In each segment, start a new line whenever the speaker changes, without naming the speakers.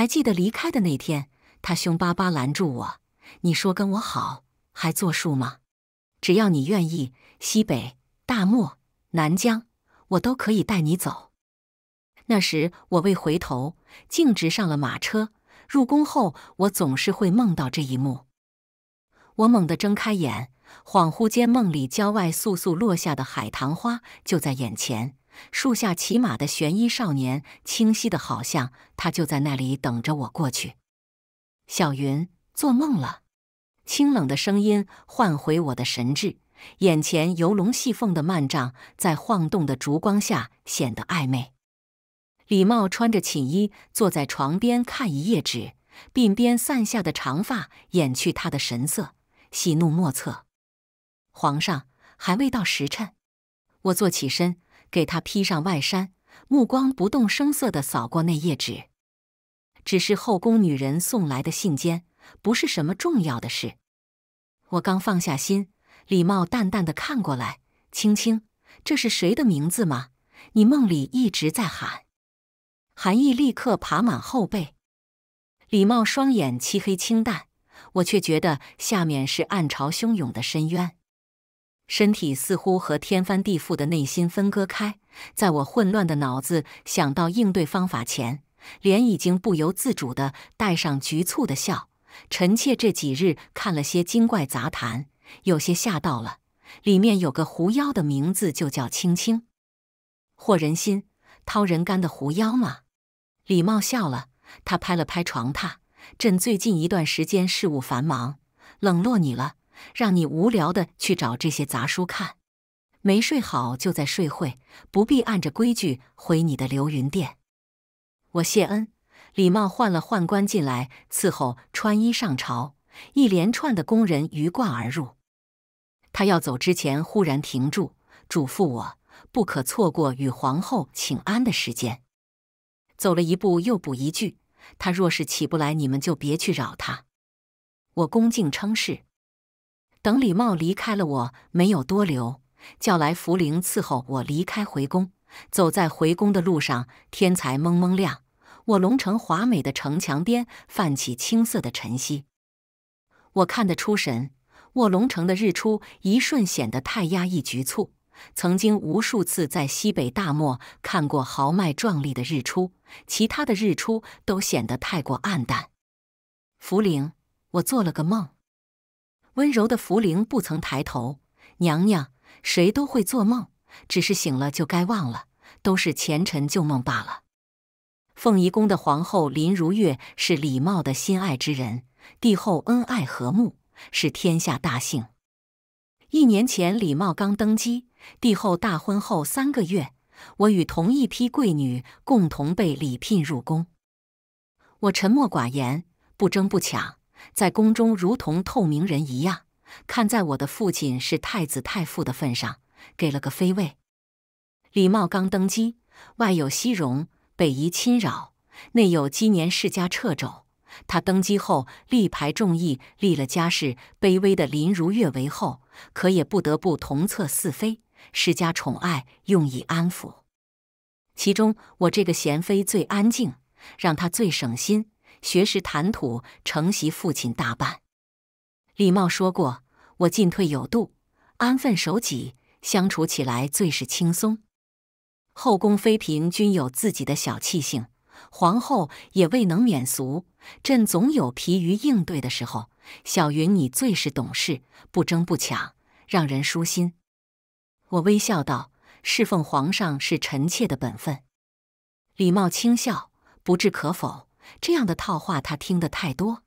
还记得离开的那天，他凶巴巴拦住我：“你说跟我好还作数吗？只要你愿意，西北大漠、南疆，我都可以带你走。”那时我未回头，径直上了马车。入宫后，我总是会梦到这一幕。我猛地睁开眼，恍惚间，梦里郊外簌簌落下的海棠花就在眼前。树下骑马的玄衣少年，清晰的，好像他就在那里等着我过去。小云，做梦了。清冷的声音唤回我的神智。眼前游龙戏凤的幔帐，在晃动的烛光下显得暧昧。李茂穿着寝衣坐在床边看一页纸，鬓边散下的长发掩去他的神色，喜怒莫测。皇上还未到时辰，我坐起身。给他披上外衫，目光不动声色地扫过那页纸，只是后宫女人送来的信笺，不是什么重要的事。我刚放下心，李茂淡淡的看过来：“青青，这是谁的名字吗？你梦里一直在喊。”韩毅立刻爬满后背，李茂双眼漆黑清淡，我却觉得下面是暗潮汹涌的深渊。身体似乎和天翻地覆的内心分割开，在我混乱的脑子想到应对方法前，脸已经不由自主的带上局促的笑。臣妾这几日看了些精怪杂谈，有些吓到了。里面有个狐妖的名字就叫青青，惑人心、掏人肝的狐妖吗？李茂笑了，他拍了拍床榻，朕最近一段时间事务繁忙，冷落你了。让你无聊的去找这些杂书看，没睡好就再睡会，不必按着规矩回你的流云殿。我谢恩，礼貌换了宦官进来伺候穿衣上朝，一连串的宫人鱼贯而入。他要走之前忽然停住，嘱咐我不可错过与皇后请安的时间。走了一步又补一句，他若是起不来，你们就别去扰他。我恭敬称是。等李茂离开了，我没有多留，叫来茯苓伺候我离开回宫。走在回宫的路上，天才蒙蒙亮，卧龙城华美的城墙边泛起青色的晨曦。我看得出神，卧龙城的日出一瞬显得太压抑局促。曾经无数次在西北大漠看过豪迈壮丽的日出，其他的日出都显得太过黯淡。茯苓，我做了个梦。温柔的茯苓不曾抬头。娘娘，谁都会做梦，只是醒了就该忘了，都是前尘旧梦罢了。凤仪宫的皇后林如月是李茂的心爱之人，帝后恩爱和睦，是天下大幸。一年前，李茂刚登基，帝后大婚后三个月，我与同一批贵女共同被礼聘入宫。我沉默寡言，不争不抢。在宫中如同透明人一样，看在我的父亲是太子太傅的份上，给了个妃位。李茂刚登基，外有西戎、北夷侵扰，内有积年世家掣肘。他登基后力排众议，立了家世卑微的林如月为后，可也不得不同侧四妃施加宠爱，用以安抚。其中我这个贤妃最安静，让他最省心。学识谈吐承袭父亲大半，李茂说过：“我进退有度，安分守己，相处起来最是轻松。”后宫妃嫔均有自己的小气性，皇后也未能免俗，朕总有疲于应对的时候。小云，你最是懂事，不争不抢，让人舒心。我微笑道：“侍奉皇上是臣妾的本分。”李茂轻笑，不置可否。这样的套话他听得太多。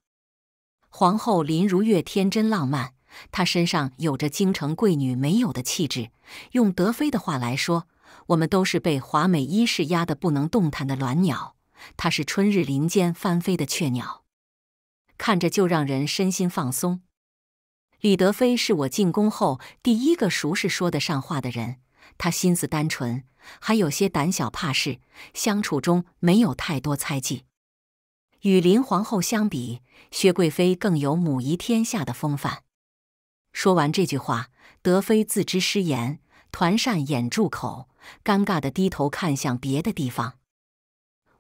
皇后林如月天真浪漫，她身上有着京城贵女没有的气质。用德妃的话来说，我们都是被华美衣饰压得不能动弹的鸾鸟，她是春日林间翻飞的雀鸟，看着就让人身心放松。李德妃是我进宫后第一个熟识说得上话的人，她心思单纯，还有些胆小怕事，相处中没有太多猜忌。与林皇后相比，薛贵妃更有母仪天下的风范。说完这句话，德妃自知失言，团扇掩住口，尴尬地低头看向别的地方。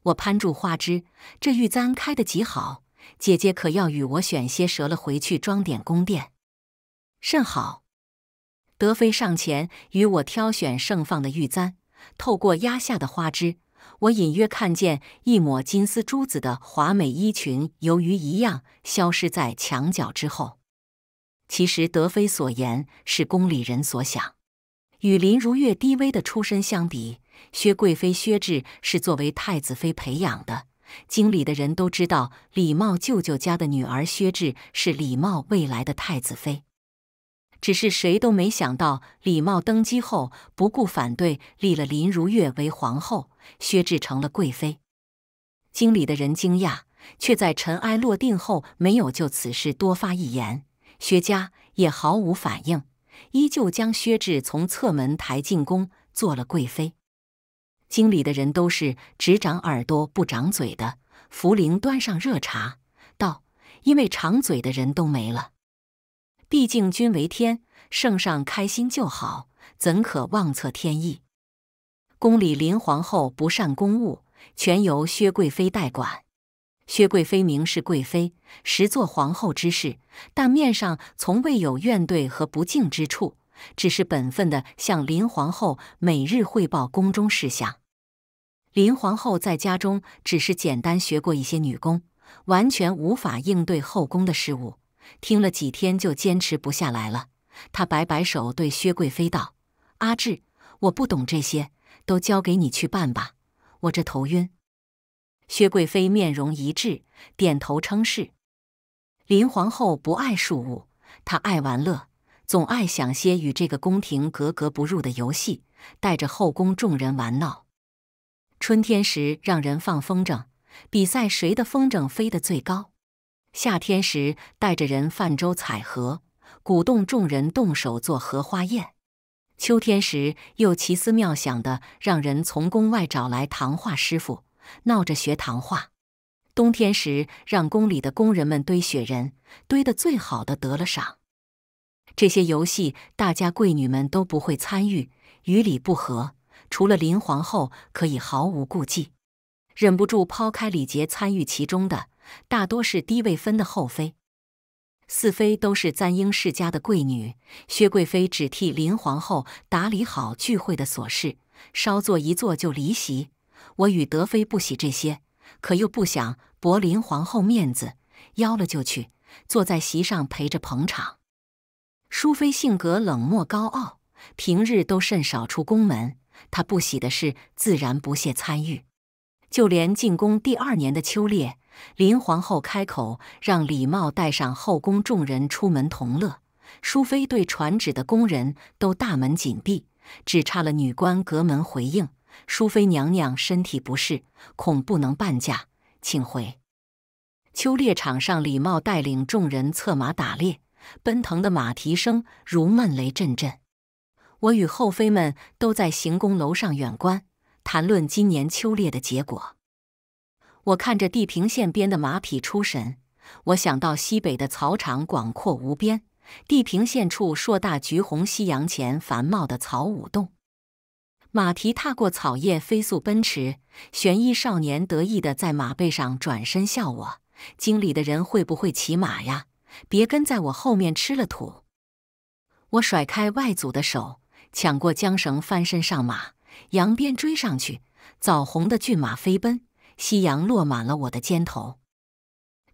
我攀住花枝，这玉簪开得极好，姐姐可要与我选些折了回去，装点宫殿，甚好。德妃上前与我挑选盛放的玉簪，透过压下的花枝。我隐约看见一抹金丝珠子的华美衣裙，由于一样消失在墙角之后。其实德妃所言是宫里人所想。与林如月低微的出身相比，薛贵妃薛志是作为太子妃培养的。京里的人都知道，李茂舅舅家的女儿薛志是李茂未来的太子妃。只是谁都没想到，李茂登基后不顾反对，立了林如月为皇后。薛志成了贵妃，经理的人惊讶，却在尘埃落定后没有就此事多发一言。薛家也毫无反应，依旧将薛志从侧门抬进宫，做了贵妃。经理的人都是只长耳朵不长嘴的。茯苓端上热茶，道：“因为长嘴的人都没了，毕竟君为天，圣上开心就好，怎可妄测天意？”宫里林皇后不善公务，全由薛贵妃代管。薛贵妃名是贵妃，实做皇后之事，但面上从未有怨怼和不敬之处，只是本分的向林皇后每日汇报宫中事项。林皇后在家中只是简单学过一些女工，完全无法应对后宫的事务，听了几天就坚持不下来了。她摆摆手对薛贵妃道：“阿志，我不懂这些。”都交给你去办吧，我这头晕。薛贵妃面容一滞，点头称是。林皇后不爱庶务，她爱玩乐，总爱想些与这个宫廷格格不入的游戏，带着后宫众人玩闹。春天时让人放风筝，比赛谁的风筝飞得最高；夏天时带着人泛舟采荷，鼓动众人动手做荷花宴。秋天时，又奇思妙想的让人从宫外找来糖画师傅，闹着学糖画；冬天时，让宫里的工人们堆雪人，堆得最好的得了赏。这些游戏，大家贵女们都不会参与，与礼不合。除了林皇后，可以毫无顾忌，忍不住抛开礼节参与其中的，大多是低位分的后妃。四妃都是簪缨世家的贵女，薛贵妃只替林皇后打理好聚会的琐事，稍坐一坐就离席。我与德妃不喜这些，可又不想驳林皇后面子，邀了就去，坐在席上陪着捧场。淑妃性格冷漠高傲，平日都甚少出宫门，她不喜的事自然不屑参与，就连进宫第二年的秋猎。林皇后开口，让李茂带上后宫众人出门同乐。淑妃对传旨的宫人都大门紧闭，只差了女官隔门回应：“淑妃娘娘身体不适，恐不能伴驾，请回。”秋猎场上，李茂带领众人策马打猎，奔腾的马蹄声如闷雷阵阵。我与后妃们都在行宫楼上远观，谈论今年秋猎的结果。我看着地平线边的马匹出神，我想到西北的草场广阔无边，地平线处硕大橘红夕阳前繁茂的草舞动，马蹄踏过草叶飞速奔驰。玄衣少年得意的在马背上转身笑我：“京里的人会不会骑马呀？别跟在我后面吃了土。”我甩开外祖的手，抢过缰绳，翻身上马，扬鞭追上去。枣红的骏马飞奔。夕阳落满了我的肩头。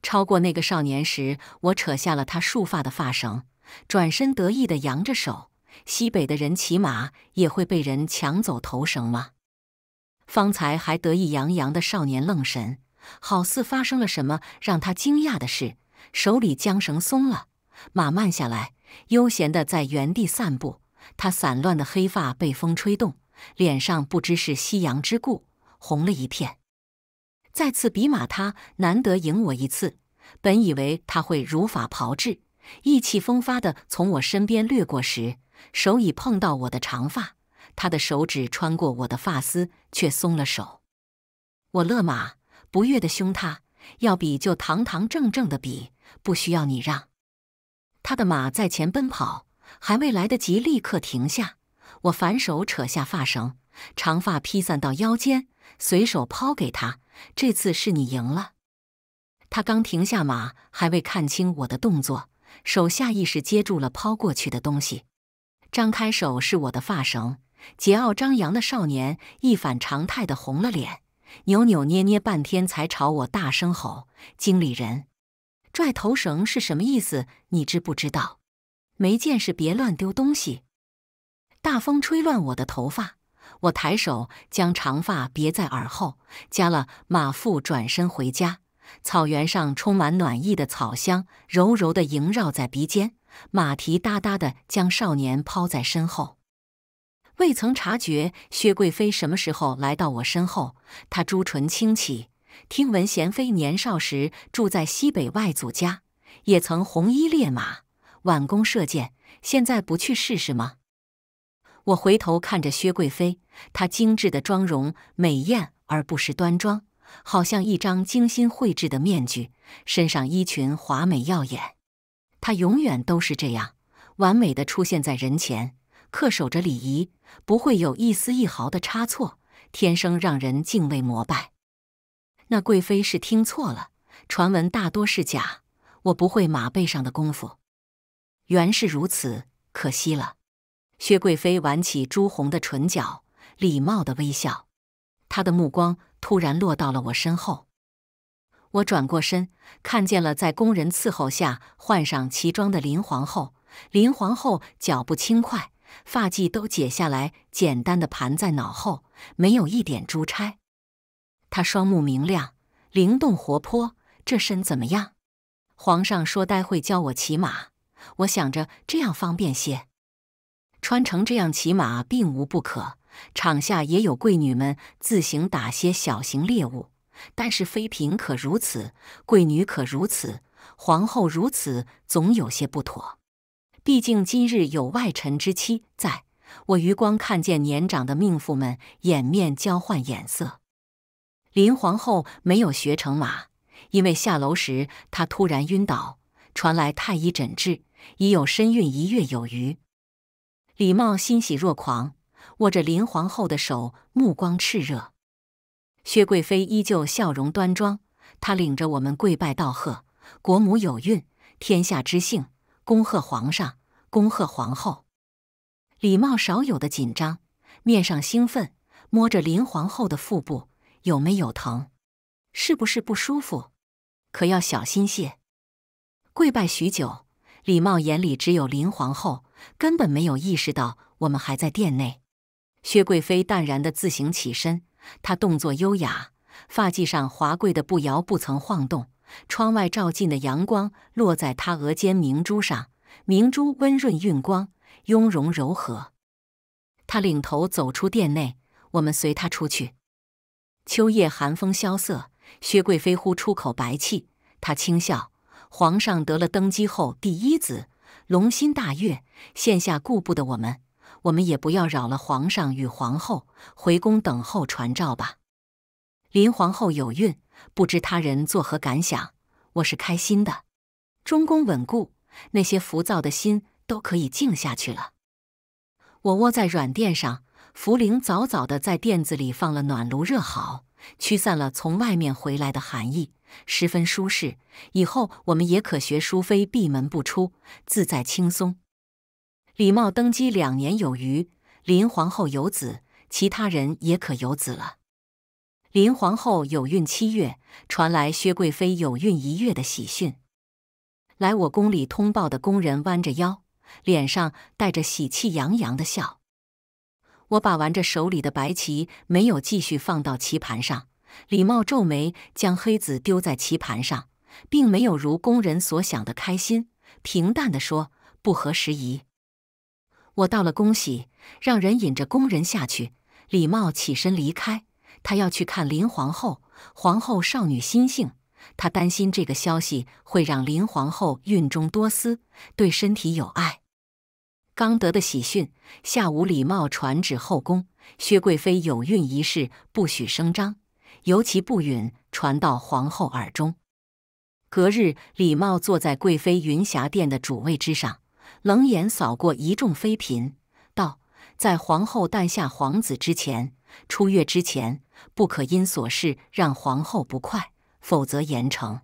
超过那个少年时，我扯下了他束发的发绳，转身得意地扬着手。西北的人骑马也会被人抢走头绳吗？方才还得意洋洋的少年愣神，好似发生了什么让他惊讶的事，手里缰绳松了，马慢下来，悠闲地在原地散步。他散乱的黑发被风吹动，脸上不知是夕阳之故，红了一片。再次比马，他难得赢我一次。本以为他会如法炮制，意气风发的从我身边掠过时，手已碰到我的长发。他的手指穿过我的发丝，却松了手。我勒马，不悦的凶他：“要比就堂堂正正的比，不需要你让。”他的马在前奔跑，还未来得及立刻停下，我反手扯下发绳，长发披散到腰间，随手抛给他。这次是你赢了。他刚停下马，还未看清我的动作，手下意识接住了抛过去的东西。张开手是我的发绳。桀骜张扬的少年一反常态的红了脸，扭扭捏捏半天才朝我大声吼：“经理人，拽头绳是什么意思？你知不知道？没见识别乱丢东西。大风吹乱我的头发。”我抬手将长发别在耳后，加了马腹，转身回家。草原上充满暖意的草香，柔柔地萦绕在鼻尖。马蹄哒哒地将少年抛在身后，未曾察觉薛贵妃什么时候来到我身后。她朱唇轻启，听闻贤妃年少时住在西北外祖家，也曾红衣烈马，挽弓射箭，现在不去试试吗？我回头看着薛贵妃，她精致的妆容，美艳而不失端庄，好像一张精心绘制的面具。身上衣裙华美耀眼，她永远都是这样，完美的出现在人前，恪守着礼仪，不会有一丝一毫的差错，天生让人敬畏膜拜。那贵妃是听错了，传闻大多是假。我不会马背上的功夫，原是如此，可惜了。薛贵妃挽起朱红的唇角，礼貌的微笑。她的目光突然落到了我身后，我转过身，看见了在宫人伺候下换上旗装的林皇后。林皇后脚步轻快，发髻都解下来，简单的盘在脑后，没有一点珠钗。她双目明亮，灵动活泼。这身怎么样？皇上说待会教我骑马，我想着这样方便些。穿成这样骑马并无不可，场下也有贵女们自行打些小型猎物。但是妃嫔可如此，贵女可如此，皇后如此，总有些不妥。毕竟今日有外臣之妻在，我余光看见年长的命妇们掩面交换眼色。林皇后没有学成马，因为下楼时她突然晕倒，传来太医诊治，已有身孕一月有余。李茂欣喜若狂，握着林皇后的手，目光炽热。薛贵妃依旧笑容端庄，她领着我们跪拜道贺：“国母有孕，天下之幸，恭贺皇上，恭贺皇后。”李茂少有的紧张，面上兴奋，摸着林皇后的腹部：“有没有疼？是不是不舒服？可要小心些。”跪拜许久，李茂眼里只有林皇后。根本没有意识到我们还在殿内。薛贵妃淡然地自行起身，她动作优雅，发髻上华贵的步摇不曾晃动。窗外照进的阳光落在她额间明珠上，明珠温润晕光，雍容柔和。她领头走出殿内，我们随她出去。秋夜寒风萧瑟，薛贵妃呼出口白气，她轻笑：“皇上得了登基后第一子。”龙心大悦，现下顾不得我们，我们也不要扰了皇上与皇后，回宫等候传召吧。林皇后有孕，不知他人作何感想？我是开心的，中宫稳固，那些浮躁的心都可以静下去了。我窝在软垫上，福灵早早的在垫子里放了暖炉热好。驱散了从外面回来的寒意，十分舒适。以后我们也可学淑妃闭门不出，自在轻松。李茂登基两年有余，林皇后有子，其他人也可有子了。林皇后有孕七月，传来薛贵妃有孕一月的喜讯。来我宫里通报的宫人弯着腰，脸上带着喜气洋洋的笑。我把玩着手里的白棋，没有继续放到棋盘上。李茂皱眉，将黑子丢在棋盘上，并没有如宫人所想的开心。平淡地说：“不合时宜。”我道了恭喜，让人引着宫人下去。李茂起身离开，他要去看林皇后。皇后少女心性，他担心这个消息会让林皇后孕中多思，对身体有碍。刚得的喜讯，下午李貌传旨后宫，薛贵妃有孕一事不许声张，尤其不允传到皇后耳中。隔日，李茂坐在贵妃云霞殿的主位之上，冷眼扫过一众妃嫔，道：“在皇后诞下皇子之前，出月之前，不可因琐事让皇后不快，否则严惩。”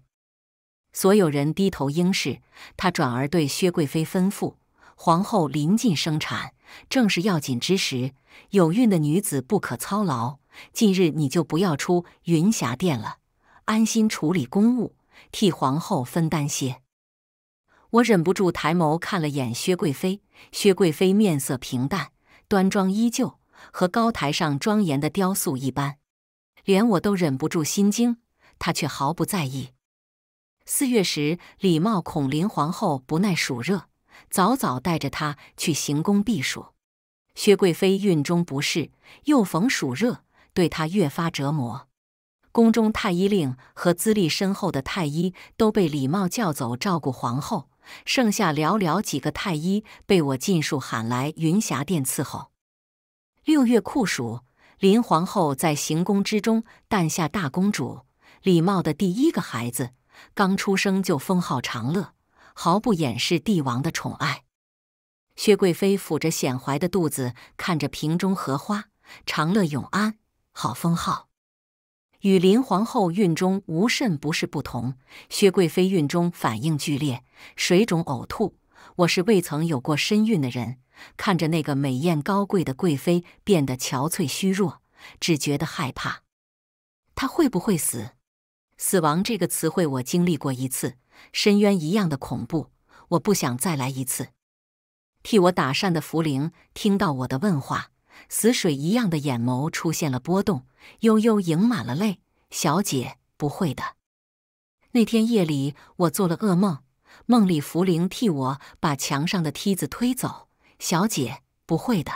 所有人低头应是，他转而对薛贵妃吩咐。皇后临近生产，正是要紧之时。有孕的女子不可操劳。近日你就不要出云霞殿了，安心处理公务，替皇后分担些。我忍不住抬眸看了眼薛贵妃，薛贵妃面色平淡，端庄依旧，和高台上庄严的雕塑一般，连我都忍不住心惊，她却毫不在意。四月时，李茂恐临皇后不耐暑热。早早带着她去行宫避暑。薛贵妃孕中不适，又逢暑热，对她越发折磨。宫中太医令和资历深厚的太医都被李茂叫走照顾皇后，剩下寥寥几个太医被我尽数喊来云霞殿伺候。六月酷暑，林皇后在行宫之中诞下大公主，李茂的第一个孩子，刚出生就封号长乐。毫不掩饰帝王的宠爱，薛贵妃抚着显怀的肚子，看着瓶中荷花，长乐永安好封号。与林皇后孕中无甚不适不同，薛贵妃孕中反应剧烈，水肿呕吐。我是未曾有过身孕的人，看着那个美艳高贵的贵妃变得憔悴虚弱，只觉得害怕。她会不会死？死亡这个词汇，我经历过一次。深渊一样的恐怖，我不想再来一次。替我打扇的茯苓听到我的问话，死水一样的眼眸出现了波动，悠悠盈满了泪。小姐不会的。那天夜里我做了噩梦，梦里茯苓替我把墙上的梯子推走。小姐不会的，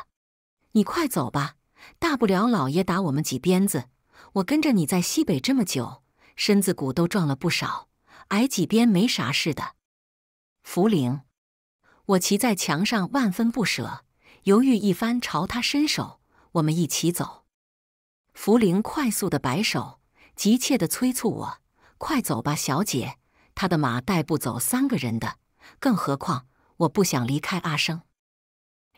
你快走吧，大不了老爷打我们几鞭子。我跟着你在西北这么久，身子骨都壮了不少。挨几鞭没啥事的，茯苓。我骑在墙上，万分不舍，犹豫一番，朝他伸手：“我们一起走。”茯苓快速的摆手，急切的催促我：“快走吧，小姐，他的马带不走三个人的，更何况我不想离开阿生。”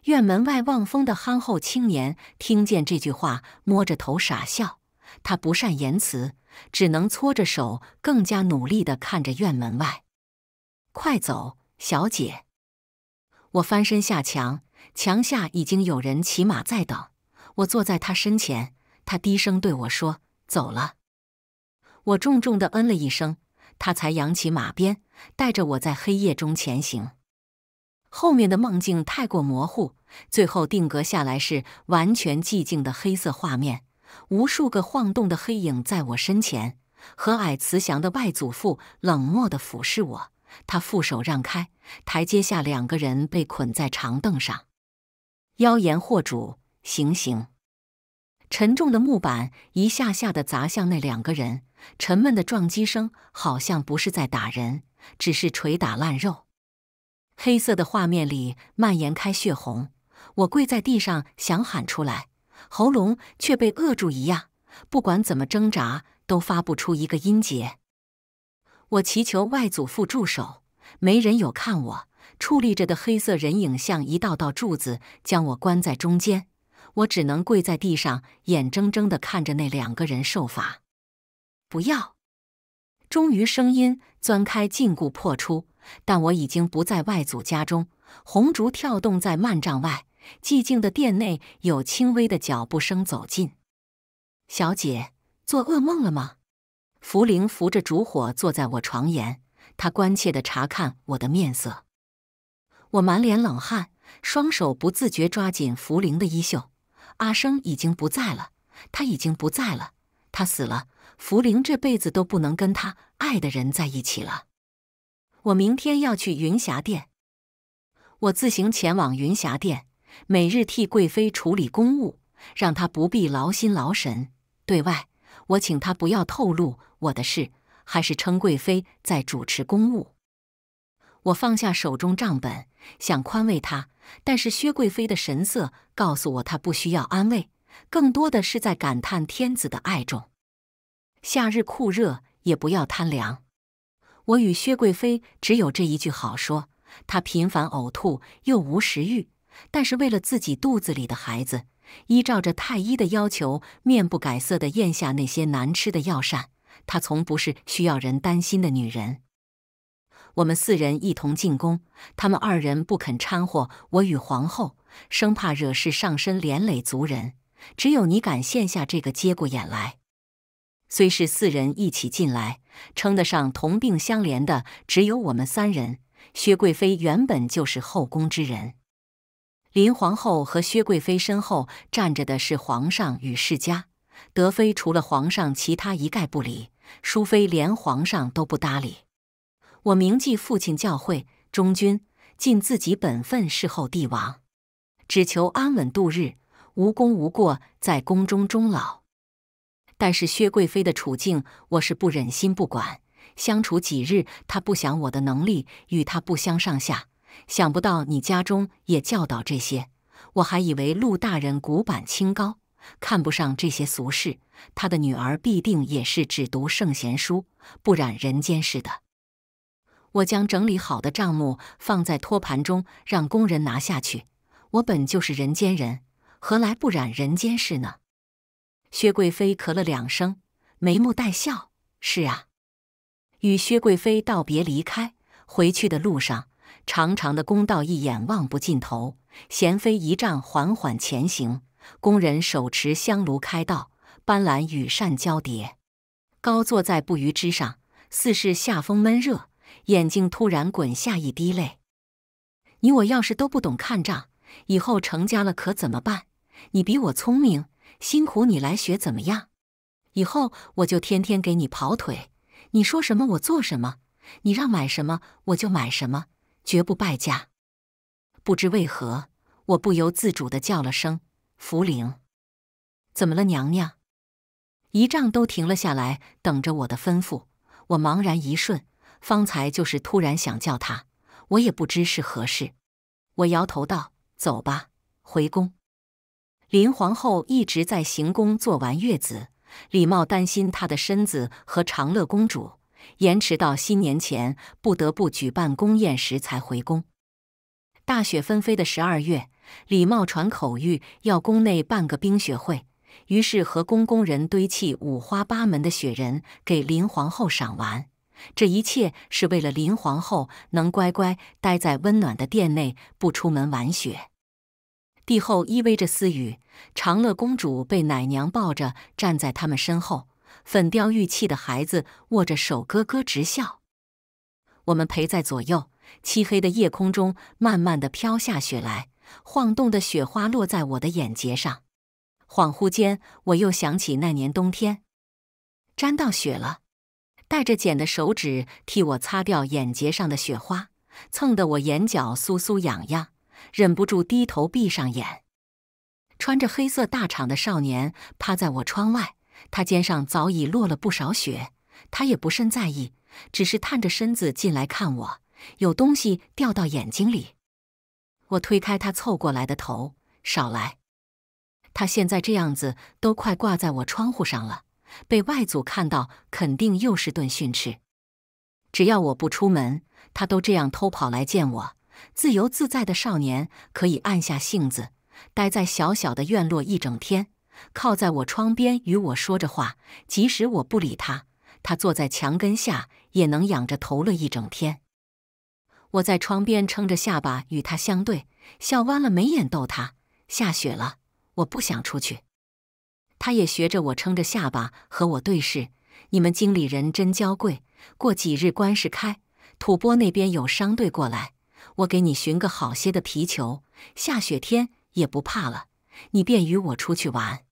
院门外望风的憨厚青年听见这句话，摸着头傻笑。他不善言辞。只能搓着手，更加努力的看着院门外。快走，小姐！我翻身下墙，墙下已经有人骑马在等。我坐在他身前，他低声对我说：“走了。”我重重的嗯了一声，他才扬起马鞭，带着我在黑夜中前行。后面的梦境太过模糊，最后定格下来是完全寂静的黑色画面。无数个晃动的黑影在我身前，和蔼慈祥的外祖父冷漠地俯视我。他负手让开，台阶下两个人被捆在长凳上。妖言惑主，行刑！沉重的木板一下下的砸向那两个人，沉闷的撞击声好像不是在打人，只是捶打烂肉。黑色的画面里蔓延开血红。我跪在地上，想喊出来。喉咙却被扼住一样，不管怎么挣扎，都发不出一个音节。我祈求外祖父住手，没人有看我。矗立着的黑色人影像一道道柱子，将我关在中间。我只能跪在地上，眼睁睁地看着那两个人受罚。不要！终于，声音钻开禁锢，破出。但我已经不在外祖家中，红烛跳动在幔帐外。寂静的殿内有轻微的脚步声走近。小姐，做噩梦了吗？茯苓扶着烛火坐在我床沿，她关切地查看我的面色。我满脸冷汗，双手不自觉抓紧茯苓的衣袖。阿生已经不在了，他已经不在了，他死了。茯苓这辈子都不能跟他爱的人在一起了。我明天要去云霞殿，我自行前往云霞殿。每日替贵妃处理公务，让她不必劳心劳神。对外，我请她不要透露我的事，还是称贵妃在主持公务。我放下手中账本，想宽慰她，但是薛贵妃的神色告诉我，她不需要安慰，更多的是在感叹天子的爱重。夏日酷热，也不要贪凉。我与薛贵妃只有这一句好说。她频繁呕吐，又无食欲。但是为了自己肚子里的孩子，依照着太医的要求，面不改色的咽下那些难吃的药膳。她从不是需要人担心的女人。我们四人一同进宫，他们二人不肯掺和我与皇后，生怕惹事上身，连累族人。只有你敢现下这个节骨眼来。虽是四人一起进来，称得上同病相怜的，只有我们三人。薛贵妃原本就是后宫之人。林皇后和薛贵妃身后站着的是皇上与世家，德妃除了皇上，其他一概不理。淑妃连皇上都不搭理。我铭记父亲教诲，忠君，尽自己本分，侍候帝王，只求安稳度日，无功无过，在宫中终老。但是薛贵妃的处境，我是不忍心不管。相处几日，她不想我的能力与她不相上下。想不到你家中也教导这些，我还以为陆大人古板清高，看不上这些俗事。他的女儿必定也是只读圣贤书，不染人间事的。我将整理好的账目放在托盘中，让工人拿下去。我本就是人间人，何来不染人间事呢？薛贵妃咳了两声，眉目带笑：“是啊。”与薛贵妃道别，离开。回去的路上。长长的公道一眼望不尽头，贤妃一丈缓缓前行，宫人手持香炉开道，斑斓羽扇交叠，高坐在布鱼之上，似是夏风闷热，眼睛突然滚下一滴泪。你我要是都不懂看账，以后成家了可怎么办？你比我聪明，辛苦你来学怎么样？以后我就天天给你跑腿，你说什么我做什么，你让买什么我就买什么。绝不败家。不知为何，我不由自主的叫了声“茯苓”，怎么了，娘娘？仪仗都停了下来，等着我的吩咐。我茫然一瞬，方才就是突然想叫他，我也不知是何事。我摇头道：“走吧，回宫。”林皇后一直在行宫坐完月子，李茂担心她的身子和长乐公主。延迟到新年前，不得不举办宫宴时才回宫。大雪纷飞的十二月，李茂传口谕要宫内办个冰雪会，于是和宫工人堆砌五花八门的雪人给林皇后赏玩。这一切是为了林皇后能乖乖待在温暖的殿内，不出门玩雪。帝后依偎着私语，长乐公主被奶娘抱着站在他们身后。粉雕玉砌的孩子握着手，咯咯直笑。我们陪在左右，漆黑的夜空中，慢慢的飘下雪来。晃动的雪花落在我的眼睫上，恍惚间，我又想起那年冬天，沾到雪了。带着茧的手指替我擦掉眼睫上的雪花，蹭得我眼角酥酥痒痒，忍不住低头闭上眼。穿着黑色大氅的少年趴在我窗外。他肩上早已落了不少雪，他也不甚在意，只是探着身子进来看我。有东西掉到眼睛里，我推开他凑过来的头，少来。他现在这样子，都快挂在我窗户上了。被外祖看到，肯定又是顿训斥。只要我不出门，他都这样偷跑来见我。自由自在的少年，可以按下性子，待在小小的院落一整天。靠在我窗边与我说着话，即使我不理他，他坐在墙根下也能仰着头乐一整天。我在窗边撑着下巴与他相对，笑弯了眉眼逗他。下雪了，我不想出去。他也学着我撑着下巴和我对视。你们经理人真娇贵。过几日官事开，吐蕃那边有商队过来，我给你寻个好些的皮球。下雪天也不怕了，你便与我出去玩。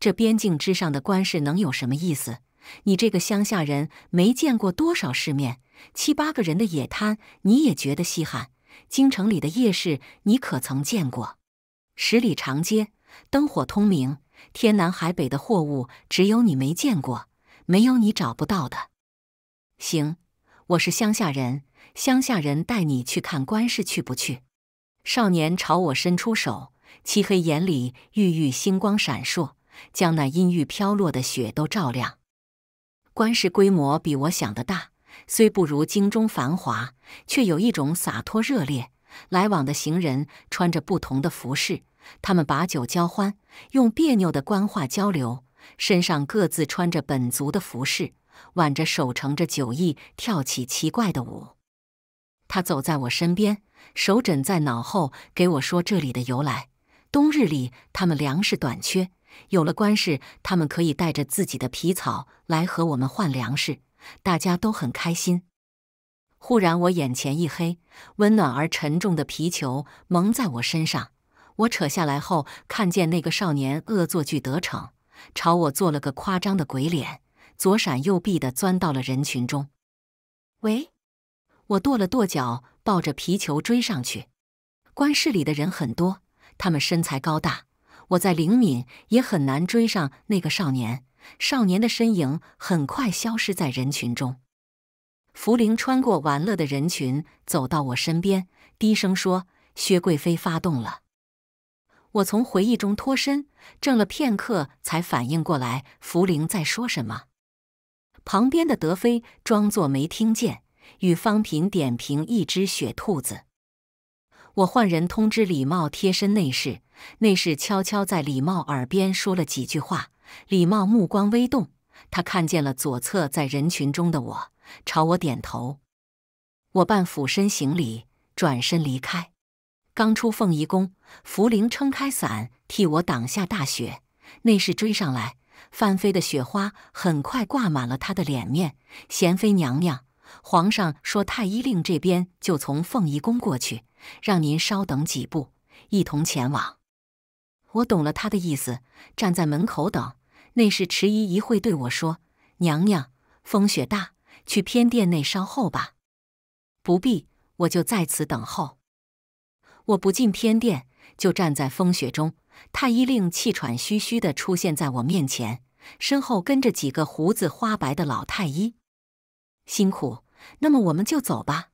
这边境之上的官市能有什么意思？你这个乡下人没见过多少世面，七八个人的野摊你也觉得稀罕？京城里的夜市你可曾见过？十里长街灯火通明，天南海北的货物只有你没见过，没有你找不到的。行，我是乡下人，乡下人带你去看官市去不去？少年朝我伸出手，漆黑眼里郁郁星光闪烁。将那阴郁飘落的雪都照亮。官市规模比我想的大，虽不如京中繁华，却有一种洒脱热烈。来往的行人穿着不同的服饰，他们把酒交欢，用别扭的官话交流，身上各自穿着本族的服饰，挽着手，乘着酒意，跳起奇怪的舞。他走在我身边，手枕在脑后，给我说这里的由来。冬日里，他们粮食短缺。有了官士，他们可以带着自己的皮草来和我们换粮食，大家都很开心。忽然，我眼前一黑，温暖而沉重的皮球蒙在我身上。我扯下来后，看见那个少年恶作剧得逞，朝我做了个夸张的鬼脸，左闪右避地钻到了人群中。喂！我跺了跺脚，抱着皮球追上去。官室里的人很多，他们身材高大。我再灵敏也很难追上那个少年，少年的身影很快消失在人群中。福灵穿过玩乐的人群，走到我身边，低声说：“薛贵妃发动了。”我从回忆中脱身，怔了片刻，才反应过来福灵在说什么。旁边的德妃装作没听见，与方平点评一只雪兔子。我换人通知礼茂贴身内侍。内侍悄悄在李茂耳边说了几句话，李茂目光微动，他看见了左侧在人群中的我，朝我点头。我半俯身行礼，转身离开。刚出凤仪宫，福灵撑开伞替我挡下大雪。内侍追上来，翻飞的雪花很快挂满了他的脸面。贤妃娘娘，皇上说太医令这边就从凤仪宫过去，让您稍等几步，一同前往。我懂了他的意思，站在门口等。内侍迟疑一会，对我说：“娘娘，风雪大，去偏殿内稍候吧。”不必，我就在此等候。我不进偏殿，就站在风雪中。太医令气喘吁吁的出现在我面前，身后跟着几个胡子花白的老太医。辛苦，那么我们就走吧。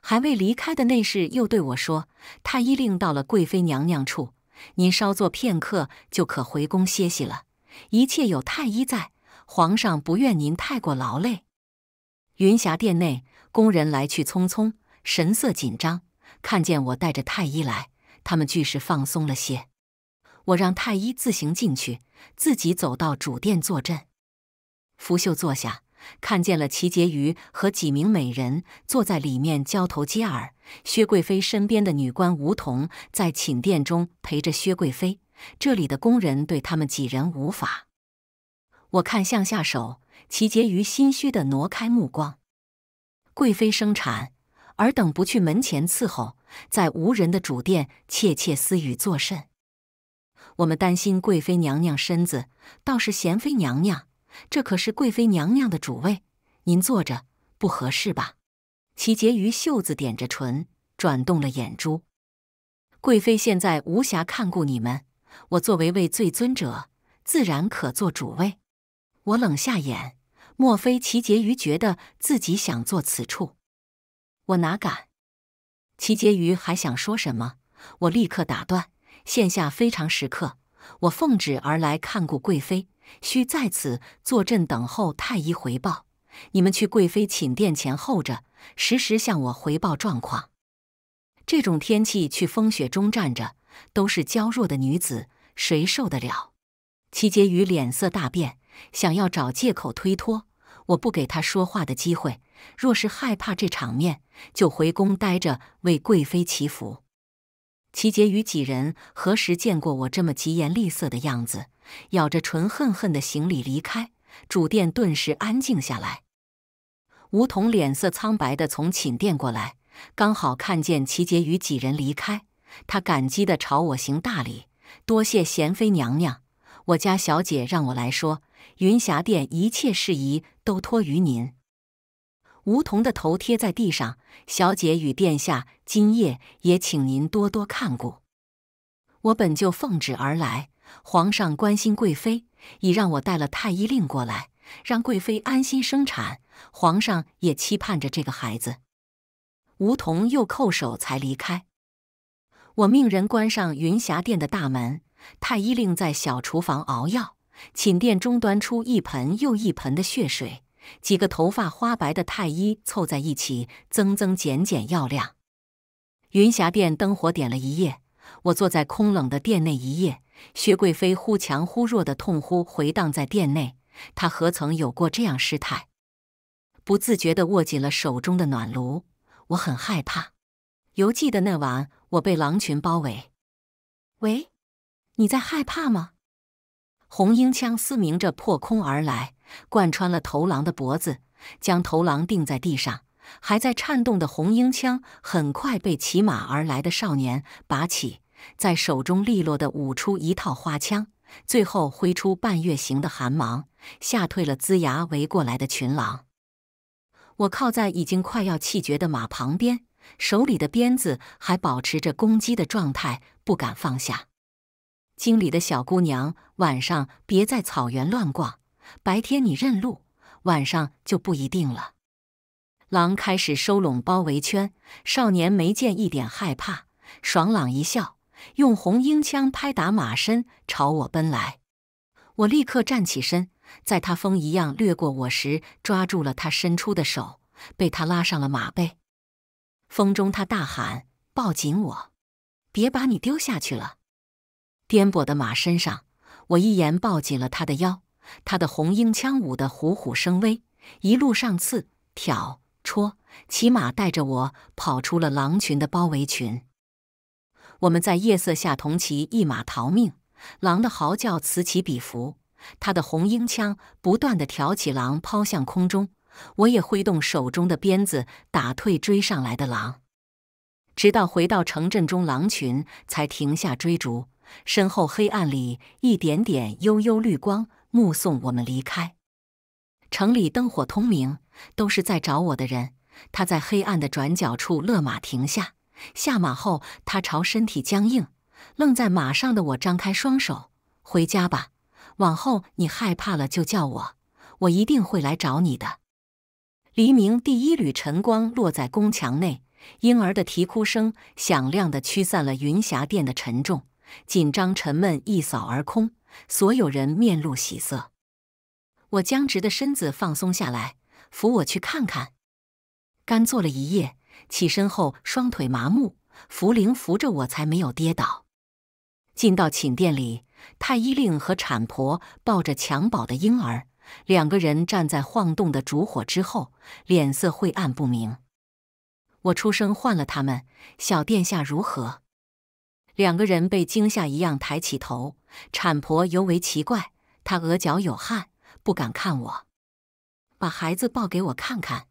还未离开的内侍又对我说：“太医令到了贵妃娘娘处。”您稍坐片刻，就可回宫歇息了。一切有太医在，皇上不愿您太过劳累。云霞殿内，宫人来去匆匆，神色紧张。看见我带着太医来，他们俱是放松了些。我让太医自行进去，自己走到主殿坐镇。拂袖坐下，看见了齐婕余和几名美人坐在里面交头接耳。薛贵妃身边的女官梧桐在寝殿中陪着薛贵妃，这里的宫人对他们几人无法。我看向下手，齐结于心虚的挪开目光。贵妃生产，尔等不去门前伺候，在无人的主殿窃窃私语作甚？我们担心贵妃娘娘身子，倒是贤妃娘娘，这可是贵妃娘娘的主位，您坐着不合适吧？齐婕妤袖子点着唇，转动了眼珠。贵妃现在无暇看顾你们，我作为位最尊者，自然可做主位。我冷下眼，莫非齐婕妤觉得自己想坐此处？我哪敢？齐婕妤还想说什么，我立刻打断。现下非常时刻，我奉旨而来看顾贵妃，需在此坐镇等候太医回报。你们去贵妃寝殿前候着，时时向我回报状况。这种天气去风雪中站着，都是娇弱的女子，谁受得了？齐杰宇脸色大变，想要找借口推脱。我不给他说话的机会。若是害怕这场面，就回宫待着，为贵妃祈福。齐杰妤几人何时见过我这么疾言厉色的样子？咬着唇，恨恨的行礼离开。主殿顿时安静下来。梧桐脸色苍白的从寝殿过来，刚好看见齐杰与几人离开，他感激的朝我行大礼：“多谢贤妃娘娘，我家小姐让我来说，云霞殿一切事宜都托于您。”梧桐的头贴在地上，小姐与殿下今夜也请您多多看顾。我本就奉旨而来，皇上关心贵妃。已让我带了太医令过来，让贵妃安心生产。皇上也期盼着这个孩子。梧桐又叩首才离开。我命人关上云霞殿的大门。太医令在小厨房熬药，寝殿中端出一盆又一盆的血水。几个头发花白的太医凑在一起，增增减减药量。云霞殿灯火点了一夜，我坐在空冷的殿内一夜。薛贵妃忽强忽弱的痛呼回荡在殿内，她何曾有过这样失态？不自觉的握紧了手中的暖炉，我很害怕。犹记得那晚我被狼群包围。喂，你在害怕吗？红缨枪嘶鸣着破空而来，贯穿了头狼的脖子，将头狼钉在地上。还在颤动的红缨枪很快被骑马而来的少年拔起。在手中利落地舞出一套花枪，最后挥出半月形的寒芒，吓退了龇牙围过来的群狼。我靠在已经快要气绝的马旁边，手里的鞭子还保持着攻击的状态，不敢放下。经理的小姑娘，晚上别在草原乱逛，白天你认路，晚上就不一定了。狼开始收拢包围圈，少年没见一点害怕，爽朗一笑。用红缨枪拍打马身，朝我奔来。我立刻站起身，在他风一样掠过我时，抓住了他伸出的手，被他拉上了马背。风中他大喊：“抱紧我，别把你丢下去了！”颠簸的马身上，我一言抱紧了他的腰。他的红缨枪舞得虎虎生威，一路上刺、挑、戳，骑马带着我跑出了狼群的包围群。我们在夜色下同骑一马逃命，狼的嚎叫此起彼伏。他的红缨枪不断的挑起狼抛向空中，我也挥动手中的鞭子打退追上来的狼，直到回到城镇中，狼群才停下追逐。身后黑暗里一点点幽幽绿光，目送我们离开。城里灯火通明，都是在找我的人。他在黑暗的转角处勒马停下。下马后，他朝身体僵硬、愣在马上的我张开双手：“回家吧，往后你害怕了就叫我，我一定会来找你的。”黎明第一缕晨光落在宫墙内，婴儿的啼哭声响亮地驱散了云霞殿的沉重、紧张、沉闷，一扫而空。所有人面露喜色，我僵直的身子放松下来，扶我去看看。干坐了一夜。起身后，双腿麻木，茯苓扶着我才没有跌倒。进到寝殿里，太医令和产婆抱着襁褓的婴儿，两个人站在晃动的烛火之后，脸色晦暗不明。我出声唤了他们：“小殿下如何？”两个人被惊吓一样抬起头，产婆尤为奇怪，她额角有汗，不敢看我。把孩子抱给我看看。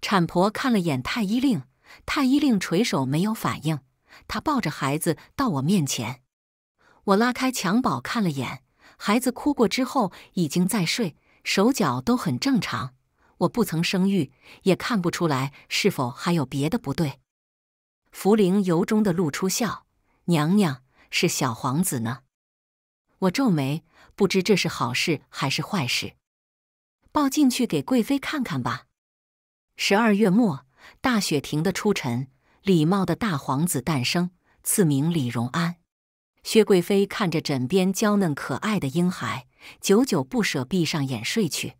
产婆看了眼太医令，太医令垂手没有反应。她抱着孩子到我面前，我拉开襁褓看了眼，孩子哭过之后已经在睡，手脚都很正常。我不曾生育，也看不出来是否还有别的不对。福苓由衷的露出笑：“娘娘是小皇子呢。”我皱眉，不知这是好事还是坏事。抱进去给贵妃看看吧。十二月末，大雪停的初晨，李茂的大皇子诞生，赐名李荣安。薛贵妃看着枕边娇嫩可爱的婴孩，久久不舍，闭上眼睡去。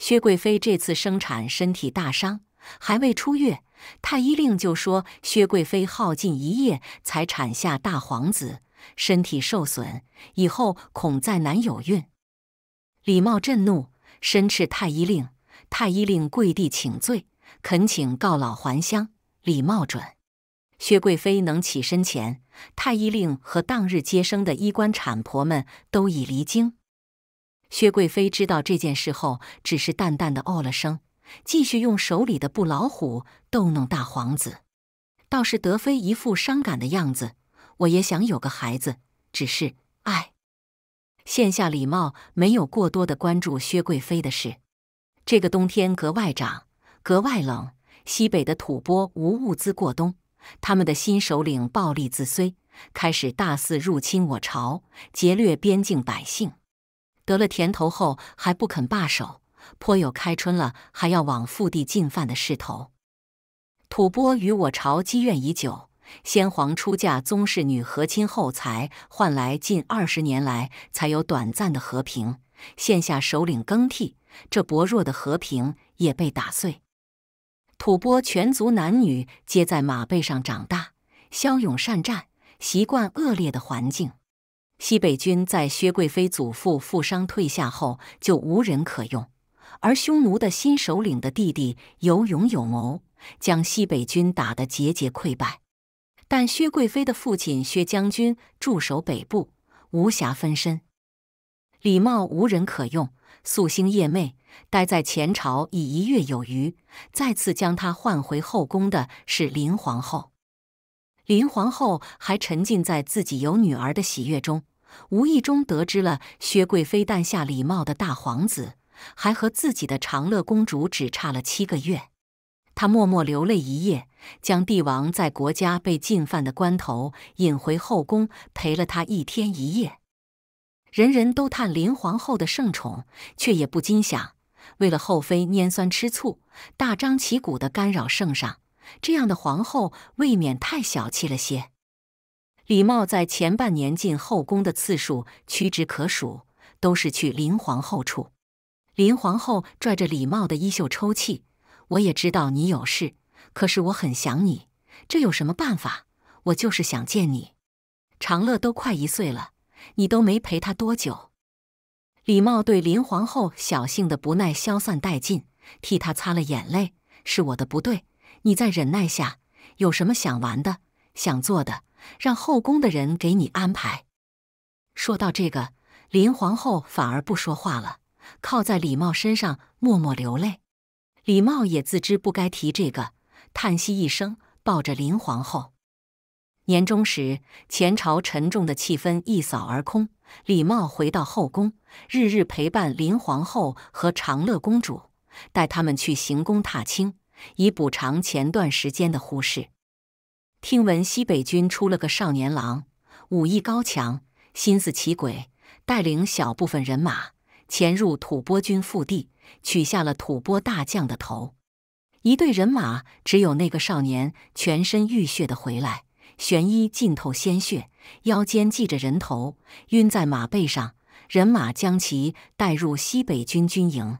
薛贵妃这次生产身体大伤，还未出月，太医令就说薛贵妃耗尽一夜才产下大皇子，身体受损，以后恐再难有孕。李茂震怒，申斥太医令。太医令跪地请罪，恳请告老还乡。礼貌准。薛贵妃能起身前，太医令和当日接生的医官产婆们都已离京。薛贵妃知道这件事后，只是淡淡的哦了声，继续用手里的布老虎逗弄大皇子。倒是德妃一副伤感的样子。我也想有个孩子，只是，哎。现下李茂没有过多的关注薛贵妃的事。这个冬天格外长，格外冷。西北的吐蕃无物资过冬，他们的新首领暴力自虽，开始大肆入侵我朝，劫掠边境百姓。得了甜头后还不肯罢手，颇有开春了还要往腹地进犯的势头。吐蕃与我朝积怨已久，先皇出嫁宗室女和亲后，才换来近二十年来才有短暂的和平。现下首领更替。这薄弱的和平也被打碎。吐蕃全族男女皆在马背上长大，骁勇善战，习惯恶劣的环境。西北军在薛贵妃祖父负伤退下后，就无人可用。而匈奴的新首领的弟弟有勇有谋，将西北军打得节节溃败。但薛贵妃的父亲薛将军驻守北部，无暇分身，李貌无人可用。素兴夜寐，待在前朝已一月有余。再次将她唤回后宫的是林皇后。林皇后还沉浸在自己有女儿的喜悦中，无意中得知了薛贵妃诞下李貌的大皇子，还和自己的长乐公主只差了七个月。她默默流泪一夜，将帝王在国家被进犯的关头引回后宫，陪了他一天一夜。人人都叹林皇后的圣宠，却也不禁想：为了后妃拈酸吃醋，大张旗鼓的干扰圣上，这样的皇后未免太小气了些。李茂在前半年进后宫的次数屈指可数，都是去林皇后处。林皇后拽着李茂的衣袖抽泣：“我也知道你有事，可是我很想你，这有什么办法？我就是想见你。长乐都快一岁了。”你都没陪她多久，李茂对林皇后小性的不耐消散殆尽，替她擦了眼泪。是我的不对，你再忍耐下。有什么想玩的、想做的，让后宫的人给你安排。说到这个，林皇后反而不说话了，靠在李茂身上默默流泪。李茂也自知不该提这个，叹息一声，抱着林皇后。年终时，前朝沉重的气氛一扫而空。李茂回到后宫，日日陪伴林皇后和长乐公主，带他们去行宫踏青，以补偿前段时间的忽视。听闻西北军出了个少年郎，武艺高强，心思奇诡，带领小部分人马潜入吐蕃军腹地，取下了吐蕃大将的头。一队人马只有那个少年全身浴血的回来。玄衣浸透鲜血，腰间系着人头，晕在马背上。人马将其带入西北军军营。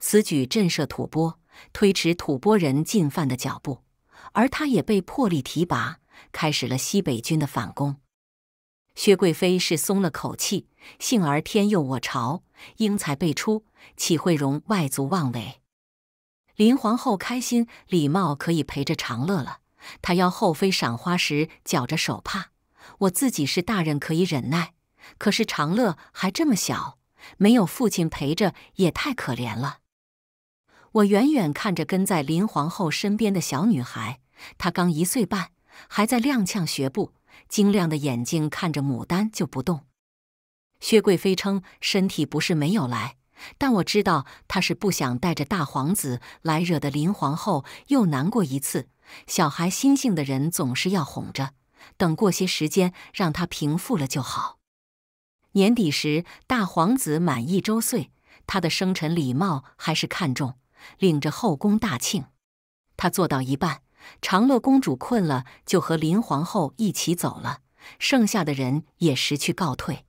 此举震慑吐蕃，推迟吐蕃人进犯的脚步。而他也被破例提拔，开始了西北军的反攻。薛贵妃是松了口气，幸而天佑我朝，英才辈出，岂会容外族妄为？林皇后开心，李茂可以陪着长乐了。她腰后妃赏花时绞着手帕，我自己是大人可以忍耐，可是长乐还这么小，没有父亲陪着也太可怜了。我远远看着跟在林皇后身边的小女孩，她刚一岁半，还在踉跄学步，晶亮的眼睛看着牡丹就不动。薛贵妃称身体不是没有来，但我知道她是不想带着大皇子来，惹得林皇后又难过一次。小孩心性的人总是要哄着，等过些时间让他平复了就好。年底时，大皇子满一周岁，他的生辰礼貌还是看重，领着后宫大庆。他做到一半，长乐公主困了，就和林皇后一起走了，剩下的人也识趣告退。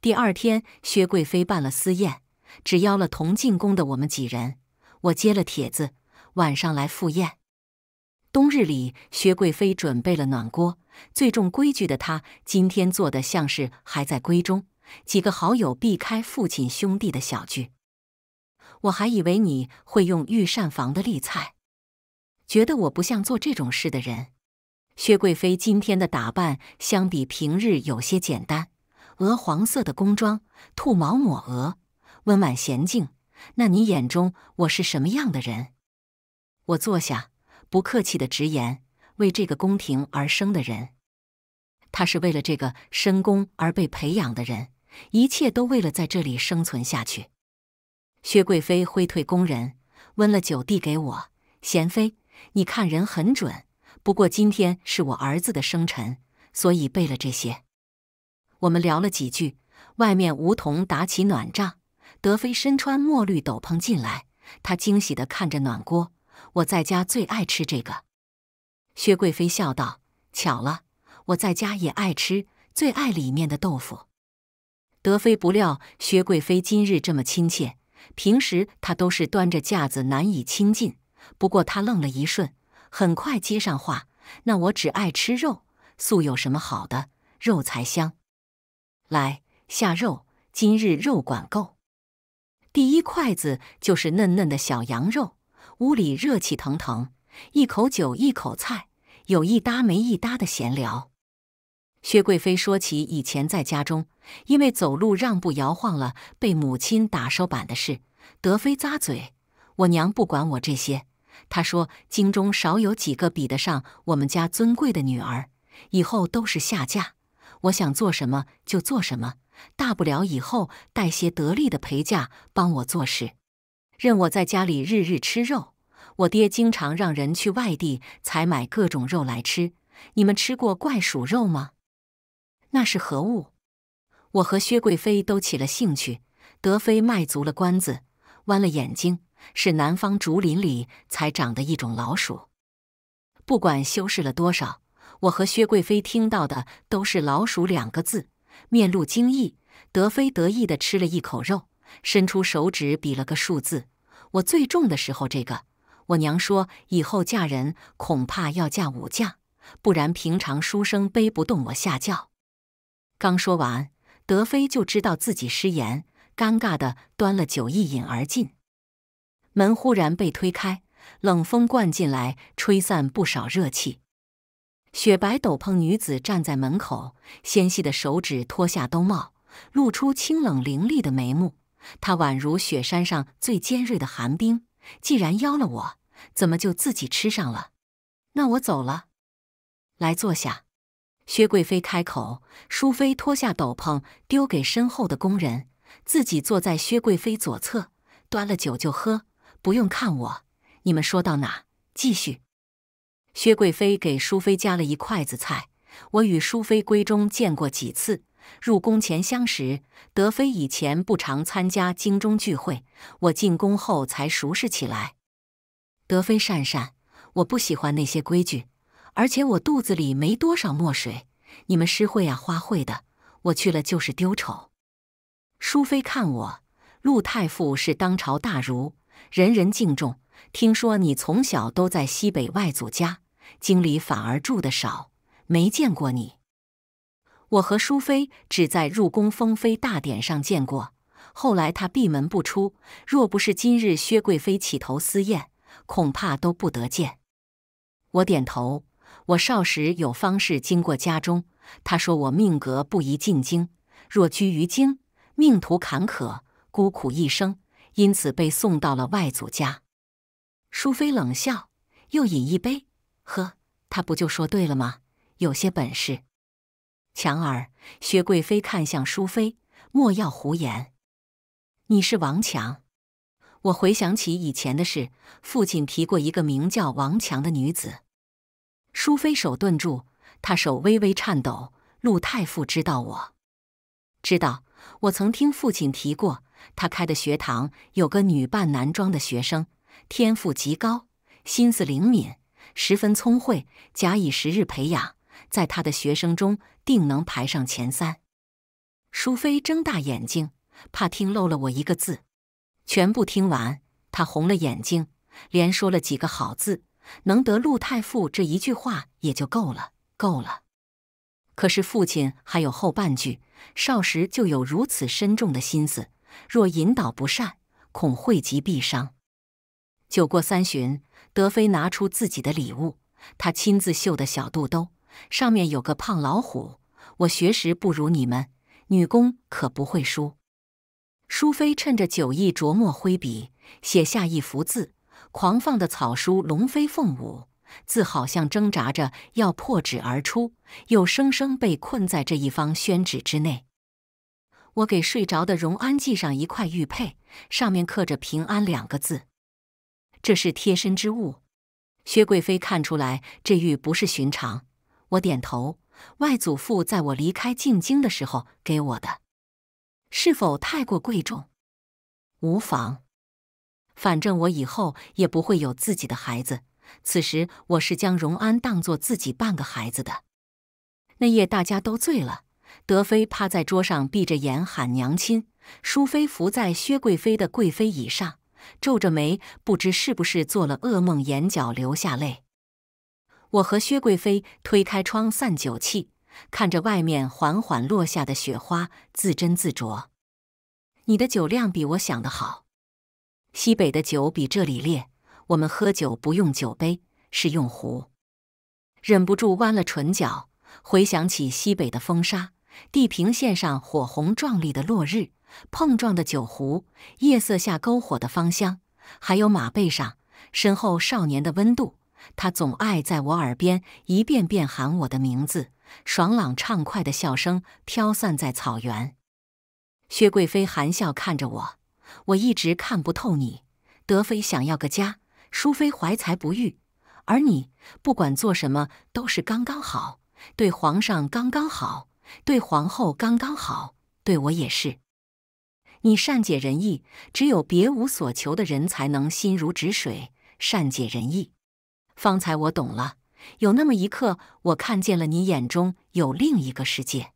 第二天，薛贵妃办了私宴，只邀了同进宫的我们几人。我接了帖子，晚上来赴宴。冬日里，薛贵妃准备了暖锅。最重规矩的她，今天做的像是还在闺中。几个好友避开父亲兄弟的小聚，我还以为你会用御膳房的例菜，觉得我不像做这种事的人。薛贵妃今天的打扮相比平日有些简单，鹅黄色的宫装，兔毛抹额，温婉娴静。那你眼中我是什么样的人？我坐下。不客气的直言，为这个宫廷而生的人，他是为了这个深宫而被培养的人，一切都为了在这里生存下去。薛贵妃挥退宫人，温了酒递给我。贤妃，你看人很准，不过今天是我儿子的生辰，所以备了这些。我们聊了几句，外面梧桐打起暖帐，德妃身穿墨绿斗篷进来，她惊喜的看着暖锅。我在家最爱吃这个，薛贵妃笑道：“巧了，我在家也爱吃，最爱里面的豆腐。”德妃不料薛贵妃今日这么亲切，平时她都是端着架子，难以亲近。不过她愣了一瞬，很快接上话：“那我只爱吃肉，素有什么好的？肉才香。来下肉，今日肉管够。第一筷子就是嫩嫩的小羊肉。”屋里热气腾腾，一口酒一口菜，有一搭没一搭的闲聊。薛贵妃说起以前在家中，因为走路让步摇晃了，被母亲打手板的事。德妃咂嘴：“我娘不管我这些，她说京中少有几个比得上我们家尊贵的女儿，以后都是下嫁。我想做什么就做什么，大不了以后带些得力的陪嫁帮我做事。”任我在家里日日吃肉，我爹经常让人去外地采买各种肉来吃。你们吃过怪鼠肉吗？那是何物？我和薛贵妃都起了兴趣。德妃卖足了关子，弯了眼睛，是南方竹林里才长的一种老鼠。不管修饰了多少，我和薛贵妃听到的都是“老鼠”两个字，面露惊异。德妃得意的吃了一口肉。伸出手指比了个数字，我最重的时候，这个。我娘说，以后嫁人恐怕要嫁武将，不然平常书生背不动我下轿。刚说完，德妃就知道自己失言，尴尬的端了酒一饮而尽。门忽然被推开，冷风灌进来，吹散不少热气。雪白斗篷女子站在门口，纤细的手指脱下兜帽，露出清冷凌厉的眉目。他宛如雪山上最尖锐的寒冰，既然邀了我，怎么就自己吃上了？那我走了。来坐下。薛贵妃开口，淑妃脱下斗篷丢给身后的工人，自己坐在薛贵妃左侧，端了酒就喝，不用看我。你们说到哪？继续。薛贵妃给淑妃夹了一筷子菜。我与淑妃闺中见过几次。入宫前相识，德妃以前不常参加京中聚会，我进宫后才熟识起来。德妃讪讪：“我不喜欢那些规矩，而且我肚子里没多少墨水，你们诗会啊、花会的，我去了就是丢丑。”淑妃看我，陆太傅是当朝大儒，人人敬重。听说你从小都在西北外祖家，京里反而住得少，没见过你。我和淑妃只在入宫封妃大典上见过，后来她闭门不出。若不是今日薛贵妃起头私宴，恐怕都不得见。我点头。我少时有方士经过家中，他说我命格不宜进京，若居于京，命途坎坷，孤苦一生，因此被送到了外祖家。淑妃冷笑，又饮一杯。呵，他不就说对了吗？有些本事。强儿，薛贵妃看向淑妃，莫要胡言。你是王强？我回想起以前的事，父亲提过一个名叫王强的女子。淑妃手顿住，她手微微颤抖。陆太傅知道我，知道我曾听父亲提过，他开的学堂有个女扮男装的学生，天赋极高，心思灵敏，十分聪慧，假以时日培养。在他的学生中，定能排上前三。淑妃睁大眼睛，怕听漏了我一个字，全部听完。她红了眼睛，连说了几个好字。能得陆太傅这一句话，也就够了，够了。可是父亲还有后半句：少时就有如此深重的心思，若引导不善，恐惠及必伤。酒过三巡，德妃拿出自己的礼物，她亲自绣的小肚兜。上面有个胖老虎，我学识不如你们，女工可不会输。淑妃趁着酒意，琢磨挥笔，写下一幅字，狂放的草书，龙飞凤舞，字好像挣扎着要破纸而出，又生生被困在这一方宣纸之内。我给睡着的荣安系上一块玉佩，上面刻着“平安”两个字，这是贴身之物。薛贵妃看出来，这玉不是寻常。我点头，外祖父在我离开进京的时候给我的，是否太过贵重？无妨，反正我以后也不会有自己的孩子。此时我是将荣安当做自己半个孩子的。那夜大家都醉了，德妃趴在桌上闭着眼喊娘亲，淑妃伏在薛贵妃的贵妃椅上皱着眉，不知是不是做了噩梦，眼角流下泪。我和薛贵妃推开窗散酒气，看着外面缓缓落下的雪花，自斟自酌。你的酒量比我想的好。西北的酒比这里烈，我们喝酒不用酒杯，是用壶。忍不住弯了唇角，回想起西北的风沙，地平线上火红壮丽的落日，碰撞的酒壶，夜色下篝火的芳香，还有马背上身后少年的温度。他总爱在我耳边一遍遍喊我的名字，爽朗畅快的笑声飘散在草原。薛贵妃含笑看着我，我一直看不透你。德妃想要个家，淑妃怀才不遇，而你不管做什么都是刚刚好。对皇上刚刚好，对皇后刚刚好，对我也是。你善解人意，只有别无所求的人才能心如止水，善解人意。方才我懂了，有那么一刻，我看见了你眼中有另一个世界。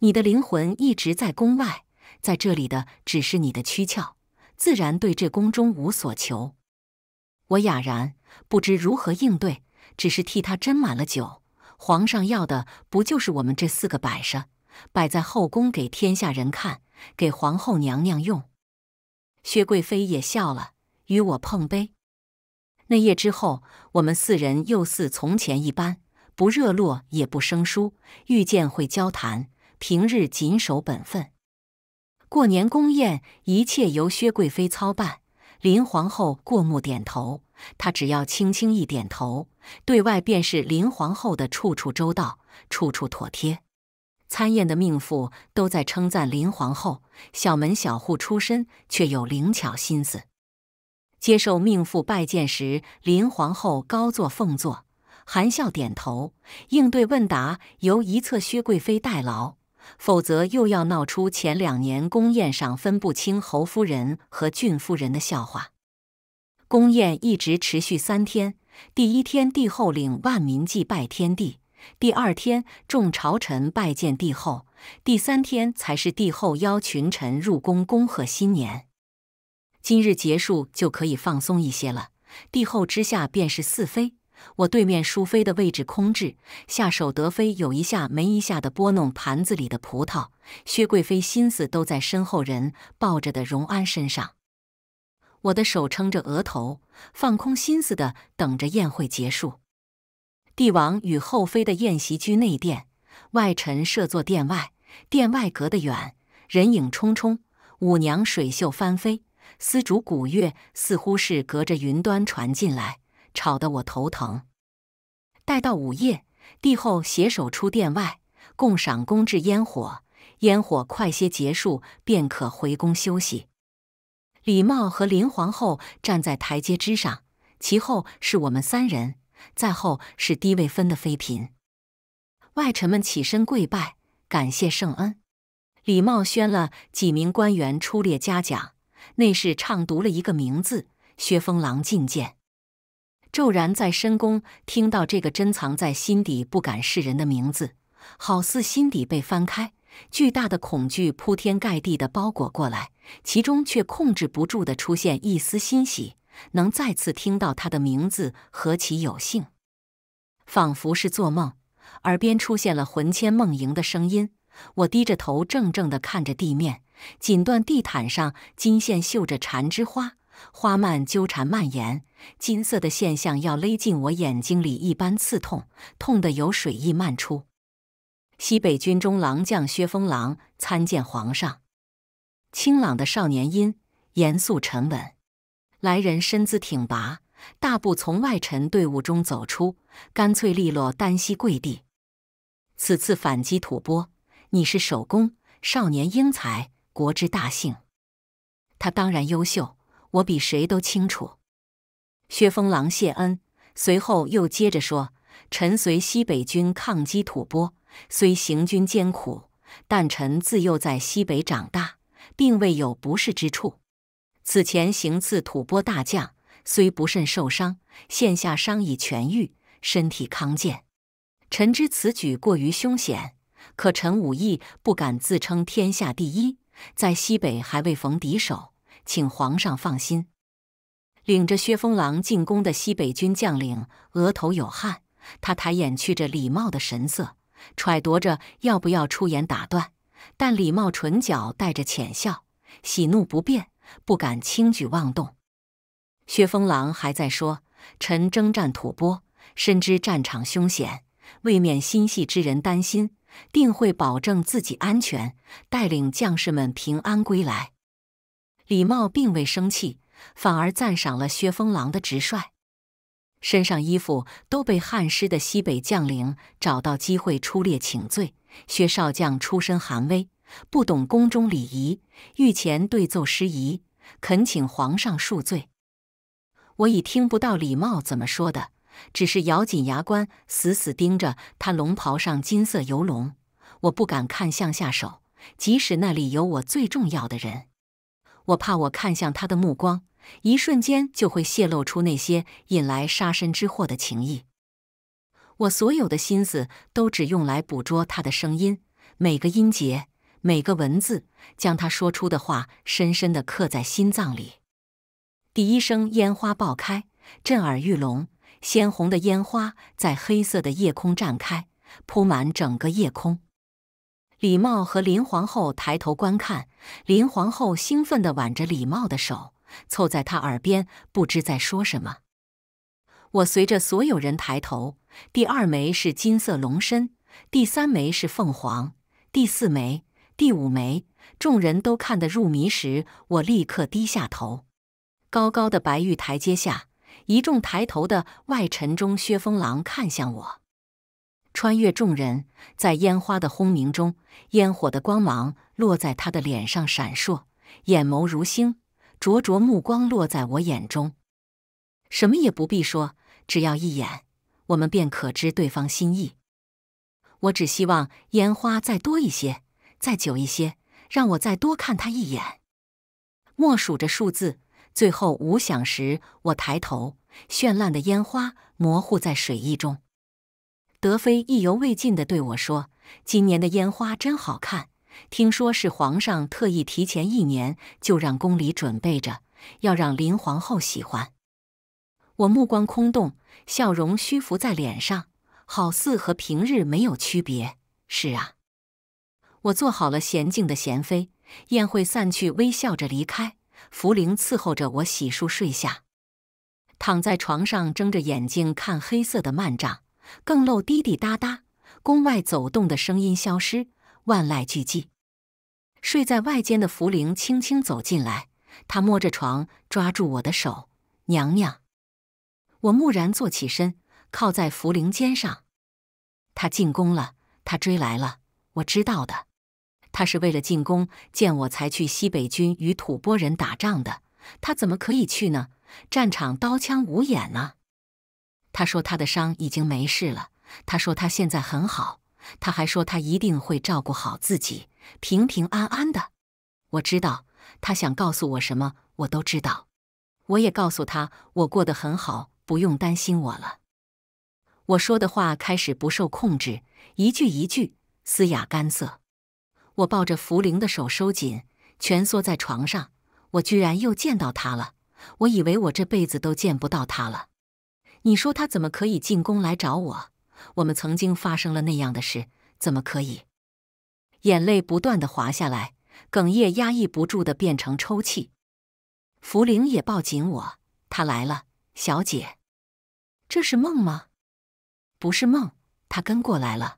你的灵魂一直在宫外，在这里的只是你的躯壳，自然对这宫中无所求。我哑然，不知如何应对，只是替他斟满了酒。皇上要的不就是我们这四个摆设，摆在后宫给天下人看，给皇后娘娘用？薛贵妃也笑了，与我碰杯。那夜之后，我们四人又似从前一般，不热络也不生疏，遇见会交谈，平日谨守本分。过年宫宴，一切由薛贵妃操办，林皇后过目点头，她只要轻轻一点头，对外便是林皇后的处处周到，处处妥帖。参宴的命妇都在称赞林皇后，小门小户出身，却有灵巧心思。接受命妇拜见时，林皇后高坐凤座，含笑点头应对问答，由一侧薛贵妃代劳，否则又要闹出前两年宫宴上分不清侯夫人和郡夫人的笑话。宫宴一直持续三天，第一天帝后领万民祭拜天地，第二天众朝臣拜见帝后，第三天才是帝后邀群臣入宫恭贺新年。今日结束就可以放松一些了。帝后之下便是四妃，我对面淑妃的位置空置，下手德妃有一下没一下的拨弄盘子里的葡萄。薛贵妃心思都在身后人抱着的荣安身上，我的手撑着额头，放空心思的等着宴会结束。帝王与后妃的宴席居内殿，外臣设坐殿外，殿外隔得远，人影憧憧，舞娘水袖翻飞。丝竹古乐似乎是隔着云端传进来，吵得我头疼。待到午夜，帝后携手出殿外，共赏宫制烟火。烟火快些结束，便可回宫休息。李茂和林皇后站在台阶之上，其后是我们三人，再后是低位分的妃嫔。外臣们起身跪拜，感谢圣恩。李茂宣了几名官员出列嘉奖。内侍唱读了一个名字，薛风郎觐见。骤然在深宫听到这个珍藏在心底不敢示人的名字，好似心底被翻开，巨大的恐惧铺天盖地的包裹过来，其中却控制不住的出现一丝欣喜，能再次听到他的名字，何其有幸！仿佛是做梦，耳边出现了魂牵梦萦的声音。我低着头，怔怔地看着地面，锦缎地毯上金线绣着缠枝花，花蔓纠缠蔓延，金色的线像要勒进我眼睛里一般刺痛，痛得有水意漫出。西北军中郎将薛风郎参见皇上，清朗的少年音，严肃沉稳。来人身姿挺拔，大步从外臣队伍中走出，干脆利落，单膝跪地。此次反击吐蕃。你是首功，少年英才，国之大幸。他当然优秀，我比谁都清楚。薛封郎谢恩，随后又接着说：“臣随西北军抗击吐蕃，虽行军艰苦，但臣自幼在西北长大，并未有不适之处。此前行刺吐蕃大将，虽不慎受伤，现下伤已痊愈，身体康健。臣知此举过于凶险。”可陈武义不敢自称天下第一，在西北还未逢敌手，请皇上放心。领着薛风郎进宫的西北军将领额头有汗，他抬眼去着李茂的神色，揣度着要不要出言打断，但李茂唇角带着浅笑，喜怒不变，不敢轻举妄动。薛风郎还在说：“臣征战吐蕃，深知战场凶险，未免心细之人担心。”定会保证自己安全，带领将士们平安归来。李茂并未生气，反而赞赏了薛风郎的直率。身上衣服都被汗湿的西北将领找到机会出列请罪。薛少将出身寒微，不懂宫中礼仪，御前对奏失仪，恳请皇上恕罪。我已听不到李茂怎么说的。只是咬紧牙关，死死盯着他龙袍上金色游龙。我不敢看向下手，即使那里有我最重要的人，我怕我看向他的目光，一瞬间就会泄露出那些引来杀身之祸的情意。我所有的心思都只用来捕捉他的声音，每个音节，每个文字，将他说出的话深深的刻在心脏里。第一声烟花爆开，震耳欲聋。鲜红的烟花在黑色的夜空绽开，铺满整个夜空。李茂和林皇后抬头观看，林皇后兴奋地挽着李茂的手，凑在他耳边，不知在说什么。我随着所有人抬头，第二枚是金色龙身，第三枚是凤凰，第四枚、第五枚，众人都看得入迷时，我立刻低下头。高高的白玉台阶下。一众抬头的外臣中，薛风狼看向我。穿越众人，在烟花的轰鸣中，烟火的光芒落在他的脸上闪烁，眼眸如星，灼灼目光落在我眼中。什么也不必说，只要一眼，我们便可知对方心意。我只希望烟花再多一些，再久一些，让我再多看他一眼。默数着数字。最后五响时，我抬头，绚烂的烟花模糊在水意中。德妃意犹未尽的对我说：“今年的烟花真好看，听说是皇上特意提前一年就让宫里准备着，要让林皇后喜欢。”我目光空洞，笑容虚浮在脸上，好似和平日没有区别。是啊，我做好了娴静的娴妃，宴会散去，微笑着离开。茯苓伺候着我洗漱睡下，躺在床上睁着眼睛看黑色的幔帐，更漏滴滴答答，宫外走动的声音消失，万籁俱寂。睡在外间的茯苓轻轻走进来，她摸着床，抓住我的手：“娘娘。”我蓦然坐起身，靠在茯苓肩上。他进宫了，他追来了，我知道的。他是为了进宫见我才去西北军与吐蕃人打仗的，他怎么可以去呢？战场刀枪无眼啊！他说他的伤已经没事了，他说他现在很好，他还说他一定会照顾好自己，平平安安的。我知道他想告诉我什么，我都知道。我也告诉他我过得很好，不用担心我了。我说的话开始不受控制，一句一句嘶哑干涩。我抱着茯苓的手收紧，蜷缩在床上。我居然又见到他了！我以为我这辈子都见不到他了。你说他怎么可以进宫来找我？我们曾经发生了那样的事，怎么可以？眼泪不断的滑下来，哽咽压抑不住的变成抽泣。茯苓也抱紧我，他来了，小姐，这是梦吗？不是梦，他跟过来了。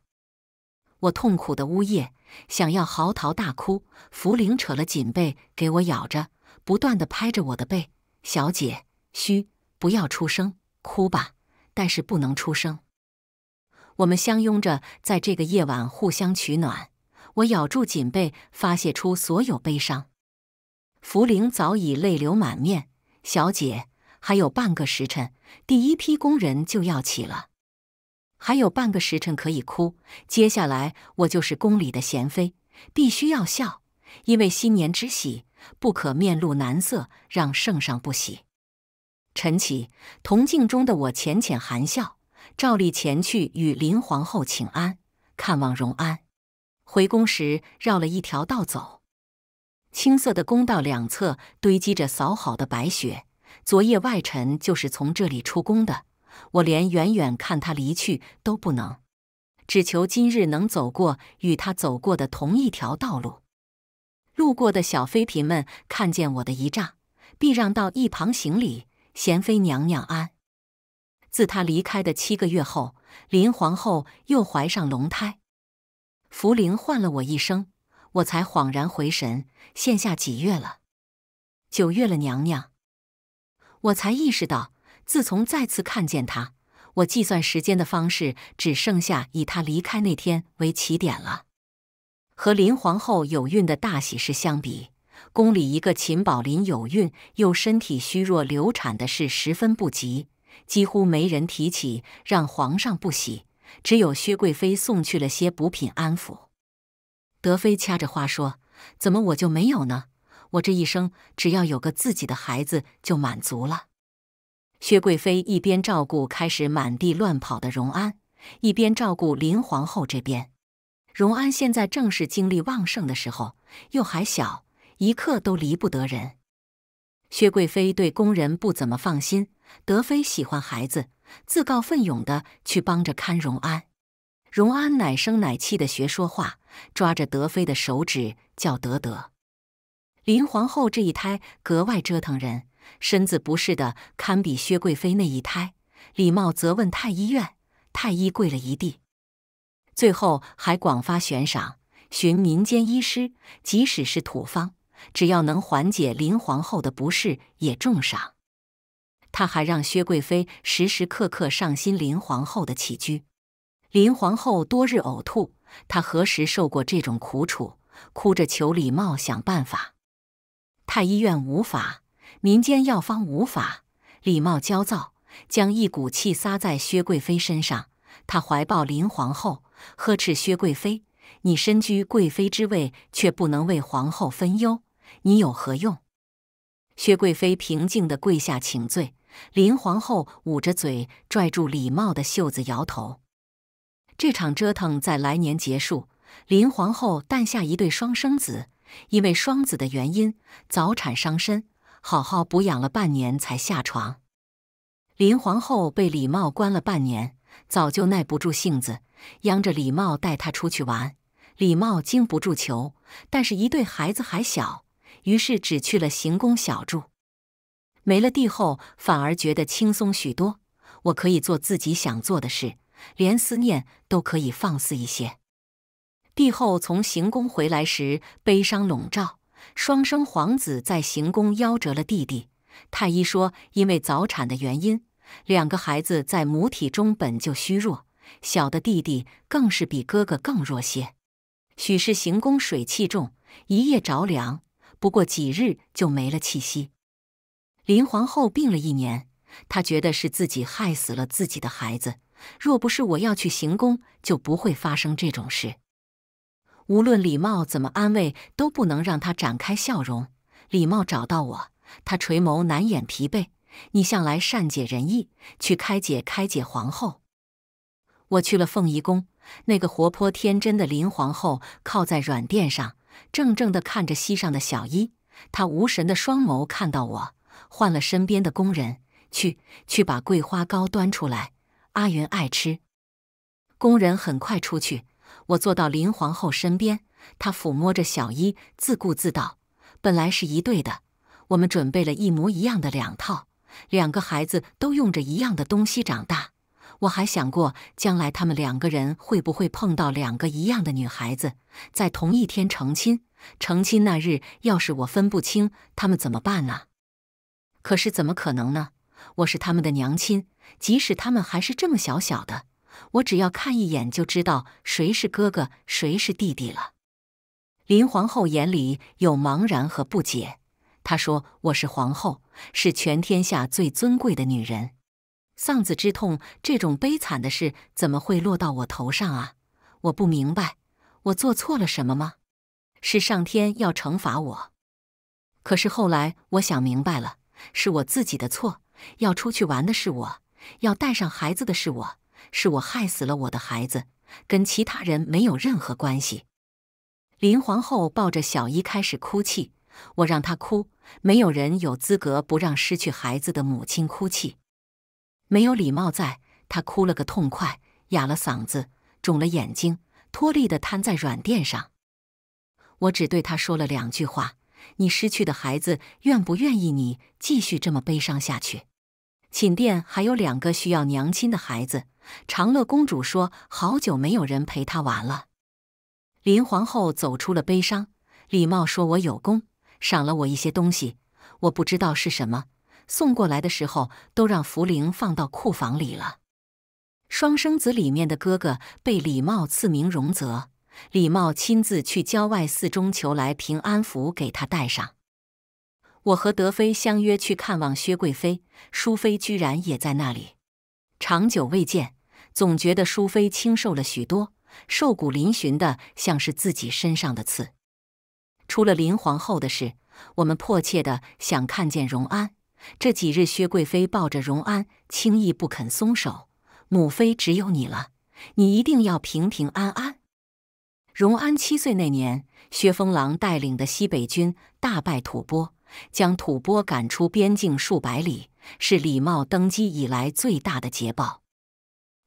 我痛苦的呜咽。想要嚎啕大哭，茯苓扯了锦被给我咬着，不断的拍着我的背。小姐，嘘，不要出声，哭吧，但是不能出声。我们相拥着，在这个夜晚互相取暖。我咬住锦被，发泄出所有悲伤。茯苓早已泪流满面。小姐，还有半个时辰，第一批工人就要起了。还有半个时辰可以哭，接下来我就是宫里的贤妃，必须要笑，因为新年之喜，不可面露难色，让圣上不喜。晨起，铜镜中的我浅浅含笑，照例前去与林皇后请安，看望荣安。回宫时绕了一条道走，青色的宫道两侧堆积着扫好的白雪，昨夜外臣就是从这里出宫的。我连远远看他离去都不能，只求今日能走过与他走过的同一条道路。路过的小妃嫔们看见我的仪仗，避让到一旁行礼：“贤妃娘娘安。”自他离开的七个月后，林皇后又怀上龙胎。福苓唤了我一声，我才恍然回神。现下几月了？九月了，娘娘。我才意识到。自从再次看见他，我计算时间的方式只剩下以他离开那天为起点了。和林皇后有孕的大喜事相比，宫里一个秦宝林有孕又身体虚弱流产的事十分不吉，几乎没人提起，让皇上不喜。只有薛贵妃送去了些补品安抚。德妃掐着花说：“怎么我就没有呢？我这一生只要有个自己的孩子就满足了。”薛贵妃一边照顾开始满地乱跑的荣安，一边照顾林皇后这边。荣安现在正是精力旺盛的时候，又还小，一刻都离不得人。薛贵妃对宫人不怎么放心，德妃喜欢孩子，自告奋勇的去帮着看荣安。荣安奶声奶气的学说话，抓着德妃的手指叫德德。林皇后这一胎格外折腾人。身子不适的堪比薛贵妃那一胎，李茂责问太医院，太医跪了一地，最后还广发悬赏寻民间医师，即使是土方，只要能缓解林皇后的不适，也重赏。他还让薛贵妃时时刻刻上心林皇后的起居，林皇后多日呕吐，她何时受过这种苦楚？哭着求李茂想办法，太医院无法。民间药方无法，李瑁焦躁，将一股气撒在薛贵妃身上。他怀抱林皇后，呵斥薛贵妃：“你身居贵妃之位，却不能为皇后分忧，你有何用？”薛贵妃平静地跪下请罪。林皇后捂着嘴，拽住李瑁的袖子，摇头。这场折腾在来年结束。林皇后诞下一对双生子，因为双子的原因，早产伤身。好好补养了半年才下床。林皇后被李茂关了半年，早就耐不住性子，央着李茂带她出去玩。李茂经不住求，但是，一对孩子还小，于是只去了行宫小住。没了帝后，反而觉得轻松许多。我可以做自己想做的事，连思念都可以放肆一些。帝后从行宫回来时，悲伤笼罩。双生皇子在行宫夭折了，弟弟。太医说，因为早产的原因，两个孩子在母体中本就虚弱，小的弟弟更是比哥哥更弱些。许是行宫水气重，一夜着凉，不过几日就没了气息。林皇后病了一年，她觉得是自己害死了自己的孩子。若不是我要去行宫，就不会发生这种事。无论李茂怎么安慰，都不能让他展开笑容。李茂找到我，他垂眸，难掩疲惫。你向来善解人意，去开解开解皇后。我去了凤仪宫，那个活泼天真的林皇后靠在软垫上，怔怔地看着膝上的小衣。她无神的双眸看到我，换了身边的宫人，去去把桂花糕端出来。阿云爱吃。宫人很快出去。我坐到林皇后身边，她抚摸着小衣，自顾自道：“本来是一对的，我们准备了一模一样的两套，两个孩子都用着一样的东西长大。我还想过，将来他们两个人会不会碰到两个一样的女孩子，在同一天成亲？成亲那日，要是我分不清他们怎么办啊？可是怎么可能呢？我是他们的娘亲，即使他们还是这么小小的。”我只要看一眼就知道谁是哥哥，谁是弟弟了。林皇后眼里有茫然和不解。她说：“我是皇后，是全天下最尊贵的女人。丧子之痛，这种悲惨的事怎么会落到我头上啊？我不明白，我做错了什么吗？是上天要惩罚我。可是后来我想明白了，是我自己的错。要出去玩的是我，要带上孩子的是我。”是我害死了我的孩子，跟其他人没有任何关系。林皇后抱着小一开始哭泣，我让她哭，没有人有资格不让失去孩子的母亲哭泣。没有礼貌，在她哭了个痛快，哑了嗓子，肿了眼睛，脱力的瘫在软垫上。我只对她说了两句话：你失去的孩子愿不愿意你继续这么悲伤下去？寝殿还有两个需要娘亲的孩子。长乐公主说：“好久没有人陪她玩了。”林皇后走出了悲伤，李茂说：“我有功，赏了我一些东西，我不知道是什么。送过来的时候，都让茯苓放到库房里了。”双生子里面的哥哥被李茂赐名荣泽，李茂亲自去郊外寺中求来平安符给他带上。我和德妃相约去看望薛贵妃，淑妃居然也在那里。长久未见，总觉得淑妃清瘦了许多，瘦骨嶙峋的，像是自己身上的刺。出了林皇后的事，我们迫切的想看见荣安。这几日，薛贵妃抱着荣安，轻易不肯松手。母妃只有你了，你一定要平平安安。荣安七岁那年，薛风郎带领的西北军大败吐蕃，将吐蕃赶出边境数百里。是李茂登基以来最大的捷报，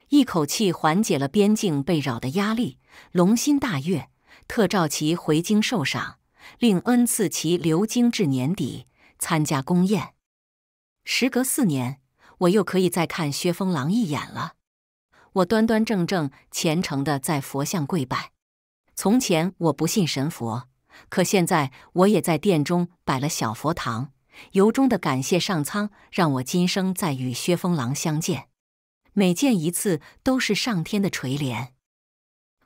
一口气缓解了边境被扰的压力，龙心大悦，特召其回京受赏，令恩赐其留京至年底参加宫宴。时隔四年，我又可以再看薛风郎一眼了。我端端正正、虔诚地在佛像跪拜。从前我不信神佛，可现在我也在殿中摆了小佛堂。由衷的感谢上苍，让我今生再与薛风狼相见。每见一次都是上天的垂怜。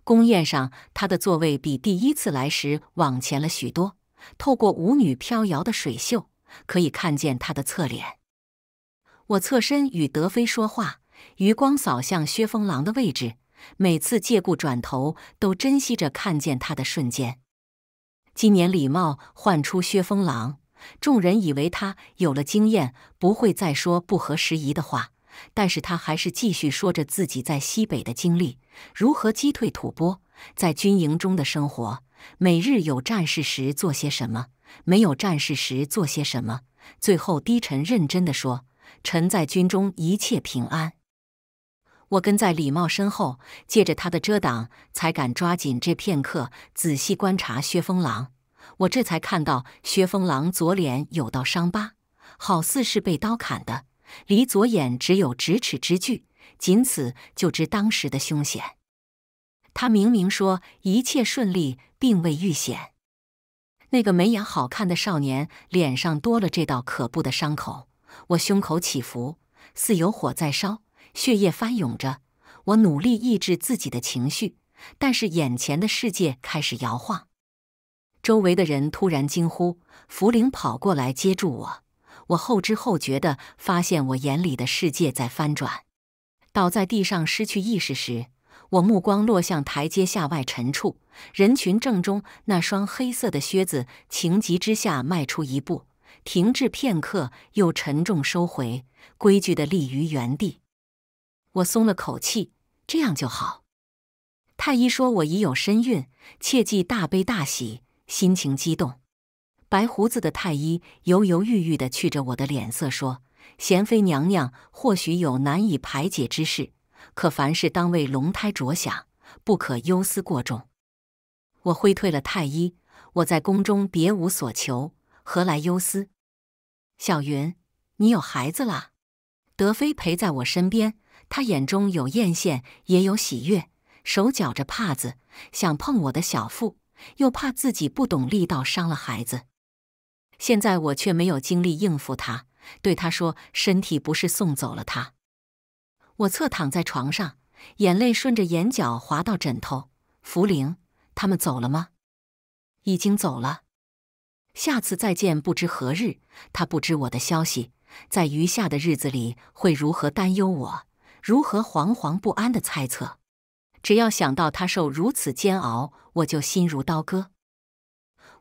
宫宴上，他的座位比第一次来时往前了许多。透过舞女飘摇的水袖，可以看见他的侧脸。我侧身与德妃说话，余光扫向薛风狼的位置。每次借故转头，都珍惜着看见他的瞬间。今年礼帽唤出薛风狼。众人以为他有了经验，不会再说不合时宜的话，但是他还是继续说着自己在西北的经历，如何击退吐蕃，在军营中的生活，每日有战事时做些什么，没有战事时做些什么。最后，低沉认真地说：“臣在军中一切平安。”我跟在李茂身后，借着他的遮挡，才敢抓紧这片刻，仔细观察薛风狼。我这才看到薛风狼左脸有道伤疤，好似是被刀砍的，离左眼只有咫尺之距，仅此就知当时的凶险。他明明说一切顺利，并未遇险。那个眉眼好看的少年脸上多了这道可怖的伤口，我胸口起伏，似有火在烧，血液翻涌着。我努力抑制自己的情绪，但是眼前的世界开始摇晃。周围的人突然惊呼，茯苓跑过来接住我。我后知后觉的发现，我眼里的世界在翻转。倒在地上失去意识时，我目光落向台阶下外陈处，人群正中那双黑色的靴子。情急之下迈出一步，停滞片刻，又沉重收回，规矩的立于原地。我松了口气，这样就好。太医说我已有身孕，切忌大悲大喜。心情激动，白胡子的太医犹犹豫豫地觑着我的脸色，说：“贤妃娘娘或许有难以排解之事，可凡事当为龙胎着想，不可忧思过重。”我挥退了太医，我在宫中别无所求，何来忧思？小云，你有孩子啦！德妃陪在我身边，她眼中有艳羡，也有喜悦，手绞着帕子，想碰我的小腹。又怕自己不懂力道伤了孩子，现在我却没有精力应付他。对他说：“身体不适，送走了他。”我侧躺在床上，眼泪顺着眼角滑到枕头。茯苓，他们走了吗？已经走了。下次再见不知何日。他不知我的消息，在余下的日子里会如何担忧我，如何惶惶不安的猜测。只要想到他受如此煎熬，我就心如刀割。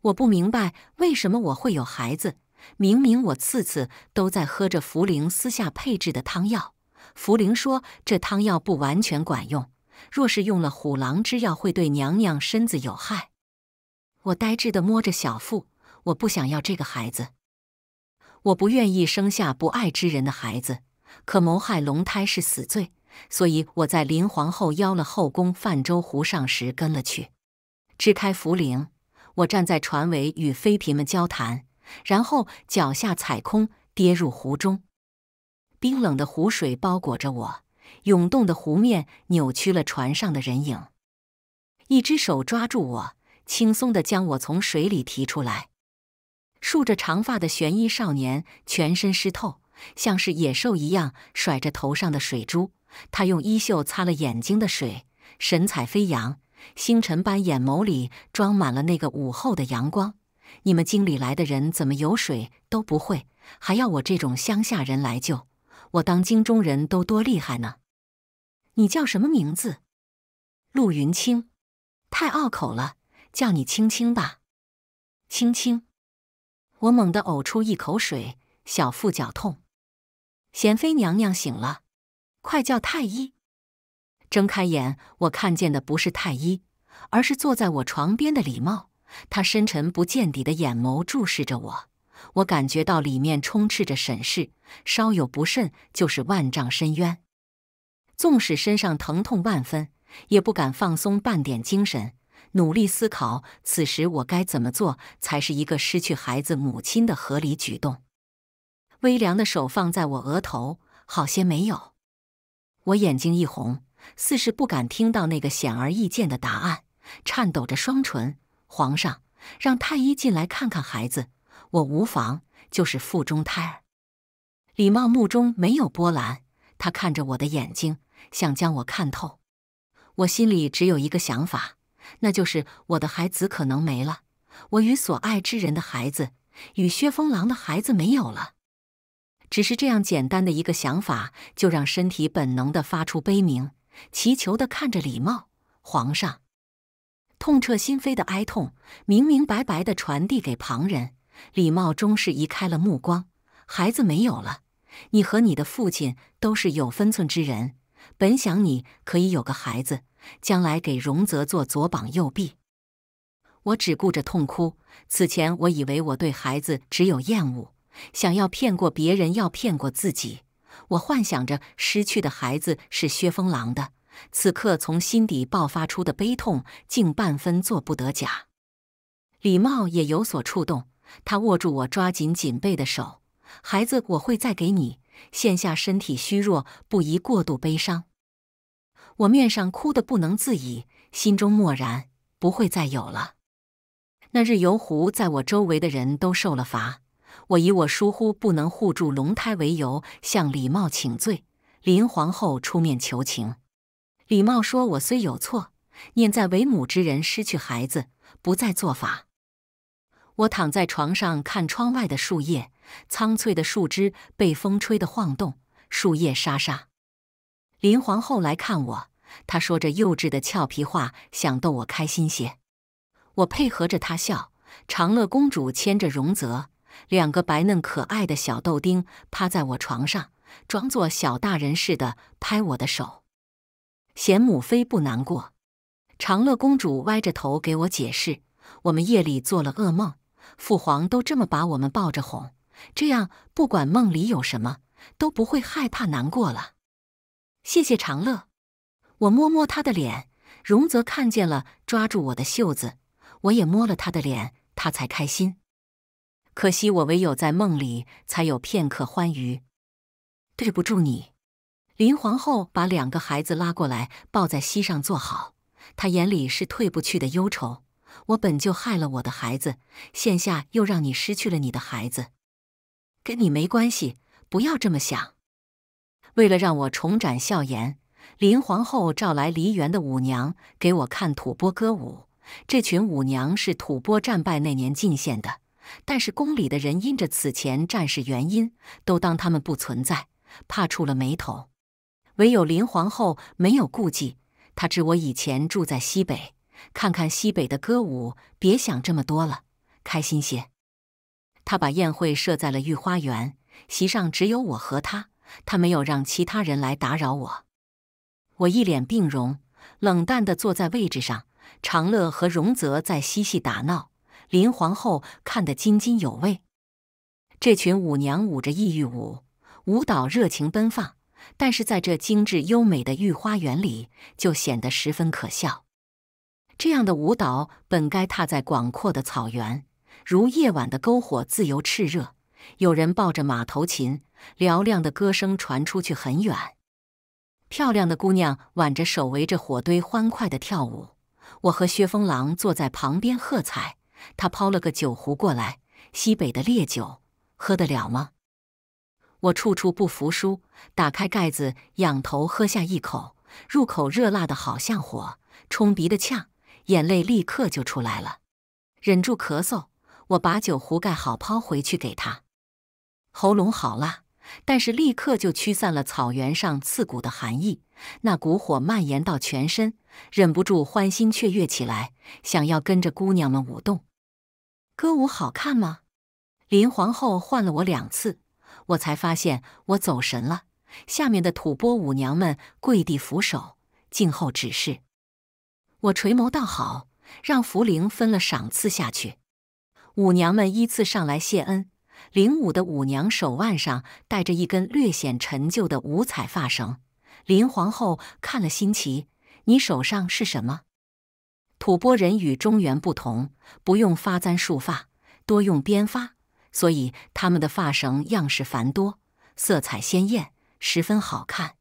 我不明白为什么我会有孩子，明明我次次都在喝着茯苓私下配制的汤药。茯苓说这汤药不完全管用，若是用了虎狼之药，会对娘娘身子有害。我呆滞的摸着小腹，我不想要这个孩子，我不愿意生下不爱之人的孩子，可谋害龙胎是死罪。所以我在林皇后邀了后宫泛舟湖上时跟了去，支开茯苓，我站在船尾与妃嫔们交谈，然后脚下踩空跌入湖中。冰冷的湖水包裹着我，涌动的湖面扭曲了船上的人影。一只手抓住我，轻松地将我从水里提出来。竖着长发的玄衣少年全身湿透，像是野兽一样甩着头上的水珠。他用衣袖擦了眼睛的水，神采飞扬，星辰般眼眸里装满了那个午后的阳光。你们京里来的人怎么游水都不会，还要我这种乡下人来救？我当京中人都多厉害呢！你叫什么名字？陆云清，太拗口了，叫你青青吧。青青，我猛地呕出一口水，小腹绞痛。贤妃娘娘醒了。快叫太医！睁开眼，我看见的不是太医，而是坐在我床边的李茂。他深沉不见底的眼眸注视着我，我感觉到里面充斥着审视，稍有不慎就是万丈深渊。纵使身上疼痛万分，也不敢放松半点精神，努力思考此时我该怎么做才是一个失去孩子母亲的合理举动。微凉的手放在我额头，好些没有。我眼睛一红，似是不敢听到那个显而易见的答案，颤抖着双唇：“皇上，让太医进来看看孩子，我无妨，就是腹中胎儿。”李茂目中没有波澜，他看着我的眼睛，想将我看透。我心里只有一个想法，那就是我的孩子可能没了，我与所爱之人的孩子，与薛风狼的孩子没有了。只是这样简单的一个想法，就让身体本能的发出悲鸣，祈求的看着李茂。皇上，痛彻心扉的哀痛，明明白白的传递给旁人。李茂终是移开了目光。孩子没有了，你和你的父亲都是有分寸之人。本想你可以有个孩子，将来给荣泽做左膀右臂。我只顾着痛哭。此前我以为我对孩子只有厌恶。想要骗过别人，要骗过自己。我幻想着失去的孩子是薛风狼的，此刻从心底爆发出的悲痛，竟半分做不得假。李茂也有所触动，他握住我抓紧紧背的手：“孩子，我会再给你。现下身体虚弱，不宜过度悲伤。”我面上哭得不能自已，心中默然：“不会再有了。”那日游湖，在我周围的人都受了罚。我以我疏忽不能护住龙胎为由向李茂请罪，林皇后出面求情。李茂说：“我虽有错，念在为母之人失去孩子，不再做法。”我躺在床上看窗外的树叶，苍翠的树枝被风吹得晃动，树叶沙沙。林皇后来看我，她说着幼稚的俏皮话，想逗我开心些。我配合着她笑。长乐公主牵着荣泽。两个白嫩可爱的小豆丁趴在我床上，装作小大人似的拍我的手，嫌母妃不难过。长乐公主歪着头给我解释：“我们夜里做了噩梦，父皇都这么把我们抱着哄，这样不管梦里有什么，都不会害怕难过了。”谢谢长乐。我摸摸她的脸，荣泽看见了，抓住我的袖子，我也摸了他的脸，他才开心。可惜我唯有在梦里才有片刻欢愉，对不住你。林皇后把两个孩子拉过来，抱在膝上坐好，她眼里是退不去的忧愁。我本就害了我的孩子，现下又让你失去了你的孩子，跟你没关系，不要这么想。为了让我重展笑颜，林皇后召来梨园的舞娘，给我看吐蕃歌舞。这群舞娘是吐蕃战败那年进献的。但是宫里的人因着此前战事原因，都当他们不存在，怕触了霉头。唯有林皇后没有顾忌，她知我以前住在西北，看看西北的歌舞，别想这么多了，开心些。她把宴会设在了御花园，席上只有我和她，她没有让其他人来打扰我。我一脸病容，冷淡地坐在位置上。长乐和荣泽在嬉戏打闹。林皇后看得津津有味，这群舞娘舞着异域舞，舞蹈热情奔放，但是在这精致优美的御花园里就显得十分可笑。这样的舞蹈本该踏在广阔的草原，如夜晚的篝火，自由炽热。有人抱着马头琴，嘹亮的歌声传出去很远。漂亮的姑娘挽着手围着火堆欢快的跳舞，我和薛风狼坐在旁边喝彩。他抛了个酒壶过来，西北的烈酒，喝得了吗？我处处不服输，打开盖子，仰头喝下一口，入口热辣的，好像火冲鼻的呛，眼泪立刻就出来了。忍住咳嗽，我把酒壶盖好，抛回去给他。喉咙好辣，但是立刻就驱散了草原上刺骨的寒意，那股火蔓延到全身，忍不住欢欣雀跃起来，想要跟着姑娘们舞动。歌舞好看吗？林皇后换了我两次，我才发现我走神了。下面的吐蕃舞娘们跪地扶手，静候指示。我垂眸道：“好，让福苓分了赏赐下去。”舞娘们依次上来谢恩。领舞的舞娘手腕上戴着一根略显陈旧的五彩发绳。林皇后看了新奇：“你手上是什么？”吐蕃人与中原不同，不用发簪束发，多用编发，所以他们的发绳样式繁多，色彩鲜艳，十分好看。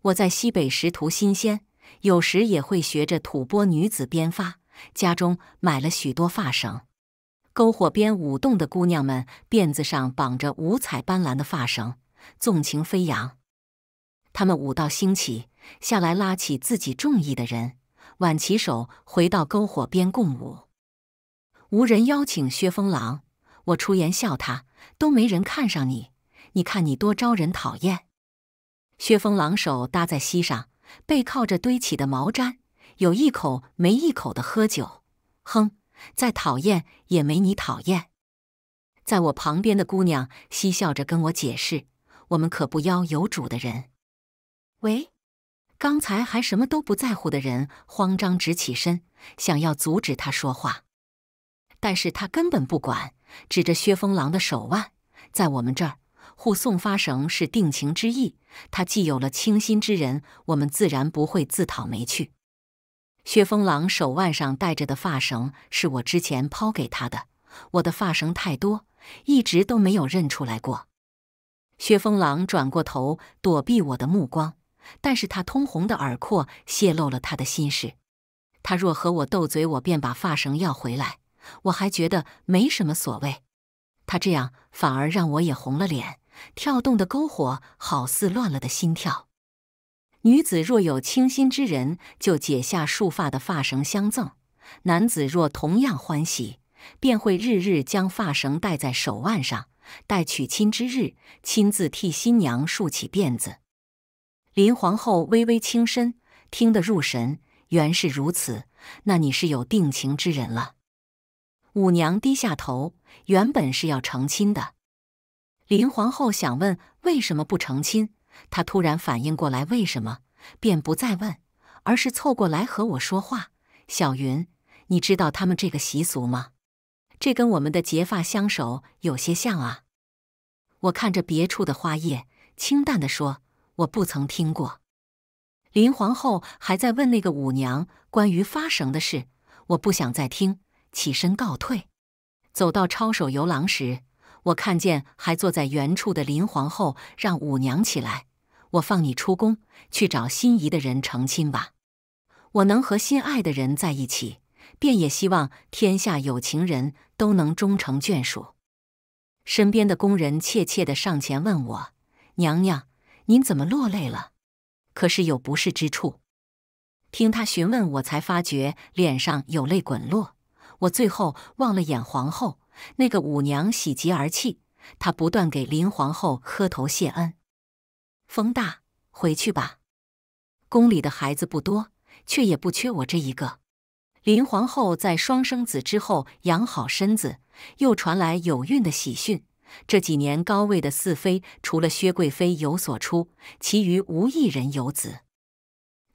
我在西北识图新鲜，有时也会学着吐蕃女子编发。家中买了许多发绳。篝火边舞动的姑娘们，辫子上绑着五彩斑斓的发绳，纵情飞扬。他们舞到兴起，下来拉起自己中意的人。挽起手，回到篝火边共舞。无人邀请薛风狼，我出言笑他，都没人看上你，你看你多招人讨厌。薛风狼手搭在膝上，背靠着堆起的毛毡，有一口没一口的喝酒。哼，再讨厌也没你讨厌。在我旁边的姑娘嬉笑着跟我解释：“我们可不邀有主的人。”喂。刚才还什么都不在乎的人慌张直起身，想要阻止他说话，但是他根本不管，指着薛风狼的手腕。在我们这儿，护送发绳是定情之意。他既有了倾心之人，我们自然不会自讨没趣。薛风狼手腕上戴着的发绳是我之前抛给他的。我的发绳太多，一直都没有认出来过。薛风狼转过头躲避我的目光。但是他通红的耳廓泄露了他的心事。他若和我斗嘴，我便把发绳要回来。我还觉得没什么所谓。他这样反而让我也红了脸，跳动的篝火好似乱了的心跳。女子若有倾心之人，就解下束发的发绳相赠；男子若同样欢喜，便会日日将发绳戴在手腕上，待娶亲之日，亲自替新娘束起辫子。林皇后微微轻身，听得入神。原是如此，那你是有定情之人了。五娘低下头，原本是要成亲的。林皇后想问为什么不成亲，她突然反应过来为什么，便不再问，而是凑过来和我说话：“小云，你知道他们这个习俗吗？这跟我们的结发相守有些像啊。”我看着别处的花叶，清淡的说。我不曾听过，林皇后还在问那个舞娘关于发绳的事。我不想再听，起身告退。走到抄手游廊时，我看见还坐在原处的林皇后，让舞娘起来。我放你出宫，去找心仪的人成亲吧。我能和心爱的人在一起，便也希望天下有情人都能终成眷属。身边的宫人怯怯的上前问我：“娘娘。”您怎么落泪了？可是有不适之处？听他询问，我才发觉脸上有泪滚落。我最后望了眼皇后，那个舞娘喜极而泣，她不断给林皇后磕头谢恩。风大，回去吧。宫里的孩子不多，却也不缺我这一个。林皇后在双生子之后养好身子，又传来有孕的喜讯。这几年高位的四妃，除了薛贵妃有所出，其余无一人有子。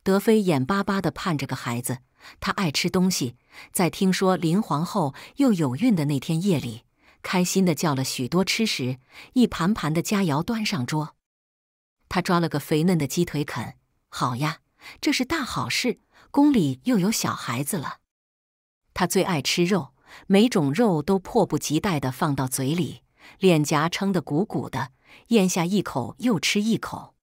德妃眼巴巴地盼着个孩子。她爱吃东西，在听说林皇后又有孕的那天夜里，开心地叫了许多吃食，一盘盘的佳肴端上桌。她抓了个肥嫩的鸡腿啃，好呀，这是大好事，宫里又有小孩子了。她最爱吃肉，每种肉都迫不及待地放到嘴里。脸颊撑得鼓鼓的，咽下一口又吃一口，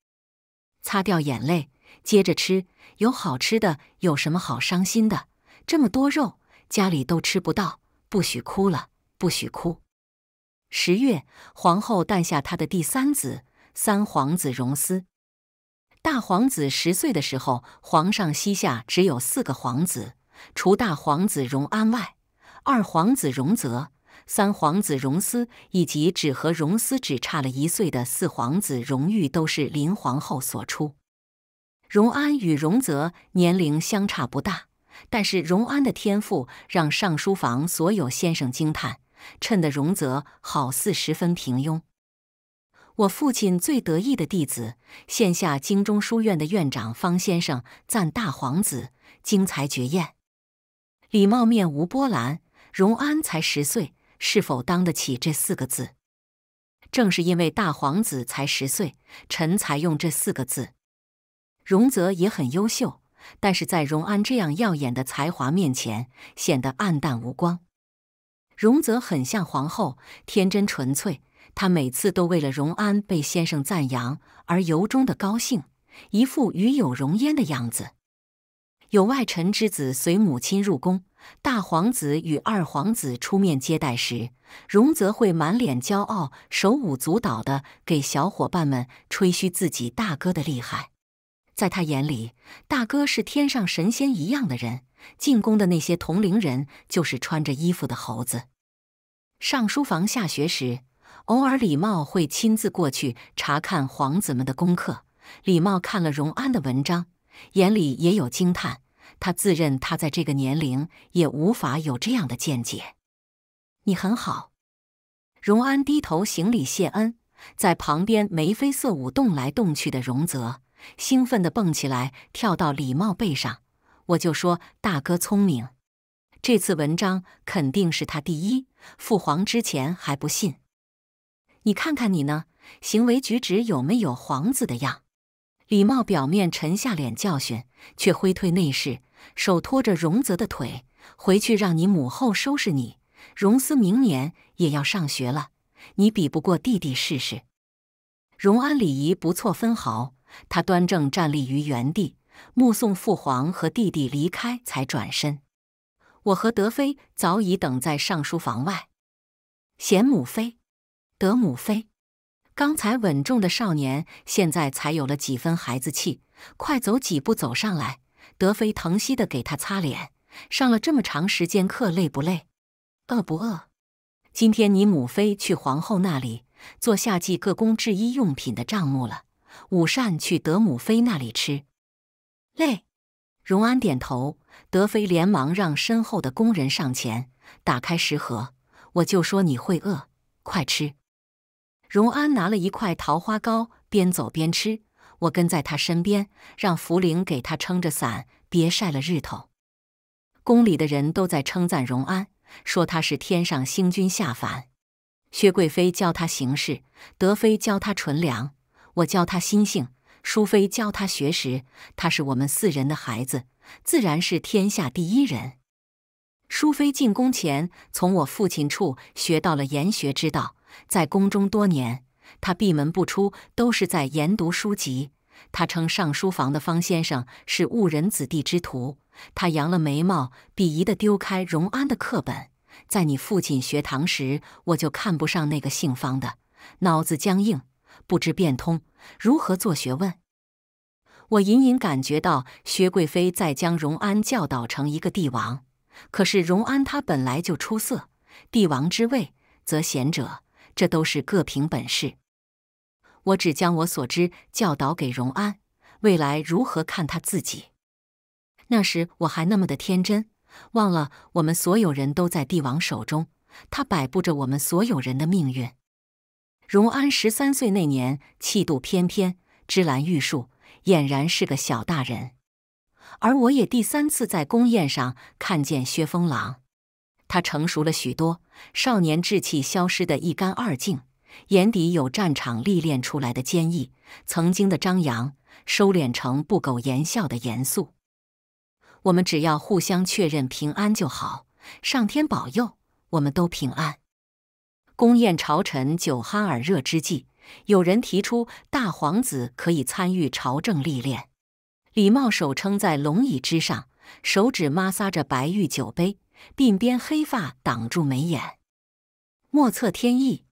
擦掉眼泪，接着吃。有好吃的，有什么好伤心的？这么多肉，家里都吃不到，不许哭了，不许哭。十月，皇后诞下她的第三子，三皇子荣思。大皇子十岁的时候，皇上膝下只有四个皇子，除大皇子荣安外，二皇子荣泽。三皇子荣斯以及只和荣斯只差了一岁的四皇子荣玉，都是林皇后所出。荣安与荣泽年龄相差不大，但是荣安的天赋让尚书房所有先生惊叹，衬得荣泽好似十分平庸。我父亲最得意的弟子，现下京中书院的院长方先生赞大皇子精才绝艳，李茂面无波澜。荣安才十岁。是否当得起这四个字？正是因为大皇子才十岁，臣才用这四个字。荣泽也很优秀，但是在荣安这样耀眼的才华面前，显得黯淡无光。荣泽很像皇后，天真纯粹。他每次都为了荣安被先生赞扬而由衷的高兴，一副与有荣焉的样子。有外臣之子随母亲入宫。大皇子与二皇子出面接待时，荣泽会满脸骄傲，手舞足蹈地给小伙伴们吹嘘自己大哥的厉害。在他眼里，大哥是天上神仙一样的人，进宫的那些同龄人就是穿着衣服的猴子。上书房下学时，偶尔李茂会亲自过去查看皇子们的功课。李茂看了荣安的文章，眼里也有惊叹。他自认他在这个年龄也无法有这样的见解。你很好，荣安低头行礼谢恩。在旁边眉飞色舞动来动去的荣泽，兴奋的蹦起来，跳到李茂背上。我就说大哥聪明，这次文章肯定是他第一。父皇之前还不信，你看看你呢，行为举止有没有皇子的样？李茂表面沉下脸教训，却挥退内侍。手托着荣泽的腿，回去让你母后收拾你。荣思明年也要上学了，你比不过弟弟试试。荣安礼仪不错分毫，他端正站立于原地，目送父皇和弟弟离开，才转身。我和德妃早已等在上书房外。贤母妃，德母妃，刚才稳重的少年现在才有了几分孩子气，快走几步走上来。德妃疼惜的给他擦脸，上了这么长时间课，累不累？饿不饿？今天你母妃去皇后那里做夏季各宫制衣用品的账目了，午膳去德母妃那里吃。累。荣安点头，德妃连忙让身后的宫人上前打开食盒，我就说你会饿，快吃。荣安拿了一块桃花糕，边走边吃。我跟在他身边，让茯苓给他撑着伞，别晒了日头。宫里的人都在称赞荣安，说他是天上星君下凡。薛贵妃教他行事，德妃教他纯良，我教他心性，淑妃教他学识。他是我们四人的孩子，自然是天下第一人。淑妃进宫前，从我父亲处学到了研学之道，在宫中多年。他闭门不出，都是在研读书籍。他称上书房的方先生是误人子弟之徒。他扬了眉毛，鄙夷地丢开荣安的课本。在你父亲学堂时，我就看不上那个姓方的，脑子僵硬，不知变通，如何做学问？我隐隐感觉到，薛贵妃在将荣安教导成一个帝王。可是荣安他本来就出色，帝王之位，则贤者。这都是各凭本事，我只将我所知教导给荣安，未来如何看他自己？那时我还那么的天真，忘了我们所有人都在帝王手中，他摆布着我们所有人的命运。荣安十三岁那年，气度翩翩，芝兰玉树，俨然是个小大人。而我也第三次在宫宴上看见薛风郎。他成熟了许多，少年稚气消失得一干二净，眼底有战场历练出来的坚毅。曾经的张扬收敛成不苟言笑的严肃。我们只要互相确认平安就好，上天保佑，我们都平安。宫宴朝臣酒酣耳热之际，有人提出大皇子可以参与朝政历练。李茂手撑在龙椅之上，手指摩挲着白玉酒杯。鬓边黑发挡住眉眼，莫测天意。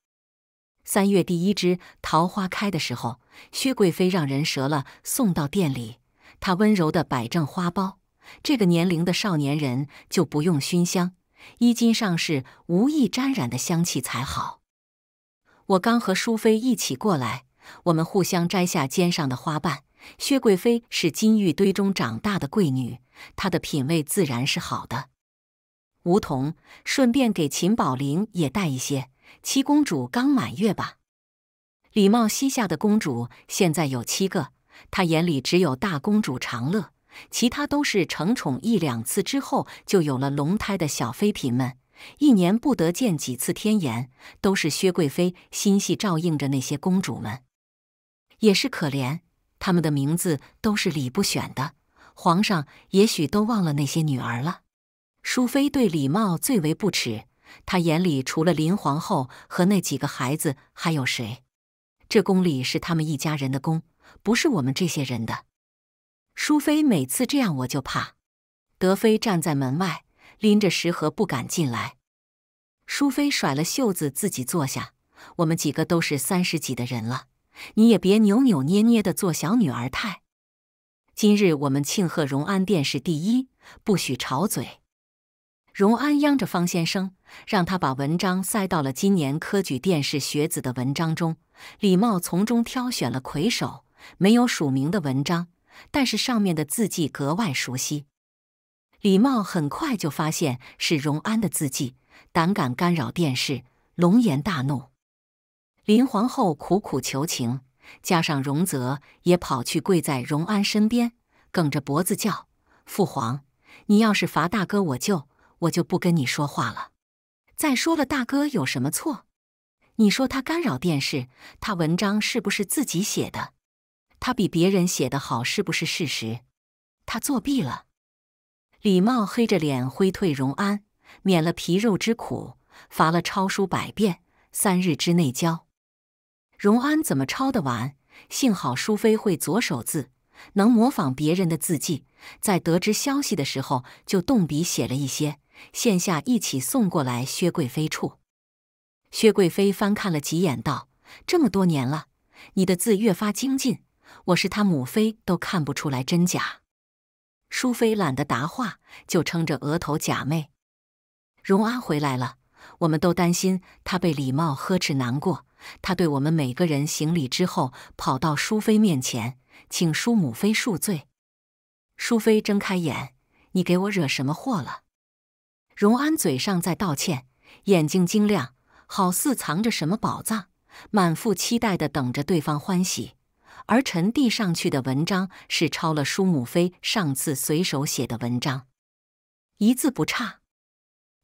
三月第一枝桃花开的时候，薛贵妃让人折了送到店里。她温柔地摆正花苞。这个年龄的少年人就不用熏香，衣襟上是无意沾染的香气才好。我刚和淑妃一起过来，我们互相摘下肩上的花瓣。薛贵妃是金玉堆中长大的贵女，她的品味自然是好的。梧桐，顺便给秦宝玲也带一些。七公主刚满月吧？李茂膝下的公主现在有七个，她眼里只有大公主长乐，其他都是承宠一两次之后就有了龙胎的小妃嫔们，一年不得见几次天颜，都是薛贵妃心细照应着那些公主们，也是可怜。他们的名字都是李不选的，皇上也许都忘了那些女儿了。淑妃对李茂最为不耻，她眼里除了林皇后和那几个孩子，还有谁？这宫里是他们一家人的宫，不是我们这些人的。淑妃每次这样我就怕。德妃站在门外，拎着食盒不敢进来。淑妃甩了袖子，自己坐下。我们几个都是三十几的人了，你也别扭扭捏捏的做小女儿态。今日我们庆贺荣安殿是第一，不许吵嘴。荣安央着方先生，让他把文章塞到了今年科举殿试学子的文章中。李茂从中挑选了魁首，没有署名的文章，但是上面的字迹格外熟悉。李茂很快就发现是荣安的字迹，胆敢干扰殿试，龙颜大怒。林皇后苦苦求情，加上荣泽也跑去跪在荣安身边，梗着脖子叫：“父皇，你要是罚大哥，我就……”我就不跟你说话了。再说了，大哥有什么错？你说他干扰电视，他文章是不是自己写的？他比别人写的好，是不是事实？他作弊了。李茂黑着脸挥退荣安，免了皮肉之苦，罚了抄书百遍，三日之内交。荣安怎么抄得完？幸好淑妃会左手字，能模仿别人的字迹，在得知消息的时候就动笔写了一些。现下一起送过来薛贵妃处。薛贵妃翻看了几眼，道：“这么多年了，你的字越发精进。我是她母妃，都看不出来真假。”淑妃懒得答话，就撑着额头假寐。荣安回来了，我们都担心他被李茂呵斥难过。他对我们每个人行礼之后，跑到淑妃面前，请淑母妃恕罪。淑妃睁开眼：“你给我惹什么祸了？”荣安嘴上在道歉，眼睛晶亮，好似藏着什么宝藏，满腹期待的等着对方欢喜。儿臣递上去的文章是抄了舒母妃上次随手写的文章，一字不差。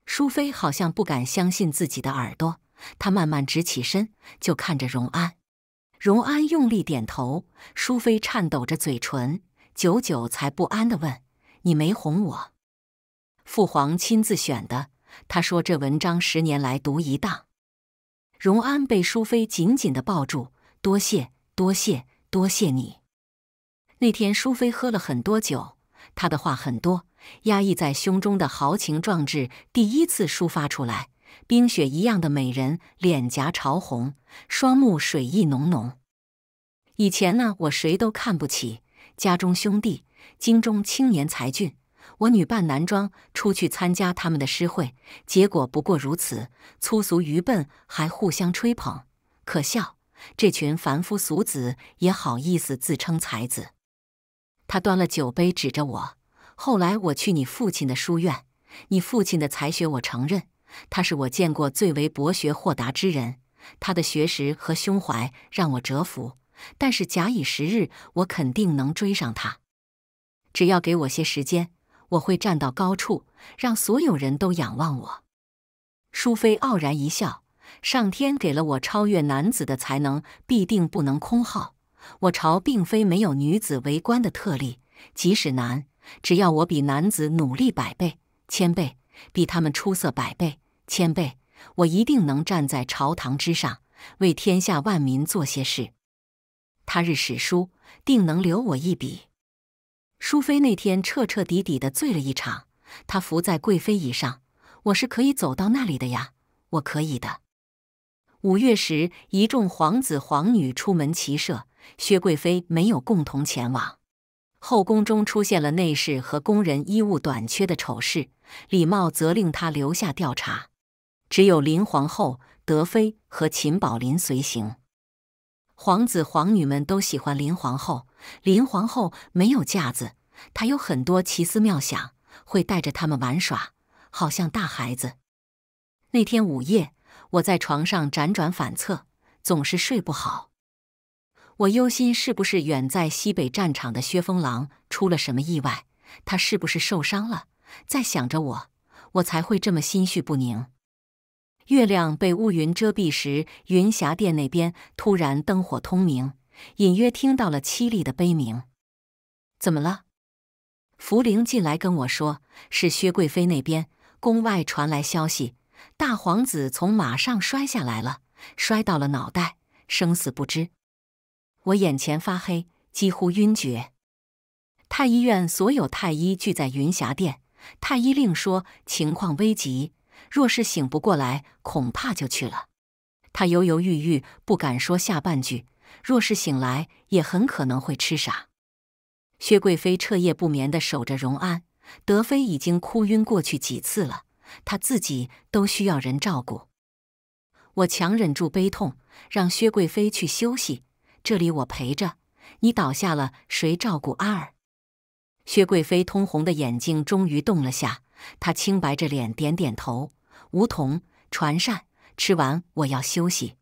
淑妃好像不敢相信自己的耳朵，她慢慢直起身，就看着荣安。荣安用力点头。淑妃颤抖着嘴唇，久久才不安地问：“你没哄我？”父皇亲自选的，他说这文章十年来独一档。”荣安被淑妃紧紧的抱住，多谢多谢多谢你。那天淑妃喝了很多酒，她的话很多，压抑在胸中的豪情壮志第一次抒发出来。冰雪一样的美人脸颊潮红，双目水意浓浓。以前呢，我谁都看不起，家中兄弟，京中青年才俊。我女扮男装出去参加他们的诗会，结果不过如此，粗俗愚笨，还互相吹捧，可笑！这群凡夫俗子也好意思自称才子。他端了酒杯，指着我。后来我去你父亲的书院，你父亲的才学我承认，他是我见过最为博学豁达之人，他的学识和胸怀让我折服。但是假以时日，我肯定能追上他，只要给我些时间。我会站到高处，让所有人都仰望我。淑妃傲然一笑：“上天给了我超越男子的才能，必定不能空耗。我朝并非没有女子为官的特例，即使难，只要我比男子努力百倍、千倍，比他们出色百倍、千倍，我一定能站在朝堂之上，为天下万民做些事。他日史书定能留我一笔。”淑妃那天彻彻底底的醉了一场，她伏在贵妃椅上，我是可以走到那里的呀，我可以的。五月时，一众皇子皇女出门骑射，薛贵妃没有共同前往。后宫中出现了内侍和宫人衣物短缺的丑事，李茂责令他留下调查。只有林皇后、德妃和秦宝林随行。皇子皇女们都喜欢林皇后，林皇后没有架子，她有很多奇思妙想，会带着他们玩耍，好像大孩子。那天午夜，我在床上辗转反侧，总是睡不好。我忧心是不是远在西北战场的薛风狼出了什么意外，他是不是受伤了，在想着我，我才会这么心绪不宁。月亮被乌云遮蔽时，云霞殿那边突然灯火通明，隐约听到了凄厉的悲鸣。怎么了？茯苓进来跟我说，是薛贵妃那边宫外传来消息，大皇子从马上摔下来了，摔到了脑袋，生死不知。我眼前发黑，几乎晕厥。太医院所有太医聚在云霞殿，太医令说情况危急。若是醒不过来，恐怕就去了。他犹犹豫豫，不敢说下半句。若是醒来，也很可能会吃傻。薛贵妃彻夜不眠地守着荣安，德妃已经哭晕过去几次了，她自己都需要人照顾。我强忍住悲痛，让薛贵妃去休息，这里我陪着。你倒下了，谁照顾阿儿？薛贵妃通红的眼睛终于动了下，她清白着脸点点头。梧桐传膳，吃完我要休息。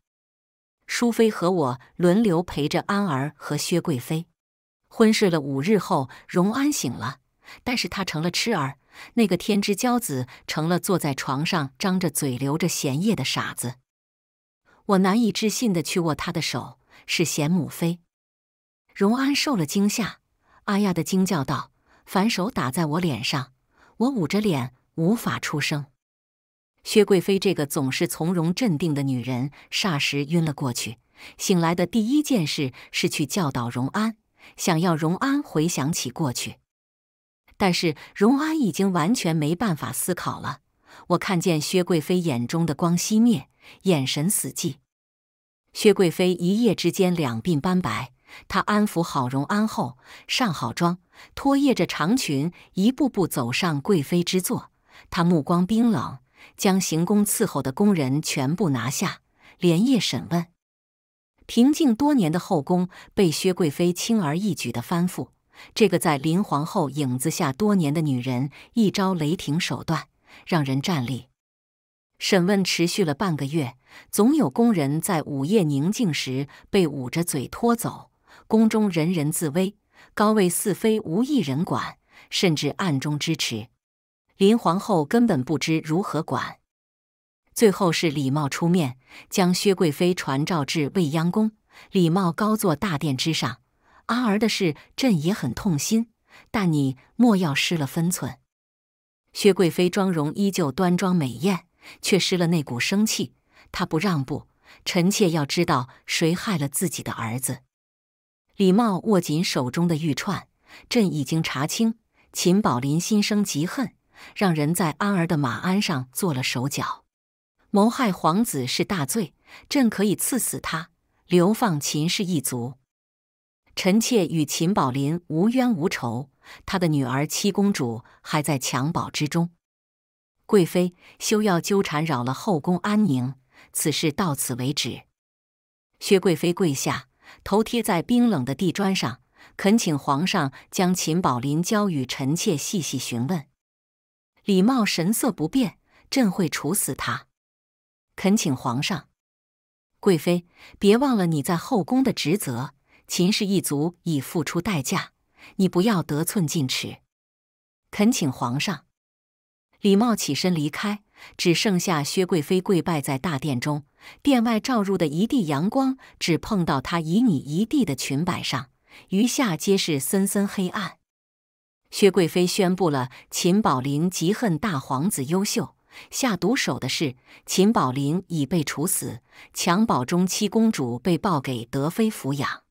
淑妃和我轮流陪着安儿和薛贵妃。昏睡了五日后，荣安醒了，但是他成了痴儿。那个天之骄子成了坐在床上张着嘴流着涎液的傻子。我难以置信的去握他的手，是贤母妃。荣安受了惊吓，啊呀的惊叫道，反手打在我脸上，我捂着脸无法出声。薛贵妃这个总是从容镇定的女人，霎时晕了过去。醒来的第一件事是去教导荣安，想要荣安回想起过去。但是荣安已经完全没办法思考了。我看见薛贵妃眼中的光熄灭，眼神死寂。薛贵妃一夜之间两鬓斑白。她安抚好荣安后，上好妆，拖曳着长裙，一步步走上贵妃之座。她目光冰冷。将行宫伺候的宫人全部拿下，连夜审问。平静多年的后宫被薛贵妃轻而易举地翻覆。这个在林皇后影子下多年的女人，一招雷霆手段，让人战栗。审问持续了半个月，总有宫人在午夜宁静时被捂着嘴拖走。宫中人人自危，高位四妃无一人管，甚至暗中支持。林皇后根本不知如何管，最后是李茂出面将薛贵妃传召至未央宫。李茂高坐大殿之上，阿儿的事，朕也很痛心，但你莫要失了分寸。薛贵妃妆容依旧端庄美艳，却失了那股生气。她不让步，臣妾要知道谁害了自己的儿子。李茂握紧手中的玉串，朕已经查清，秦宝林心生极恨。让人在安儿的马鞍上做了手脚，谋害皇子是大罪，朕可以赐死他，流放秦氏一族。臣妾与秦宝林无冤无仇，他的女儿七公主还在襁褓之中。贵妃，休要纠缠扰了后宫安宁，此事到此为止。薛贵妃跪下，头贴在冰冷的地砖上，恳请皇上将秦宝林交与臣妾细细询问。李茂神色不变，朕会处死他。恳请皇上，贵妃，别忘了你在后宫的职责。秦氏一族已付出代价，你不要得寸进尺。恳请皇上。李茂起身离开，只剩下薛贵妃跪拜在大殿中。殿外照入的一地阳光，只碰到她一女一地的裙摆上，余下皆是森森黑暗。薛贵妃宣布了秦宝林嫉恨大皇子优秀下毒手的事，秦宝林已被处死，襁褓中七公主被抱给德妃抚养。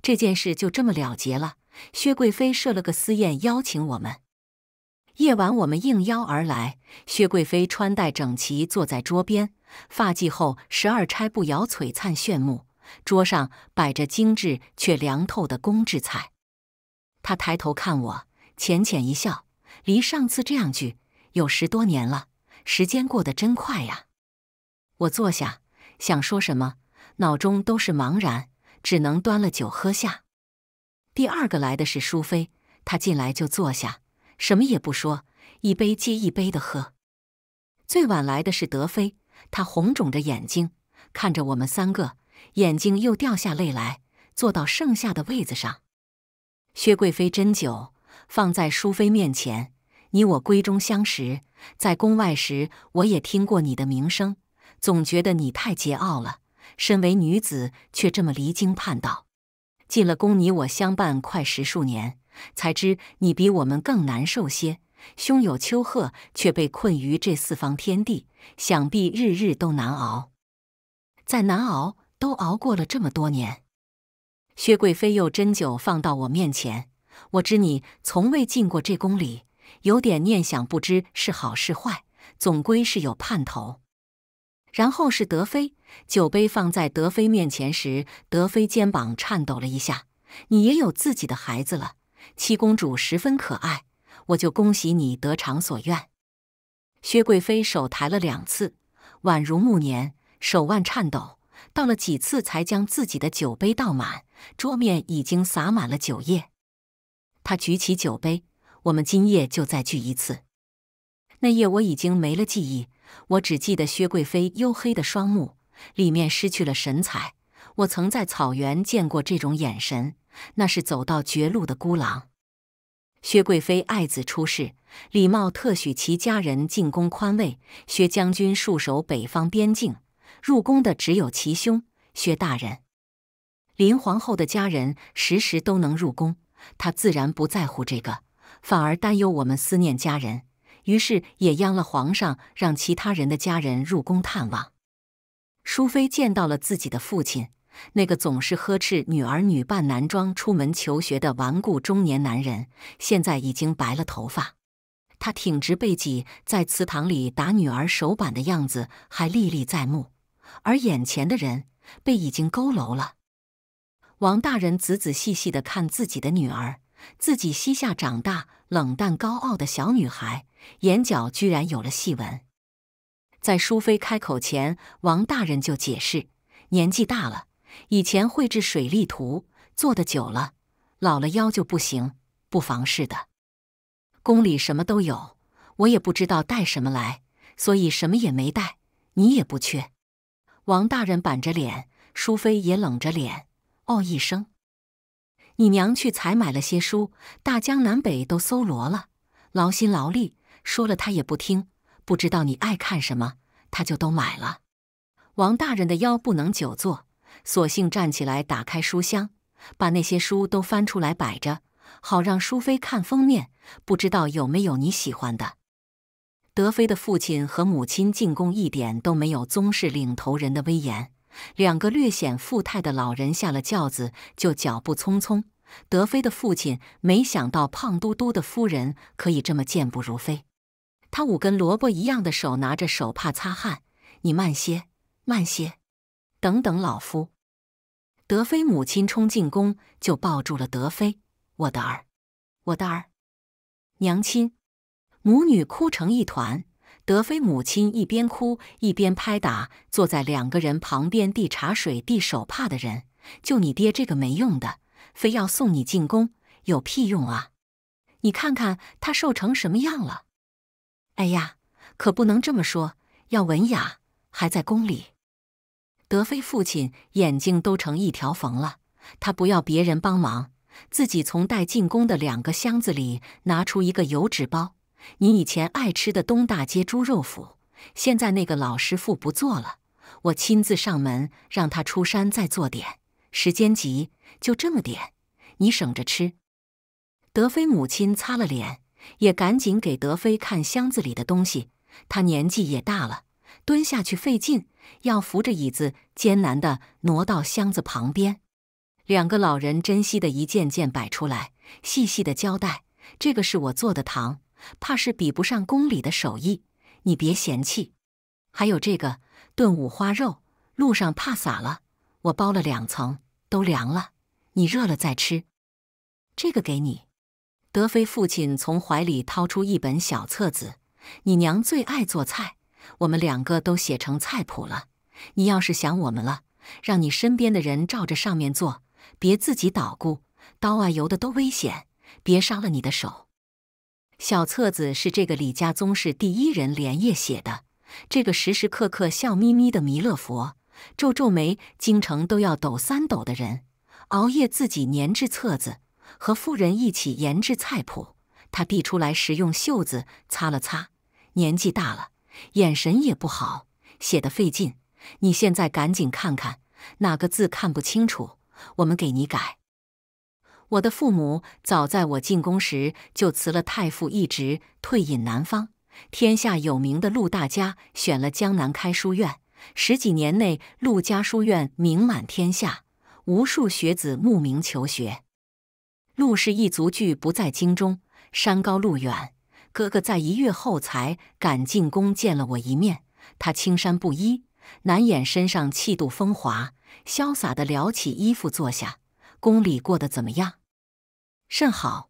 这件事就这么了结了。薛贵妃设了个私宴邀请我们，夜晚我们应邀而来。薛贵妃穿戴整齐，坐在桌边，发髻后十二钗步摇璀璨炫目，桌上摆着精致却凉透的宫制菜。她抬头看我。浅浅一笑，离上次这样聚有十多年了，时间过得真快呀。我坐下，想说什么，脑中都是茫然，只能端了酒喝下。第二个来的是淑妃，她进来就坐下，什么也不说，一杯接一杯的喝。最晚来的是德妃，她红肿着眼睛看着我们三个，眼睛又掉下泪来，坐到剩下的位子上。薛贵妃斟酒。放在淑妃面前，你我闺中相识，在宫外时我也听过你的名声，总觉得你太桀骜了。身为女子，却这么离经叛道。进了宫，你我相伴快十数年，才知你比我们更难受些。胸有丘壑，却被困于这四方天地，想必日日都难熬。再难熬，都熬过了这么多年。薛贵妃又斟酒放到我面前。我知你从未进过这宫里，有点念想，不知是好是坏，总归是有盼头。然后是德妃，酒杯放在德妃面前时，德妃肩膀颤抖了一下。你也有自己的孩子了，七公主十分可爱，我就恭喜你得偿所愿。薛贵妃手抬了两次，宛如暮年，手腕颤抖，倒了几次才将自己的酒杯倒满，桌面已经洒满了酒液。他举起酒杯，我们今夜就再聚一次。那夜我已经没了记忆，我只记得薛贵妃黝黑的双目里面失去了神采。我曾在草原见过这种眼神，那是走到绝路的孤狼。薛贵妃爱子出世，李瑁特许其家人进宫宽慰。薛将军戍守北方边境，入宫的只有其兄薛大人。林皇后的家人时时都能入宫。他自然不在乎这个，反而担忧我们思念家人，于是也央了皇上，让其他人的家人入宫探望。淑妃见到了自己的父亲，那个总是呵斥女儿女扮男装出门求学的顽固中年男人，现在已经白了头发。他挺直背脊在祠堂里打女儿手板的样子还历历在目，而眼前的人被已经佝偻了。王大人仔仔细细的看自己的女儿，自己膝下长大冷淡高傲的小女孩，眼角居然有了细纹。在淑妃开口前，王大人就解释：年纪大了，以前绘制水利图做的久了，老了腰就不行，不妨事的。宫里什么都有，我也不知道带什么来，所以什么也没带。你也不缺。王大人板着脸，淑妃也冷着脸。哦，一生，你娘去采买了些书，大江南北都搜罗了，劳心劳力。说了她也不听，不知道你爱看什么，她就都买了。王大人的腰不能久坐，索性站起来，打开书箱，把那些书都翻出来摆着，好让淑妃看封面。不知道有没有你喜欢的。德妃的父亲和母亲进宫，一点都没有宗室领头人的威严。两个略显富态的老人下了轿子，就脚步匆匆。德妃的父亲没想到胖嘟嘟的夫人可以这么健步如飞，他五根萝卜一样的手拿着手帕擦汗：“你慢些，慢些，等等老夫。”德妃母亲冲进宫就抱住了德妃：“我的儿，我的儿，娘亲！”母女哭成一团。德妃母亲一边哭一边拍打坐在两个人旁边递茶水、递手帕的人：“就你爹这个没用的，非要送你进宫，有屁用啊！你看看他瘦成什么样了！”哎呀，可不能这么说，要文雅。还在宫里，德妃父亲眼睛都成一条缝了，他不要别人帮忙，自己从带进宫的两个箱子里拿出一个油纸包。你以前爱吃的东大街猪肉脯，现在那个老师傅不做了，我亲自上门让他出山再做点。时间急，就这么点，你省着吃。德妃母亲擦了脸，也赶紧给德妃看箱子里的东西。她年纪也大了，蹲下去费劲，要扶着椅子艰难地挪到箱子旁边。两个老人珍惜地一件件摆出来，细细地交代：这个是我做的糖。怕是比不上宫里的手艺，你别嫌弃。还有这个炖五花肉，路上怕洒了，我包了两层，都凉了，你热了再吃。这个给你，德妃父亲从怀里掏出一本小册子，你娘最爱做菜，我们两个都写成菜谱了。你要是想我们了，让你身边的人照着上面做，别自己捣鼓，刀啊油的都危险，别伤了你的手。小册子是这个李家宗室第一人连夜写的。这个时时刻刻笑眯眯的弥勒佛，皱皱眉，京城都要抖三抖的人，熬夜自己研制册子，和夫人一起研制菜谱。他递出来时，用袖子擦了擦。年纪大了，眼神也不好，写的费劲。你现在赶紧看看哪个字看不清楚，我们给你改。我的父母早在我进宫时就辞了太傅一职，退隐南方。天下有名的陆大家选了江南开书院，十几年内陆家书院名满天下，无数学子慕名求学。陆氏一族聚不在京中，山高路远，哥哥在一月后才敢进宫见了我一面。他青山布衣，难掩身上气度风华，潇洒的撩起衣服坐下。宫里过得怎么样？甚好，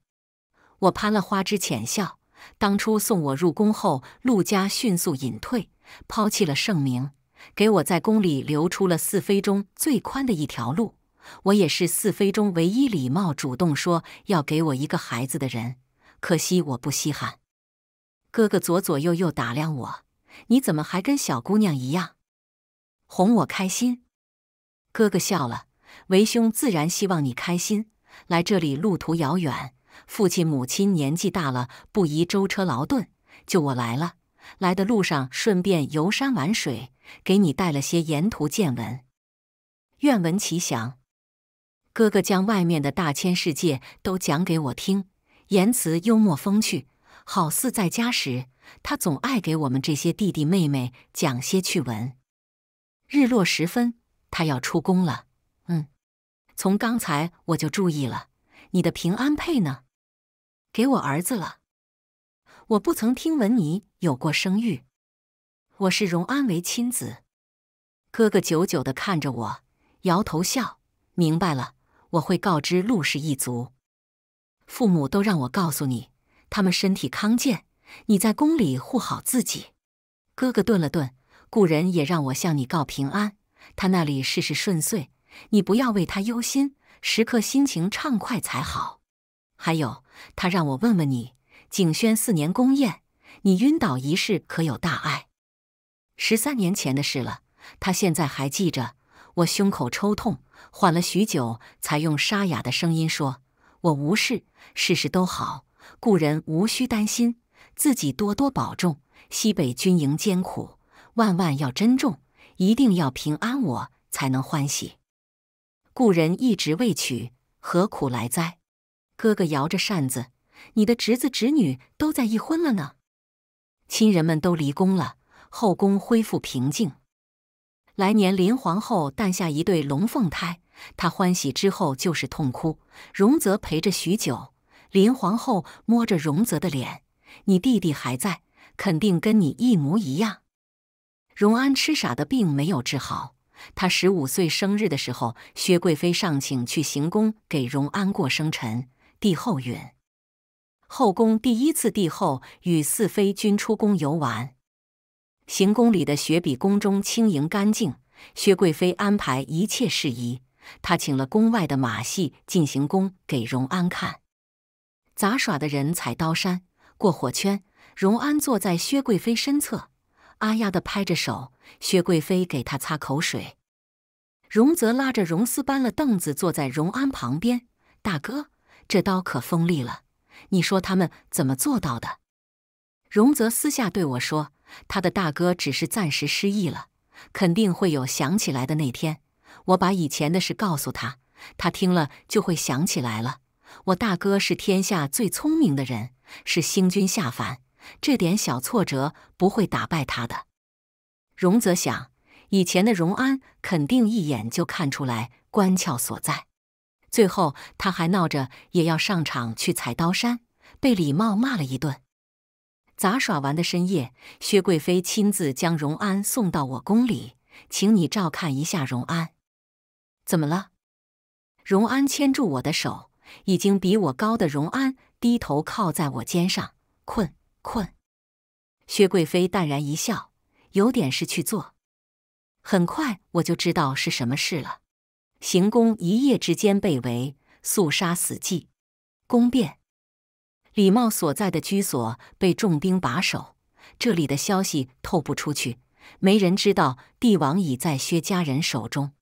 我攀了花枝浅笑。当初送我入宫后，陆家迅速隐退，抛弃了盛名，给我在宫里留出了四妃中最宽的一条路。我也是四妃中唯一礼貌主动说要给我一个孩子的人，可惜我不稀罕。哥哥左左右右打量我，你怎么还跟小姑娘一样，哄我开心？哥哥笑了，为兄自然希望你开心。来这里路途遥远，父亲母亲年纪大了，不宜舟车劳顿，就我来了。来的路上顺便游山玩水，给你带了些沿途见闻。愿闻其详。哥哥将外面的大千世界都讲给我听，言辞幽默风趣，好似在家时他总爱给我们这些弟弟妹妹讲些趣闻。日落时分，他要出宫了。从刚才我就注意了，你的平安配呢？给我儿子了。我不曾听闻你有过生育。我视荣安为亲子。哥哥久久的看着我，摇头笑。明白了，我会告知陆氏一族。父母都让我告诉你，他们身体康健。你在宫里护好自己。哥哥顿了顿，故人也让我向你告平安，他那里事事顺遂。你不要为他忧心，时刻心情畅快才好。还有，他让我问问你，景轩四年宫宴，你晕倒一事可有大碍？十三年前的事了，他现在还记着。我胸口抽痛，缓了许久，才用沙哑的声音说：“我无事，事事都好，故人无需担心，自己多多保重。西北军营艰苦，万万要珍重，一定要平安，我才能欢喜。”故人一直未娶，何苦来哉？哥哥摇着扇子，你的侄子侄女都在一婚了呢。亲人们都离宫了，后宫恢复平静。来年，林皇后诞下一对龙凤胎，她欢喜之后就是痛哭。荣泽陪着许久，林皇后摸着荣泽的脸：“你弟弟还在，肯定跟你一模一样。”荣安痴傻的病没有治好。他十五岁生日的时候，薛贵妃上请去行宫给荣安过生辰，帝后允。后宫第一次，帝后与四妃均出宫游玩。行宫里的雪比宫中轻盈干净。薛贵妃安排一切事宜。她请了宫外的马戏进行宫给荣安看。杂耍的人踩刀山、过火圈，荣安坐在薛贵妃身侧。阿呀的拍着手，薛贵妃给他擦口水。荣泽拉着荣思搬了凳子，坐在荣安旁边。大哥，这刀可锋利了，你说他们怎么做到的？荣泽私下对我说：“他的大哥只是暂时失忆了，肯定会有想起来的那天。我把以前的事告诉他，他听了就会想起来了。我大哥是天下最聪明的人，是星君下凡。”这点小挫折不会打败他的。荣泽想，以前的荣安肯定一眼就看出来关窍所在。最后他还闹着也要上场去踩刀山，被李茂骂了一顿。杂耍完的深夜，薛贵妃亲自将荣安送到我宫里，请你照看一下荣安。怎么了？荣安牵住我的手，已经比我高的荣安低头靠在我肩上，困。困，薛贵妃淡然一笑，有点事去做。很快我就知道是什么事了。行宫一夜之间被围，肃杀死寂。宫变，李茂所在的居所被重兵把守，这里的消息透不出去，没人知道帝王已在薛家人手中。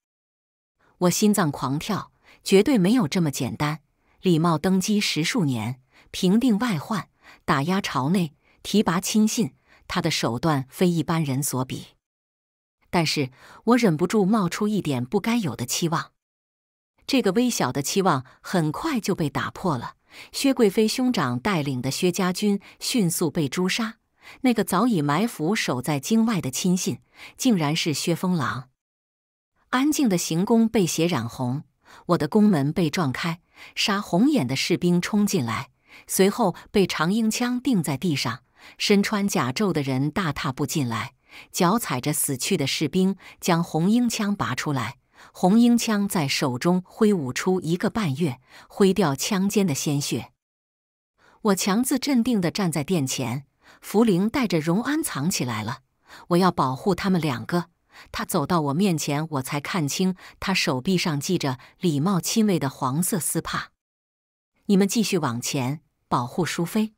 我心脏狂跳，绝对没有这么简单。李茂登基十数年，平定外患。打压朝内，提拔亲信，他的手段非一般人所比。但是我忍不住冒出一点不该有的期望，这个微小的期望很快就被打破了。薛贵妃兄长带领的薛家军迅速被诛杀，那个早已埋伏守在京外的亲信，竟然是薛风郎。安静的行宫被血染红，我的宫门被撞开，杀红眼的士兵冲进来。随后被长缨枪钉在地上，身穿甲胄的人大踏步进来，脚踩着死去的士兵，将红缨枪拔出来。红缨枪在手中挥舞出一个半月，挥掉枪尖的鲜血。我强自镇定地站在殿前，福苓带着荣安藏起来了，我要保护他们两个。他走到我面前，我才看清他手臂上系着礼貌亲卫的黄色丝帕。你们继续往前。保护淑妃，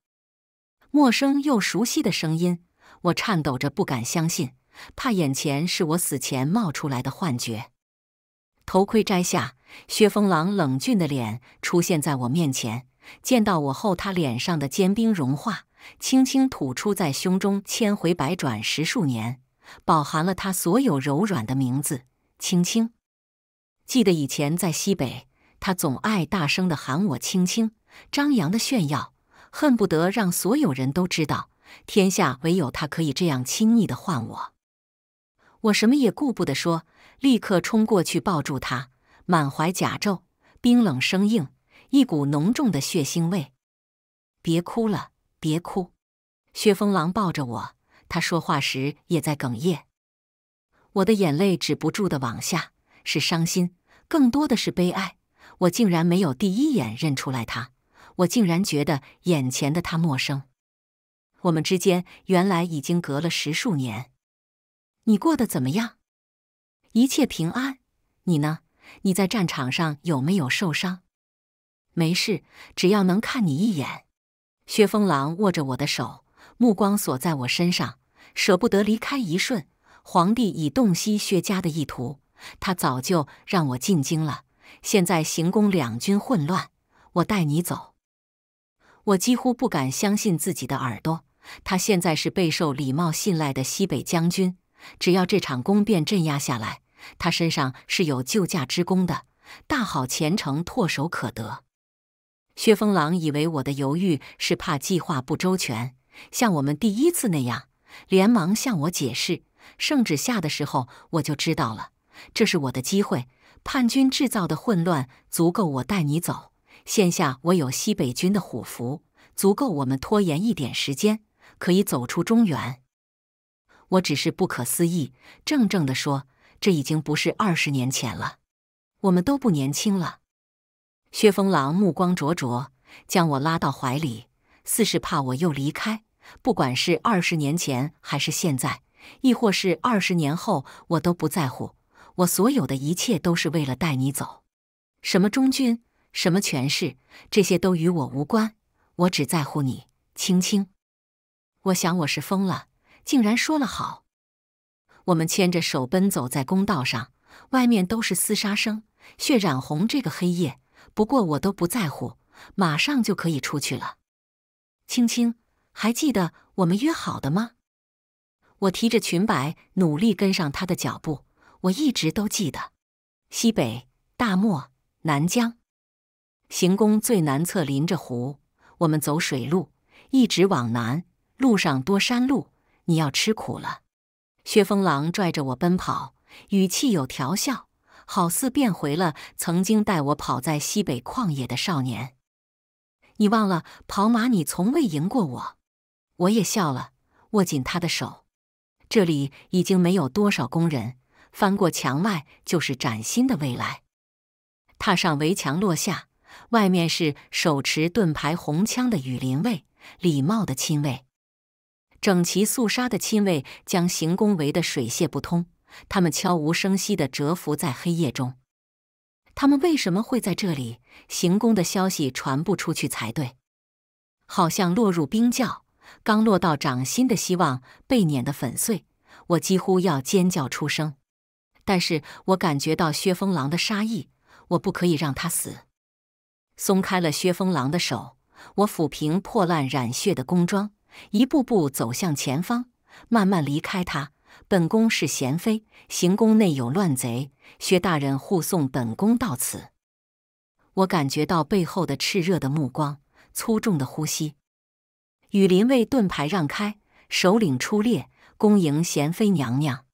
陌生又熟悉的声音，我颤抖着不敢相信，怕眼前是我死前冒出来的幻觉。头盔摘下，薛风狼冷峻的脸出现在我面前。见到我后，他脸上的坚冰融化，轻轻吐出在胸中千回百转十数年，饱含了他所有柔软的名字——青青。记得以前在西北，他总爱大声的喊我“青青”。张扬的炫耀，恨不得让所有人都知道，天下唯有他可以这样轻易的换我。我什么也顾不得说，立刻冲过去抱住他，满怀甲胄，冰冷生硬，一股浓重的血腥味。别哭了，别哭。薛风狼抱着我，他说话时也在哽咽。我的眼泪止不住的往下，是伤心，更多的是悲哀。我竟然没有第一眼认出来他。我竟然觉得眼前的他陌生，我们之间原来已经隔了十数年。你过得怎么样？一切平安。你呢？你在战场上有没有受伤？没事，只要能看你一眼。薛风狼握着我的手，目光锁在我身上，舍不得离开一瞬。皇帝已洞悉薛家的意图，他早就让我进京了。现在行宫两军混乱，我带你走。我几乎不敢相信自己的耳朵，他现在是备受礼貌信赖的西北将军。只要这场攻变镇压下来，他身上是有救驾之功的，大好前程唾手可得。薛风狼以为我的犹豫是怕计划不周全，像我们第一次那样，连忙向我解释：圣旨下的时候我就知道了，这是我的机会。叛军制造的混乱足够我带你走。现下我有西北军的虎符，足够我们拖延一点时间，可以走出中原。我只是不可思议，怔怔的说：“这已经不是二十年前了，我们都不年轻了。”薛风狼目光灼灼，将我拉到怀里，似是怕我又离开。不管是二十年前，还是现在，亦或是二十年后，我都不在乎。我所有的一切都是为了带你走。什么中军？什么权势？这些都与我无关。我只在乎你，青青。我想我是疯了，竟然说了好。我们牵着手奔走在公道上，外面都是厮杀声，血染红这个黑夜。不过我都不在乎，马上就可以出去了。青青，还记得我们约好的吗？我提着裙摆，努力跟上他的脚步。我一直都记得：西北大漠，南疆。行宫最南侧临着湖，我们走水路，一直往南。路上多山路，你要吃苦了。薛风狼拽着我奔跑，语气有调笑，好似变回了曾经带我跑在西北旷野的少年。你忘了跑马，你从未赢过我。我也笑了，握紧他的手。这里已经没有多少工人，翻过墙外就是崭新的未来。踏上围墙，落下。外面是手持盾牌、红枪的羽林卫、礼貌的亲卫，整齐肃杀的亲卫将行宫围得水泄不通。他们悄无声息地蛰伏在黑夜中。他们为什么会在这里？行宫的消息传不出去才对。好像落入冰窖，刚落到掌心的希望被碾得粉碎。我几乎要尖叫出声，但是我感觉到薛风狼的杀意，我不可以让他死。松开了薛风狼的手，我抚平破烂染血的宫装，一步步走向前方，慢慢离开他。本宫是贤妃，行宫内有乱贼，薛大人护送本宫到此。我感觉到背后的炽热的目光，粗重的呼吸。羽林卫盾牌让开，首领出列，恭迎贤妃娘娘。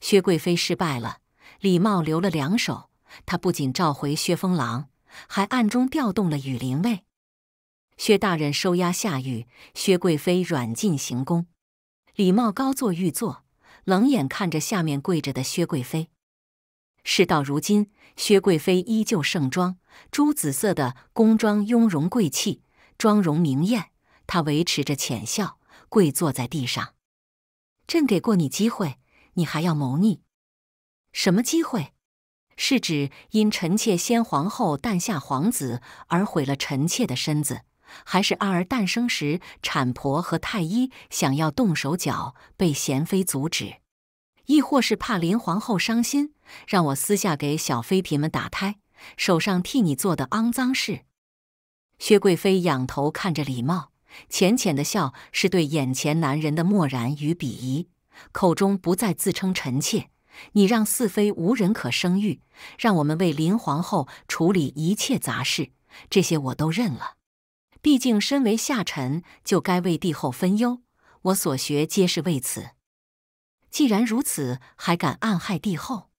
薛贵妃失败了，李茂留了两手，他不仅召回薛风狼。还暗中调动了羽林卫，薛大人收押下狱，薛贵妃软禁行宫。李茂高坐御座，冷眼看着下面跪着的薛贵妃。事到如今，薛贵妃依旧盛装，朱紫色的宫装雍容贵气，妆容明艳。她维持着浅笑，跪坐在地上。朕给过你机会，你还要谋逆？什么机会？是指因臣妾先皇后诞下皇子而毁了臣妾的身子，还是阿儿诞生时产婆和太医想要动手脚被贤妃阻止，亦或是怕林皇后伤心，让我私下给小妃嫔们打胎，手上替你做的肮脏事？薛贵妃仰头看着李茂，浅浅的笑是对眼前男人的漠然与鄙夷，口中不再自称臣妾。你让四妃无人可生育，让我们为林皇后处理一切杂事，这些我都认了。毕竟身为下臣，就该为帝后分忧。我所学皆是为此。既然如此，还敢暗害帝后？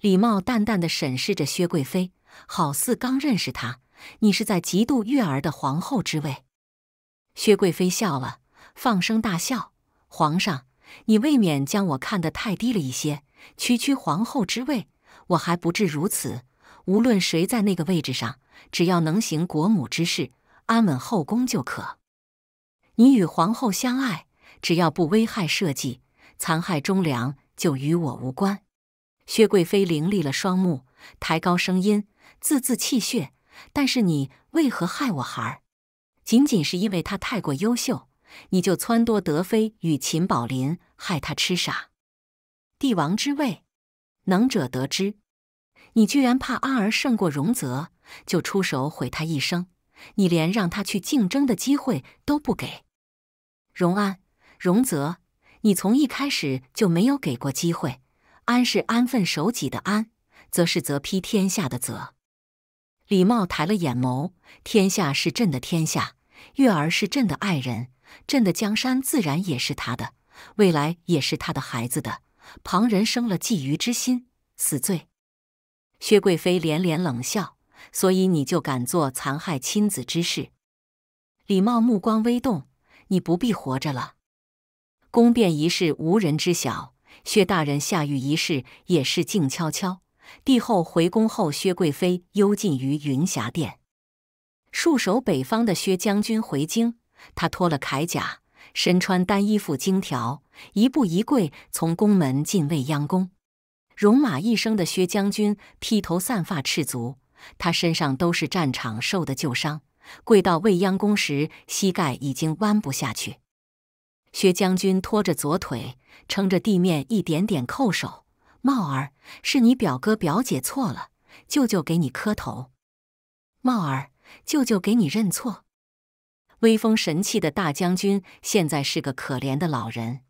李茂淡淡的审视着薛贵妃，好似刚认识她。你是在嫉妒月儿的皇后之位？薛贵妃笑了，放声大笑。皇上，你未免将我看得太低了一些。区区皇后之位，我还不至如此。无论谁在那个位置上，只要能行国母之事，安稳后宫就可。你与皇后相爱，只要不危害社稷，残害忠良，就与我无关。薛贵妃凌厉了双目，抬高声音，字字泣血。但是你为何害我孩儿？仅仅是因为他太过优秀，你就撺掇德妃与秦宝林害他痴傻。帝王之位，能者得之。你居然怕阿儿胜过荣泽，就出手毁他一生。你连让他去竞争的机会都不给。荣安、荣泽，你从一开始就没有给过机会。安是安分守己的安，则是则披天下的则。李茂抬了眼眸，天下是朕的天下，月儿是朕的爱人，朕的江山自然也是他的，未来也是他的孩子的。旁人生了觊觎之心，死罪。薛贵妃连连冷笑，所以你就敢做残害亲子之事。李茂目光微动，你不必活着了。宫变一事无人知晓，薛大人下狱一事也是静悄悄。帝后回宫后，薛贵妃幽禁于云霞殿。戍守北方的薛将军回京，他脱了铠甲。身穿单衣服、荆条，一步一跪，从宫门进未央宫。戎马一生的薛将军披头散发、赤足，他身上都是战场受的旧伤。跪到未央宫时，膝盖已经弯不下去。薛将军拖着左腿，撑着地面，一点点叩首。茂儿，是你表哥表姐错了，舅舅给你磕头。茂儿，舅舅给你认错。威风神气的大将军，现在是个可怜的老人。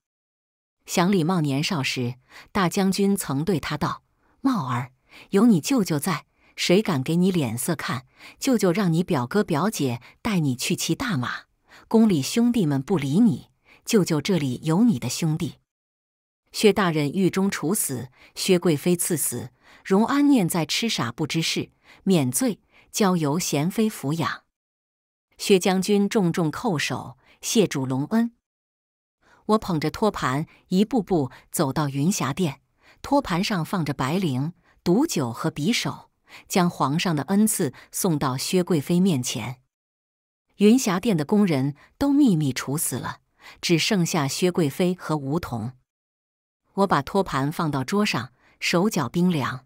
想李茂年少时，大将军曾对他道：“茂儿，有你舅舅在，谁敢给你脸色看？舅舅让你表哥表姐带你去骑大马。宫里兄弟们不理你，舅舅这里有你的兄弟。”薛大人狱中处死，薛贵妃赐死。荣安念在痴傻不知事，免罪，交由贤妃抚养。薛将军重重叩首，谢主隆恩。我捧着托盘，一步步走到云霞殿。托盘上放着白绫、毒酒和匕首，将皇上的恩赐送到薛贵妃面前。云霞殿的宫人都秘密处死了，只剩下薛贵妃和梧桐。我把托盘放到桌上，手脚冰凉。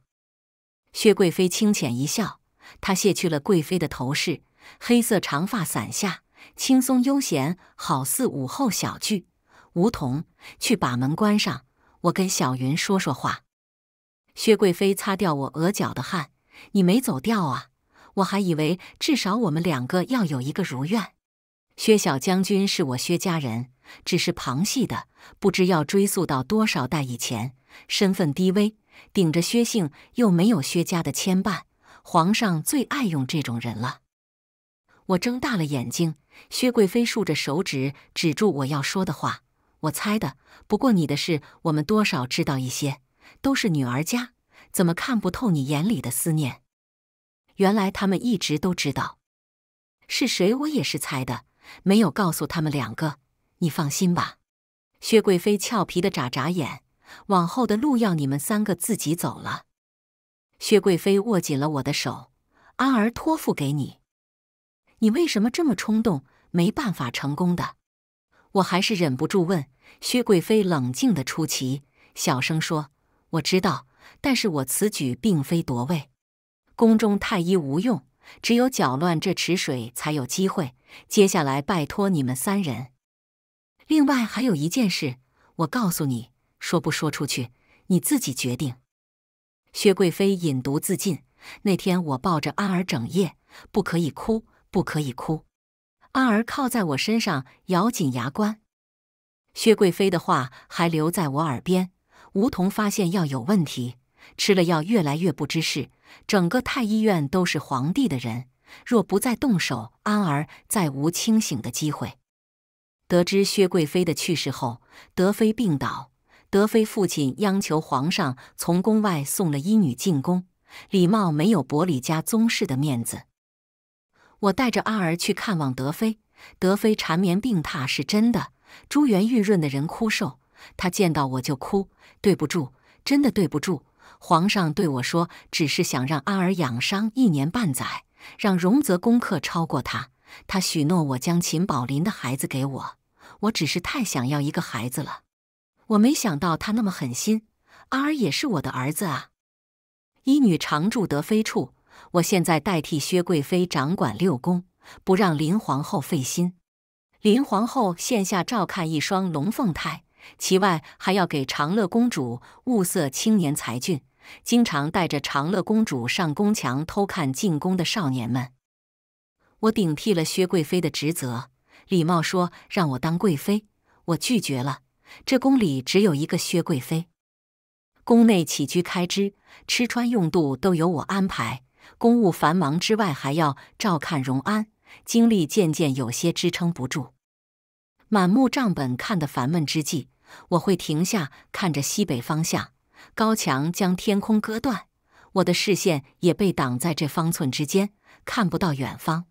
薛贵妃轻浅一笑，她卸去了贵妃的头饰。黑色长发散下，轻松悠闲，好似午后小聚。梧桐，去把门关上，我跟小云说说话。薛贵妃擦掉我额角的汗，你没走掉啊？我还以为至少我们两个要有一个如愿。薛小将军是我薛家人，只是旁系的，不知要追溯到多少代以前，身份低微，顶着薛姓又没有薛家的牵绊，皇上最爱用这种人了。我睁大了眼睛，薛贵妃竖着手指止住我要说的话。我猜的，不过你的事我们多少知道一些，都是女儿家，怎么看不透你眼里的思念？原来他们一直都知道是谁，我也是猜的，没有告诉他们两个。你放心吧。薛贵妃俏皮的眨眨眼，往后的路要你们三个自己走了。薛贵妃握紧了我的手，安儿托付给你。你为什么这么冲动？没办法成功的，我还是忍不住问。薛贵妃冷静的出奇，小声说：“我知道，但是我此举并非夺位。宫中太医无用，只有搅乱这池水才有机会。接下来拜托你们三人。另外还有一件事，我告诉你说，不说出去，你自己决定。”薛贵妃饮毒自尽那天，我抱着安儿整夜，不可以哭。不可以哭，安儿靠在我身上，咬紧牙关。薛贵妃的话还留在我耳边。梧桐发现药有问题，吃了药越来越不知事。整个太医院都是皇帝的人，若不再动手，安儿再无清醒的机会。得知薛贵妃的去世后，德妃病倒。德妃父亲央求皇上从宫外送了医女进宫，礼貌没有薄礼家宗室的面子。我带着阿儿去看望德妃，德妃缠绵病榻是真的，珠圆玉润的人枯瘦。她见到我就哭，对不住，真的对不住。皇上对我说，只是想让阿儿养伤一年半载，让荣泽功课超过他。他许诺我将秦宝林的孩子给我，我只是太想要一个孩子了。我没想到他那么狠心，阿儿也是我的儿子啊。医女常住德妃处。我现在代替薛贵妃掌管六宫，不让林皇后费心。林皇后现下照看一双龙凤胎，其外还要给长乐公主物色青年才俊，经常带着长乐公主上宫墙偷看进宫的少年们。我顶替了薛贵妃的职责，礼貌说让我当贵妃，我拒绝了。这宫里只有一个薛贵妃，宫内起居开支、吃穿用度都由我安排。公务繁忙之外，还要照看荣安，精力渐渐有些支撑不住。满目账本看得烦闷之际，我会停下，看着西北方向，高墙将天空割断，我的视线也被挡在这方寸之间，看不到远方。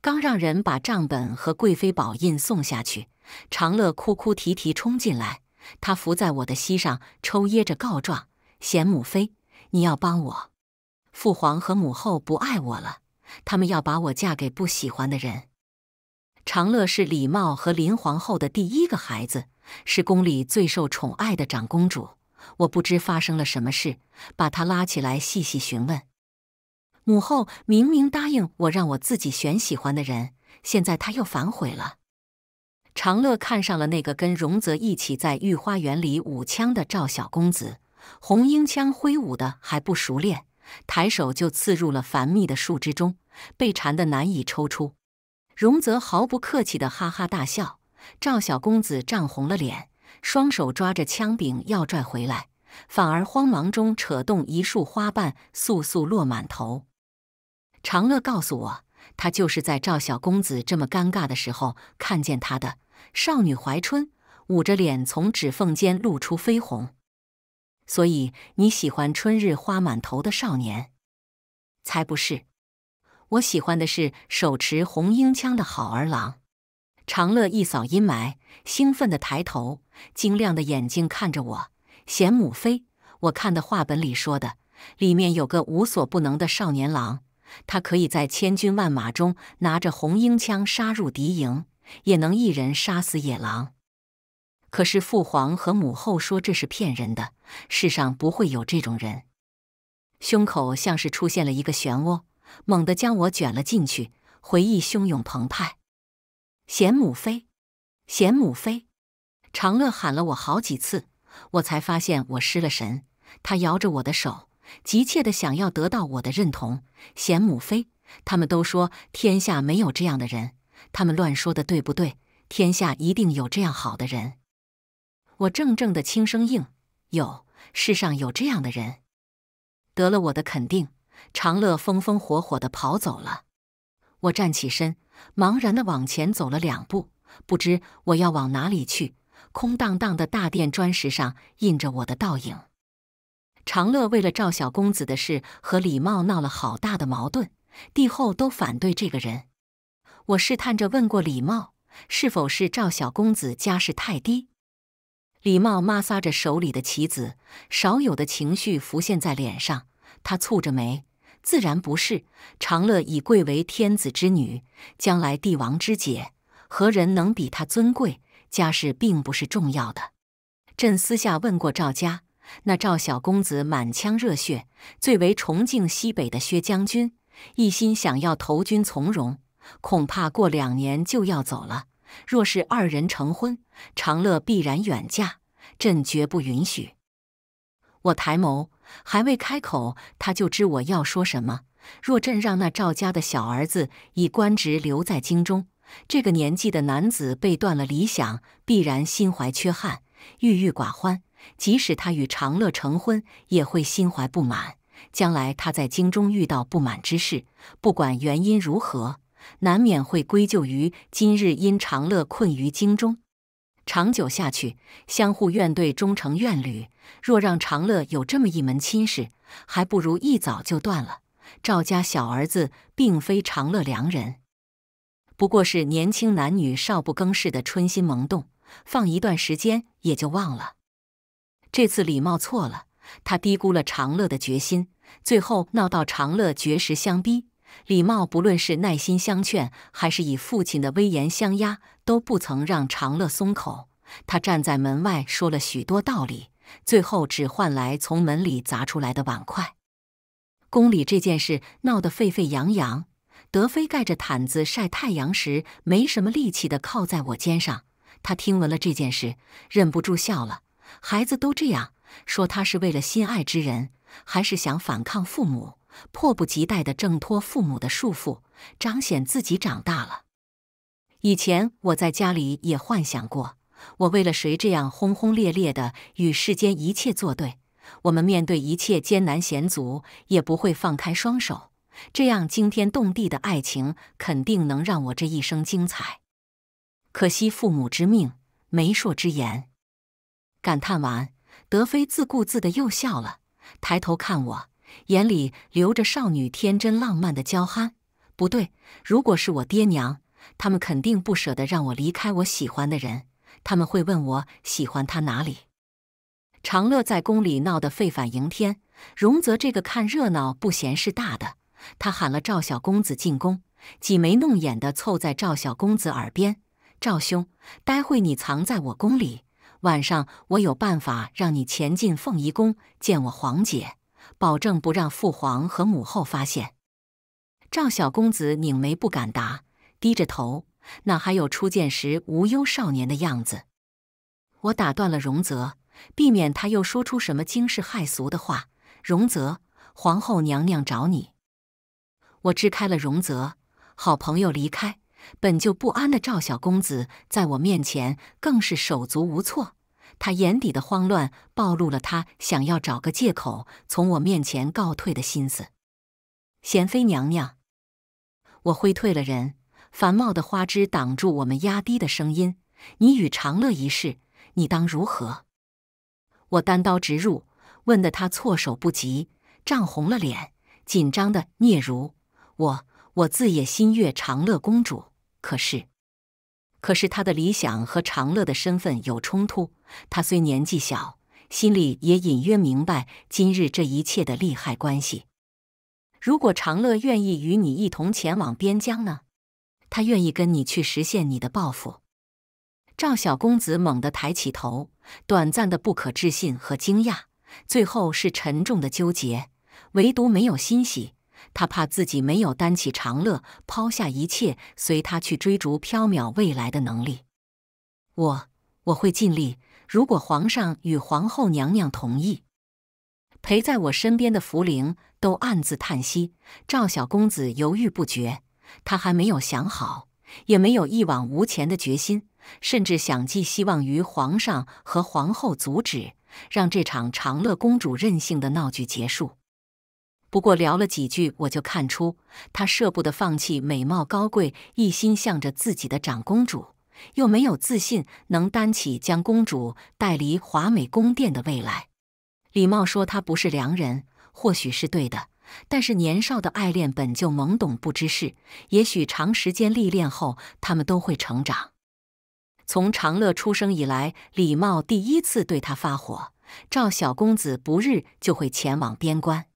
刚让人把账本和贵妃宝印送下去，长乐哭哭啼啼冲进来，他伏在我的膝上抽噎着告状：“贤母妃，你要帮我。”父皇和母后不爱我了，他们要把我嫁给不喜欢的人。长乐是李茂和林皇后的第一个孩子，是宫里最受宠爱的长公主。我不知发生了什么事，把她拉起来细细询问。母后明明答应我让我自己选喜欢的人，现在她又反悔了。长乐看上了那个跟荣泽一起在御花园里舞枪的赵小公子，红缨枪挥舞的还不熟练。抬手就刺入了繁密的树枝中，被缠得难以抽出。荣泽毫不客气地哈哈大笑，赵小公子涨红了脸，双手抓着枪柄要拽回来，反而慌忙中扯动一束花瓣，簌簌落满头。长乐告诉我，他就是在赵小公子这么尴尬的时候看见他的少女怀春，捂着脸从指缝间露出绯红。所以你喜欢春日花满头的少年，才不是。我喜欢的是手持红缨枪的好儿郎。长乐一扫阴霾，兴奋的抬头，晶亮的眼睛看着我，贤母妃。我看的话本里说的，里面有个无所不能的少年郎，他可以在千军万马中拿着红缨枪杀入敌营，也能一人杀死野狼。可是父皇和母后说这是骗人的，世上不会有这种人。胸口像是出现了一个漩涡，猛地将我卷了进去，回忆汹涌澎湃。贤母妃，贤母妃，长乐喊了我好几次，我才发现我失了神。他摇着我的手，急切的想要得到我的认同。贤母妃，他们都说天下没有这样的人，他们乱说的对不对？天下一定有这样好的人。我怔怔的轻声应：“有，世上有这样的人。”得了我的肯定，长乐风风火火的跑走了。我站起身，茫然的往前走了两步，不知我要往哪里去。空荡荡的大殿砖石上印着我的倒影。长乐为了赵小公子的事和李茂闹了好大的矛盾，帝后都反对这个人。我试探着问过李茂，是否是赵小公子家世太低。李茂摩挲着手里的棋子，少有的情绪浮现在脸上。他蹙着眉，自然不是。长乐已贵为天子之女，将来帝王之姐，何人能比她尊贵？家世并不是重要的。朕私下问过赵家，那赵小公子满腔热血，最为崇敬西北的薛将军，一心想要投军从戎，恐怕过两年就要走了。若是二人成婚，长乐必然远嫁，朕绝不允许。我抬眸，还未开口，他就知我要说什么。若朕让那赵家的小儿子以官职留在京中，这个年纪的男子被断了理想，必然心怀缺憾，郁郁寡欢。即使他与长乐成婚，也会心怀不满。将来他在京中遇到不满之事，不管原因如何。难免会归咎于今日因长乐困于京中，长久下去，相互怨怼终成怨侣。若让长乐有这么一门亲事，还不如一早就断了。赵家小儿子并非长乐良人，不过是年轻男女少不更事的春心萌动，放一段时间也就忘了。这次礼貌错了，他低估了长乐的决心，最后闹到长乐绝食相逼。礼貌不论是耐心相劝，还是以父亲的威严相压，都不曾让长乐松口。他站在门外说了许多道理，最后只换来从门里砸出来的碗筷。宫里这件事闹得沸沸扬扬。德妃盖着毯子晒太阳时，没什么力气的靠在我肩上。他听闻了这件事，忍不住笑了。孩子都这样说，他是为了心爱之人，还是想反抗父母？迫不及待的挣脱父母的束缚，彰显自己长大了。以前我在家里也幻想过，我为了谁这样轰轰烈烈的与世间一切作对？我们面对一切艰难险阻也不会放开双手。这样惊天动地的爱情，肯定能让我这一生精彩。可惜父母之命，媒妁之言。感叹完，德妃自顾自的又笑了，抬头看我。眼里流着少女天真浪漫的娇憨。不对，如果是我爹娘，他们肯定不舍得让我离开我喜欢的人。他们会问我喜欢他哪里。长乐在宫里闹得沸反盈天，荣泽这个看热闹不嫌事大的，他喊了赵小公子进宫，挤眉弄眼的凑在赵小公子耳边：“赵兄，待会你藏在我宫里，晚上我有办法让你潜进凤仪宫见我皇姐。”保证不让父皇和母后发现，赵小公子拧眉不敢答，低着头，哪还有初见时无忧少年的样子？我打断了荣泽，避免他又说出什么惊世骇俗的话。荣泽，皇后娘娘找你。我支开了荣泽，好朋友离开，本就不安的赵小公子在我面前更是手足无措。他眼底的慌乱暴露了他想要找个借口从我面前告退的心思。贤妃娘娘，我挥退了人，繁茂的花枝挡住我们压低的声音。你与长乐一事，你当如何？我单刀直入，问得他措手不及，涨红了脸，紧张的嗫嚅：“我……我自也心悦长乐公主，可是……可是她的理想和长乐的身份有冲突。”他虽年纪小，心里也隐约明白今日这一切的利害关系。如果长乐愿意与你一同前往边疆呢？他愿意跟你去实现你的抱负。赵小公子猛地抬起头，短暂的不可置信和惊讶，最后是沉重的纠结，唯独没有欣喜。他怕自己没有担起长乐抛下一切随他去追逐缥缈未来的能力。我，我会尽力。如果皇上与皇后娘娘同意，陪在我身边的茯苓都暗自叹息。赵小公子犹豫不决，他还没有想好，也没有一往无前的决心，甚至想寄希望于皇上和皇后阻止，让这场长乐公主任性的闹剧结束。不过聊了几句，我就看出他舍不得放弃美貌高贵、一心向着自己的长公主。又没有自信能担起将公主带离华美宫殿的未来。李茂说：“他不是良人，或许是对的。但是年少的爱恋本就懵懂不知事，也许长时间历练后，他们都会成长。”从长乐出生以来，李茂第一次对他发火。赵小公子不日就会前往边关。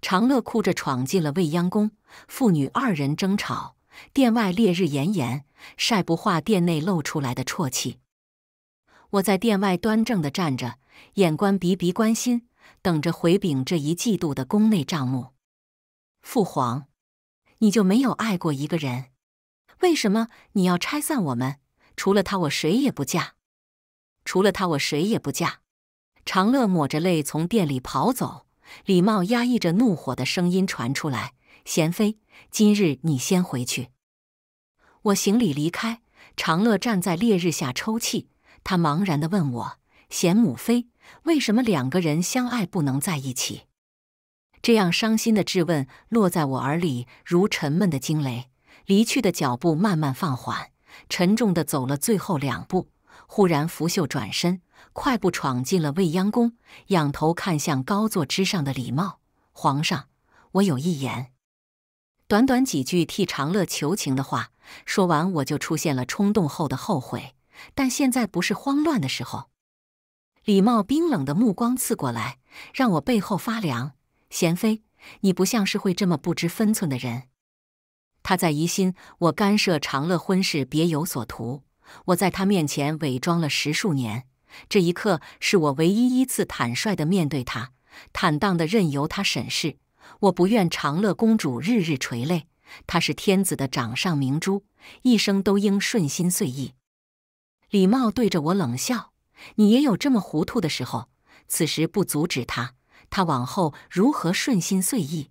长乐哭着闯进了未央宫，父女二人争吵。殿外烈日炎炎，晒不化；殿内露出来的啜泣。我在殿外端正的站着，眼观鼻，鼻关心，等着回禀这一季度的宫内账目。父皇，你就没有爱过一个人？为什么你要拆散我们？除了他，我谁也不嫁。除了他，我谁也不嫁。长乐抹着泪从殿里跑走，李茂压抑着怒火的声音传出来。贤妃，今日你先回去。我行礼离开，长乐站在烈日下抽泣。他茫然地问我：“贤母妃，为什么两个人相爱不能在一起？”这样伤心的质问落在我耳里，如沉闷的惊雷。离去的脚步慢慢放缓，沉重地走了最后两步，忽然拂袖转身，快步闯进了未央宫，仰头看向高座之上的李茂皇上：“我有一言。”短短几句替长乐求情的话说完，我就出现了冲动后的后悔。但现在不是慌乱的时候。李茂冰冷的目光刺过来，让我背后发凉。贤妃，你不像是会这么不知分寸的人。他在疑心我干涉长乐婚事，别有所图。我在他面前伪装了十数年，这一刻是我唯一一次坦率的面对他，坦荡的任由他审视。我不愿长乐公主日日垂泪，她是天子的掌上明珠，一生都应顺心遂意。李茂对着我冷笑：“你也有这么糊涂的时候。此时不阻止她，她往后如何顺心遂意？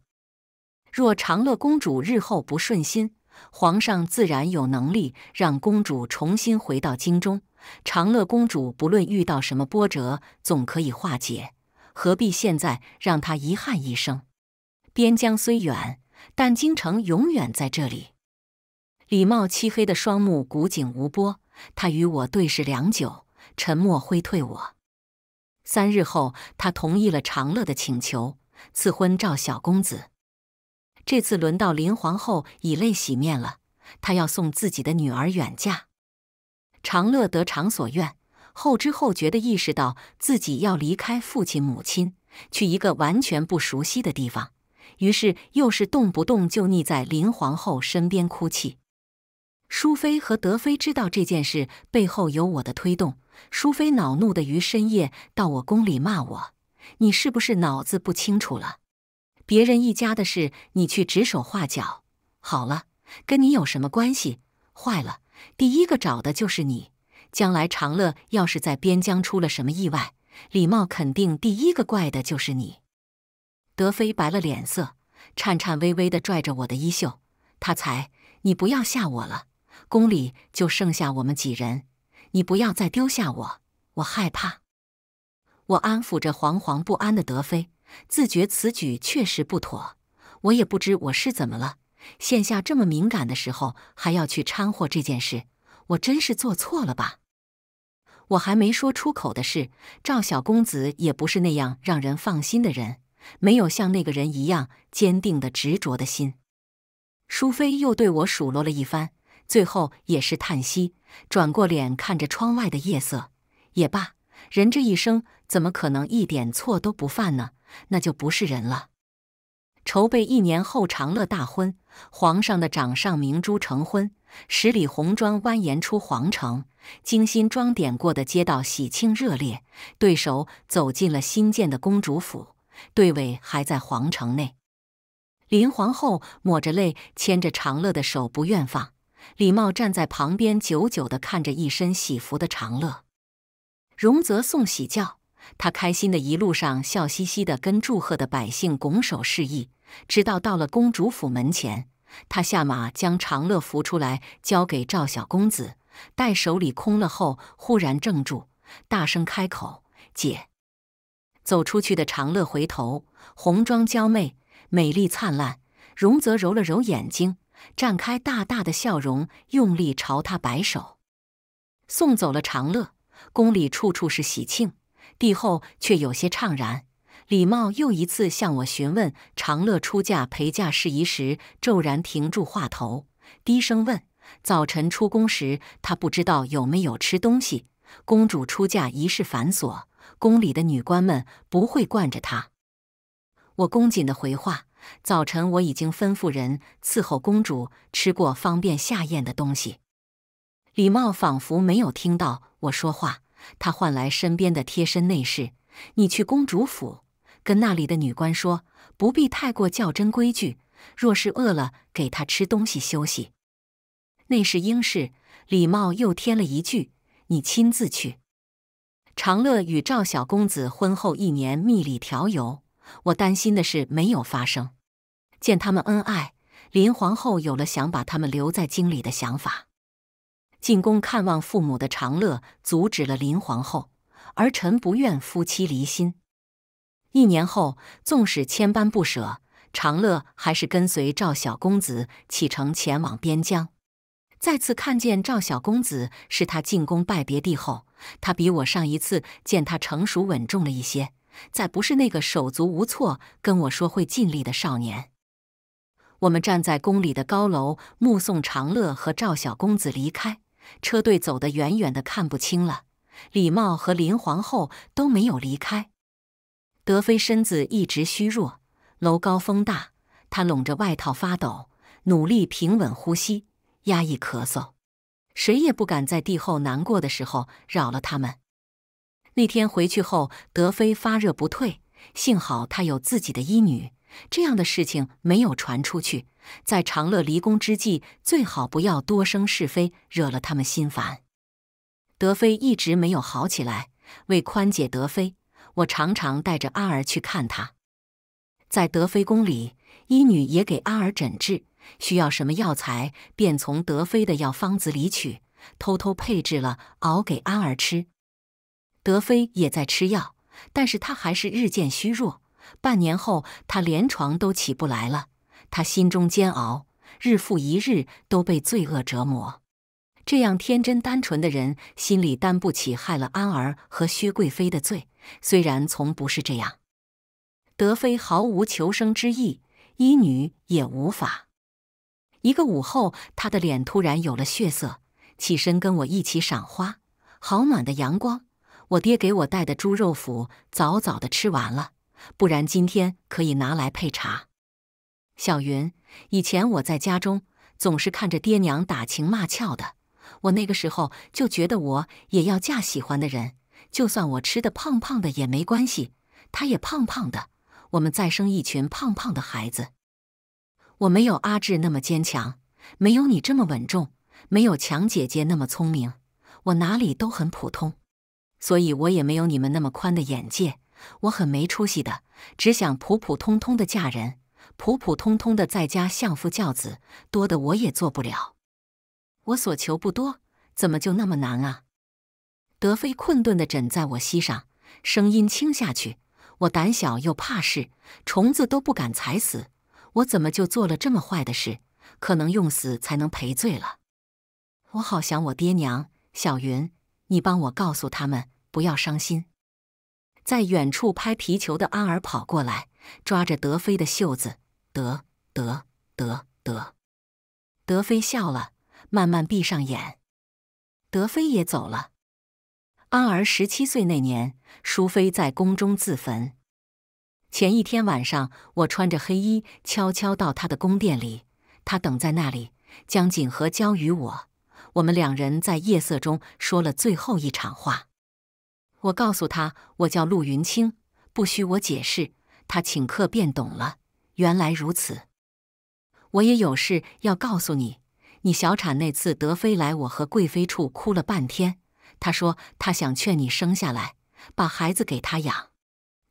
若长乐公主日后不顺心，皇上自然有能力让公主重新回到京中。长乐公主不论遇到什么波折，总可以化解，何必现在让她遗憾一生？”边疆虽远，但京城永远在这里。李茂漆黑的双目古井无波，他与我对视良久，沉默挥退我。三日后，他同意了长乐的请求，赐婚赵小公子。这次轮到林皇后以泪洗面了，她要送自己的女儿远嫁。长乐得偿所愿，后知后觉地意识到自己要离开父亲母亲，去一个完全不熟悉的地方。于是，又是动不动就腻在林皇后身边哭泣。淑妃和德妃知道这件事背后有我的推动，淑妃恼怒的于深夜到我宫里骂我：“你是不是脑子不清楚了？别人一家的事你去指手画脚，好了，跟你有什么关系？坏了，第一个找的就是你。将来长乐要是在边疆出了什么意外，李茂肯定第一个怪的就是你。”德妃白了脸色，颤颤巍巍地拽着我的衣袖。他才，你不要吓我了。宫里就剩下我们几人，你不要再丢下我，我害怕。我安抚着惶惶不安的德妃，自觉此举确实不妥。我也不知我是怎么了，现下这么敏感的时候还要去掺和这件事，我真是做错了吧？我还没说出口的事，赵小公子也不是那样让人放心的人。没有像那个人一样坚定的执着的心，淑妃又对我数落了一番，最后也是叹息，转过脸看着窗外的夜色。也罢，人这一生怎么可能一点错都不犯呢？那就不是人了。筹备一年后，长乐大婚，皇上的掌上明珠成婚，十里红妆蜿蜒出皇城，精心装点过的街道喜庆热烈，对手走进了新建的公主府。队尾还在皇城内，林皇后抹着泪，牵着长乐的手不愿放。李茂站在旁边，久久地看着一身喜服的长乐。荣泽送喜轿，他开心的一路上笑嘻嘻地跟祝贺的百姓拱手示意，直到到了公主府门前，他下马将长乐扶出来，交给赵小公子。待手里空了后，忽然怔住，大声开口：“姐。”走出去的长乐回头，红妆娇媚，美丽灿烂。荣泽揉了揉眼睛，绽开大大的笑容，用力朝他摆手，送走了长乐。宫里处处是喜庆，帝后却有些怅然。李茂又一次向我询问长乐出嫁陪嫁事宜时，骤然停住话头，低声问：“早晨出宫时，他不知道有没有吃东西？公主出嫁仪式繁琐。”宫里的女官们不会惯着她。我恭谨的回话：“早晨我已经吩咐人伺候公主吃过方便下咽的东西。”李茂仿佛没有听到我说话，他唤来身边的贴身内侍：“你去公主府，跟那里的女官说，不必太过较真规矩。若是饿了，给她吃东西休息。”内侍应是。李茂又添了一句：“你亲自去。”长乐与赵小公子婚后一年，蜜里调油。我担心的事没有发生。见他们恩爱，林皇后有了想把他们留在京里的想法。进宫看望父母的长乐阻止了林皇后，儿臣不愿夫妻离心。一年后，纵使千般不舍，长乐还是跟随赵小公子启程前往边疆。再次看见赵小公子，是他进宫拜别帝后。他比我上一次见他成熟稳重了一些，再不是那个手足无措跟我说会尽力的少年。我们站在宫里的高楼，目送长乐和赵小公子离开车队，走得远远的看不清了。李茂和林皇后都没有离开。德妃身子一直虚弱，楼高风大，她拢着外套发抖，努力平稳呼吸，压抑咳嗽。谁也不敢在帝后难过的时候扰了他们。那天回去后，德妃发热不退，幸好她有自己的医女。这样的事情没有传出去，在长乐离宫之际，最好不要多生是非，惹了他们心烦。德妃一直没有好起来，为宽解德妃，我常常带着阿儿去看她，在德妃宫里，医女也给阿儿诊治。需要什么药材，便从德妃的药方子里取，偷偷配制了，熬给安儿吃。德妃也在吃药，但是她还是日渐虚弱。半年后，她连床都起不来了。她心中煎熬，日复一日都被罪恶折磨。这样天真单纯的人，心里担不起害了安儿和薛贵妃的罪。虽然从不是这样，德妃毫无求生之意，医女也无法。一个午后，他的脸突然有了血色，起身跟我一起赏花。好暖的阳光！我爹给我带的猪肉脯，早早的吃完了，不然今天可以拿来配茶。小云，以前我在家中，总是看着爹娘打情骂俏的，我那个时候就觉得我也要嫁喜欢的人，就算我吃的胖胖的也没关系，他也胖胖的，我们再生一群胖胖的孩子。我没有阿志那么坚强，没有你这么稳重，没有强姐姐那么聪明，我哪里都很普通，所以我也没有你们那么宽的眼界。我很没出息的，只想普普通通的嫁人，普普通通的在家相夫教子，多的我也做不了。我所求不多，怎么就那么难啊？德妃困顿的枕在我膝上，声音轻下去。我胆小又怕事，虫子都不敢踩死。我怎么就做了这么坏的事？可能用死才能赔罪了。我好想我爹娘。小云，你帮我告诉他们，不要伤心。在远处拍皮球的安儿跑过来，抓着德妃的袖子，德德德德。德妃笑了，慢慢闭上眼。德妃也走了。安儿十七岁那年，淑妃在宫中自焚。前一天晚上，我穿着黑衣，悄悄到他的宫殿里。他等在那里，将锦盒交与我。我们两人在夜色中说了最后一场话。我告诉他，我叫陆云清，不需我解释，他顷刻便懂了。原来如此。我也有事要告诉你。你小产那次，德妃来我和贵妃处哭了半天。她说她想劝你生下来，把孩子给她养。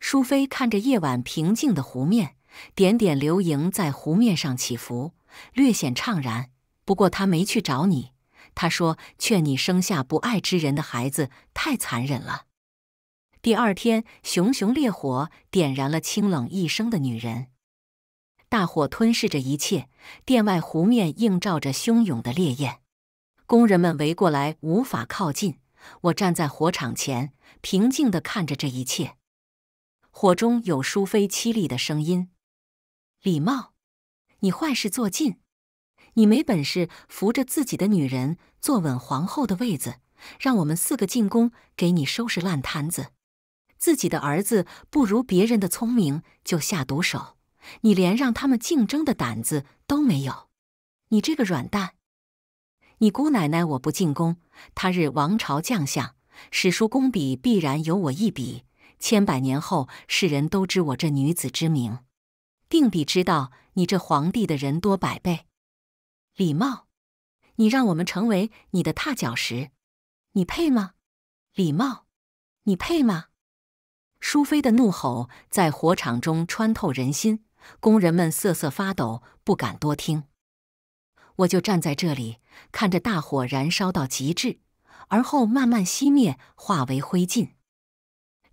淑妃看着夜晚平静的湖面，点点流萤在湖面上起伏，略显怅然。不过她没去找你，她说劝你生下不爱之人的孩子太残忍了。第二天，熊熊烈火点燃了清冷一生的女人，大火吞噬着一切。殿外湖面映照着汹涌的烈焰，工人们围过来无法靠近。我站在火场前，平静地看着这一切。火中有淑妃凄厉的声音：“李茂，你坏事做尽，你没本事扶着自己的女人坐稳皇后的位子，让我们四个进宫给你收拾烂摊子。自己的儿子不如别人的聪明，就下毒手，你连让他们竞争的胆子都没有，你这个软蛋！你姑奶奶我不进宫，他日王朝将相，史书功笔必然有我一笔。”千百年后，世人都知我这女子之名，定比知道你这皇帝的人多百倍。李茂，你让我们成为你的踏脚石，你配吗？李茂，你配吗？淑妃的怒吼在火场中穿透人心，工人们瑟瑟发抖，不敢多听。我就站在这里，看着大火燃烧到极致，而后慢慢熄灭，化为灰烬。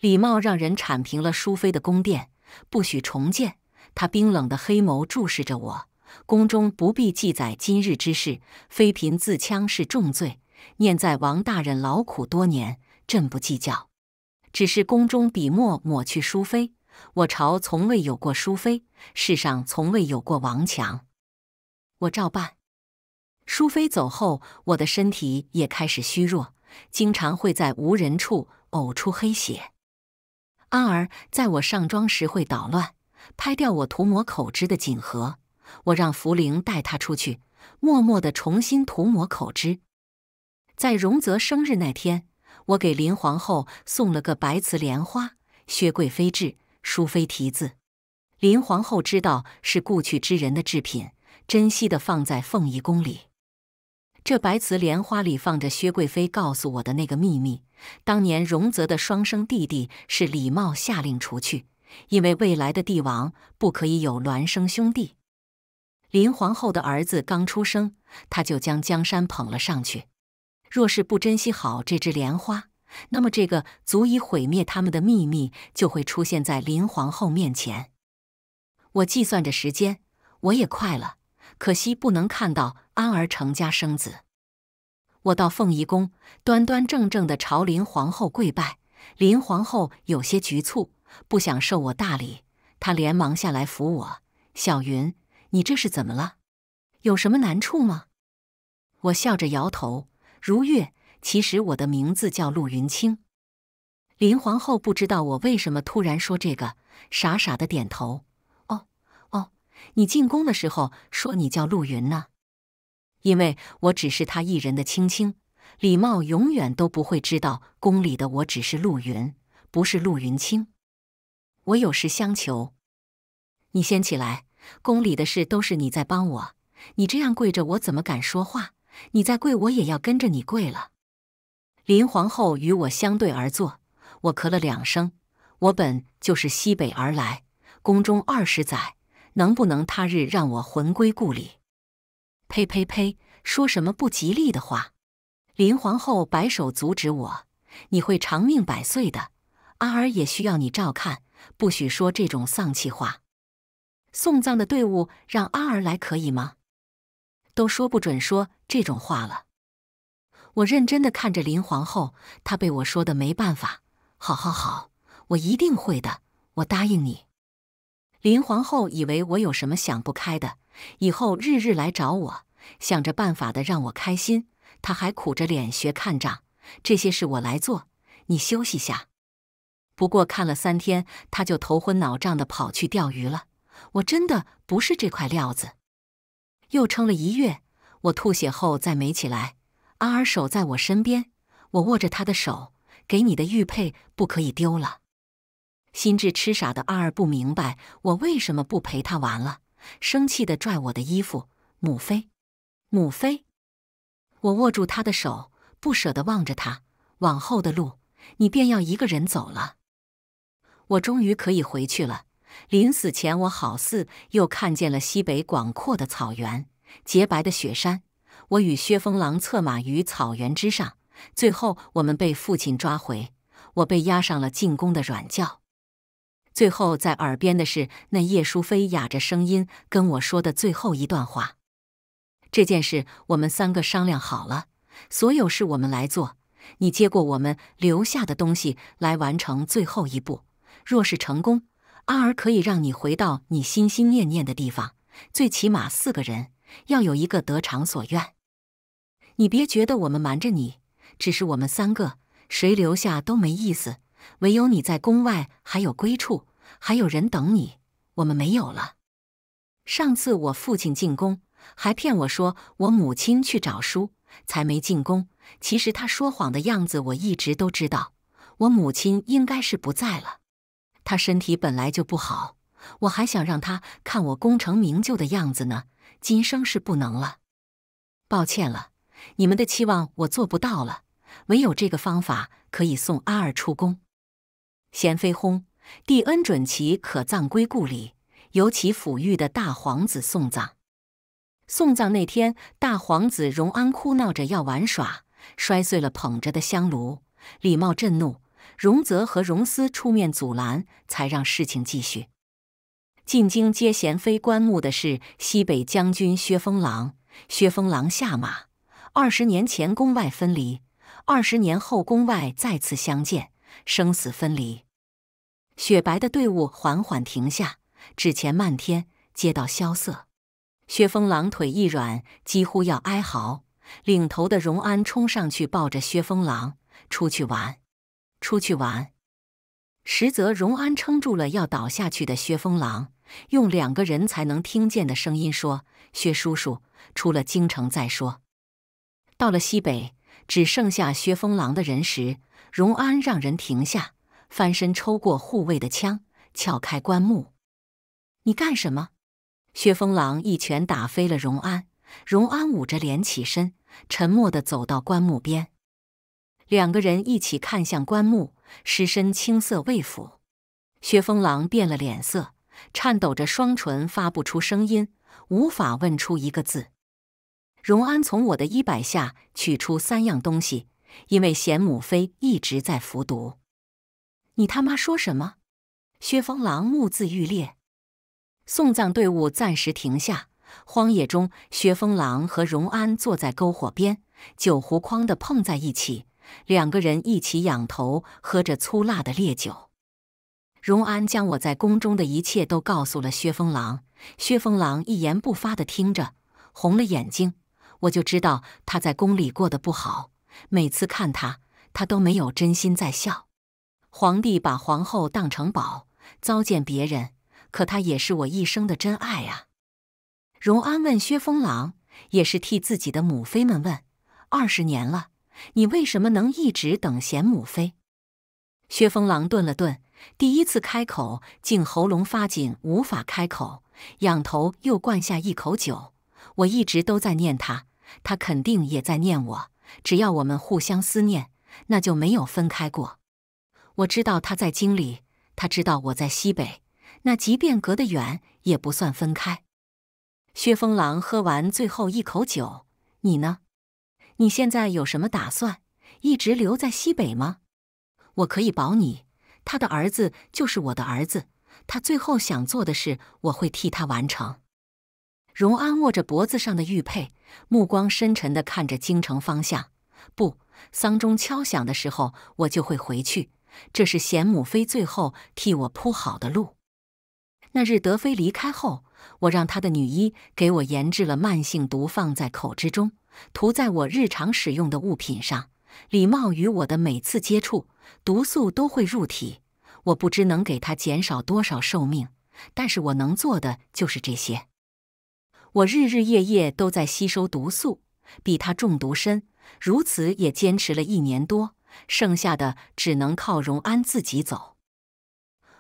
礼貌让人铲平了淑妃的宫殿，不许重建。他冰冷的黑眸注视着我。宫中不必记载今日之事。妃嫔自戕是重罪，念在王大人劳苦多年，朕不计较。只是宫中笔墨抹去淑妃，我朝从未有过淑妃，世上从未有过王强。我照办。淑妃走后，我的身体也开始虚弱，经常会在无人处呕出黑血。安儿在我上妆时会捣乱，拍掉我涂抹口脂的锦盒。我让茯苓带她出去，默默地重新涂抹口脂。在荣泽生日那天，我给林皇后送了个白瓷莲花，薛贵妃制，淑妃题字。林皇后知道是故去之人的制品，珍惜地放在凤仪宫里。这白瓷莲花里放着薛贵妃告诉我的那个秘密。当年荣泽的双生弟弟是李茂下令除去，因为未来的帝王不可以有孪生兄弟。林皇后的儿子刚出生，他就将江山捧了上去。若是不珍惜好这只莲花，那么这个足以毁灭他们的秘密就会出现在林皇后面前。我计算着时间，我也快了，可惜不能看到安儿成家生子。我到凤仪宫，端端正正的朝林皇后跪拜。林皇后有些局促，不想受我大礼，她连忙下来扶我。小云，你这是怎么了？有什么难处吗？我笑着摇头。如月，其实我的名字叫陆云清。林皇后不知道我为什么突然说这个，傻傻的点头。哦，哦，你进宫的时候说你叫陆云呢。因为我只是他一人的青青，李茂永远都不会知道宫里的我只是陆云，不是陆云青。我有事相求，你先起来。宫里的事都是你在帮我，你这样跪着，我怎么敢说话？你再跪，我也要跟着你跪了。林皇后与我相对而坐，我咳了两声。我本就是西北而来，宫中二十载，能不能他日让我魂归故里？呸呸呸！说什么不吉利的话！林皇后摆手阻止我：“你会长命百岁的，阿儿也需要你照看，不许说这种丧气话。”送葬的队伍让阿儿来可以吗？都说不准说这种话了。我认真的看着林皇后，她被我说的没办法。好好好，我一定会的，我答应你。林皇后以为我有什么想不开的，以后日日来找我。想着办法的让我开心，他还苦着脸学看账，这些事我来做，你休息下。不过看了三天，他就头昏脑胀的跑去钓鱼了。我真的不是这块料子，又撑了一月，我吐血后再没起来。阿尔守在我身边，我握着他的手，给你的玉佩不可以丢了。心智痴傻的阿尔不明白我为什么不陪他玩了，生气的拽我的衣服，母妃。母妃，我握住她的手，不舍得望着她。往后的路，你便要一个人走了。我终于可以回去了。临死前，我好似又看见了西北广阔的草原，洁白的雪山。我与薛风狼策马于草原之上。最后，我们被父亲抓回，我被押上了进宫的软轿。最后，在耳边的是那叶淑妃哑着声音跟我说的最后一段话。这件事我们三个商量好了，所有事我们来做。你接过我们留下的东西，来完成最后一步。若是成功，阿儿可以让你回到你心心念念的地方。最起码四个人要有一个得偿所愿。你别觉得我们瞒着你，只是我们三个谁留下都没意思，唯有你在宫外还有归处，还有人等你。我们没有了。上次我父亲进宫。还骗我说我母亲去找书才没进宫。其实他说谎的样子我一直都知道。我母亲应该是不在了，他身体本来就不好。我还想让他看我功成名就的样子呢，今生是不能了。抱歉了，你们的期望我做不到了。唯有这个方法可以送阿尔出宫。贤妃薨，帝恩准其可葬归故里，由其抚育的大皇子送葬。送葬那天，大皇子荣安哭闹着要玩耍，摔碎了捧着的香炉。李茂震怒，荣泽和荣思出面阻拦，才让事情继续。进京接贤妃棺木的是西北将军薛封郎。薛封郎下马，二十年前宫外分离，二十年后宫外再次相见，生死分离。雪白的队伍缓缓停下，纸钱漫天，街道萧瑟。薛风狼腿一软，几乎要哀嚎。领头的荣安冲上去抱着薛风狼，出去玩，出去玩。实则荣安撑住了要倒下去的薛风狼，用两个人才能听见的声音说：“薛叔叔，出了京城再说。”到了西北，只剩下薛风狼的人时，荣安让人停下，翻身抽过护卫的枪，撬开棺木。“你干什么？”薛风狼一拳打飞了荣安，荣安捂着脸起身，沉默地走到棺木边。两个人一起看向棺木，尸身青色未腐。薛风狼变了脸色，颤抖着双唇，发不出声音，无法问出一个字。荣安从我的衣摆下取出三样东西，因为贤母妃一直在服毒。你他妈说什么？薛风狼目眦欲裂。送葬队伍暂时停下，荒野中，薛风狼和荣安坐在篝火边，酒壶哐的碰在一起，两个人一起仰头喝着粗辣的烈酒。荣安将我在宫中的一切都告诉了薛风狼，薛风狼一言不发的听着，红了眼睛。我就知道他在宫里过得不好，每次看他，他都没有真心在笑。皇帝把皇后当成宝，糟践别人。可他也是我一生的真爱啊！荣安问薛风狼，也是替自己的母妃们问。二十年了，你为什么能一直等贤母妃？薛风狼顿了顿，第一次开口，竟喉咙发紧，无法开口。仰头又灌下一口酒。我一直都在念他，他肯定也在念我。只要我们互相思念，那就没有分开过。我知道他在京里，他知道我在西北。那即便隔得远，也不算分开。薛风狼喝完最后一口酒，你呢？你现在有什么打算？一直留在西北吗？我可以保你，他的儿子就是我的儿子，他最后想做的事，我会替他完成。荣安握着脖子上的玉佩，目光深沉地看着京城方向。不，丧钟敲响的时候，我就会回去。这是贤母妃最后替我铺好的路。那日德妃离开后，我让她的女医给我研制了慢性毒，放在口之中，涂在我日常使用的物品上。礼茂与我的每次接触，毒素都会入体。我不知能给他减少多少寿命，但是我能做的就是这些。我日日夜夜都在吸收毒素，比他中毒深，如此也坚持了一年多。剩下的只能靠荣安自己走。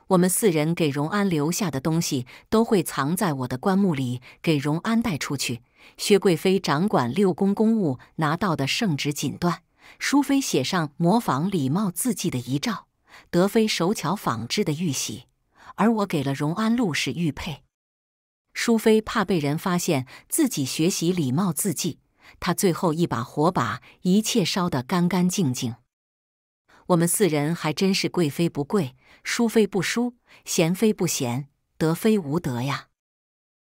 我们四人给荣安留下的东西，都会藏在我的棺木里，给荣安带出去。薛贵妃掌管六宫公务，拿到的圣旨锦缎；淑妃写上模仿李茂字迹的遗诏；德妃手巧仿制的玉玺，而我给了荣安陆氏玉佩。淑妃怕被人发现自己学习李貌字迹，她最后一把火把一切烧得干干净净。我们四人还真是贵妃不贵，淑妃不淑，贤妃不贤，德妃无德呀。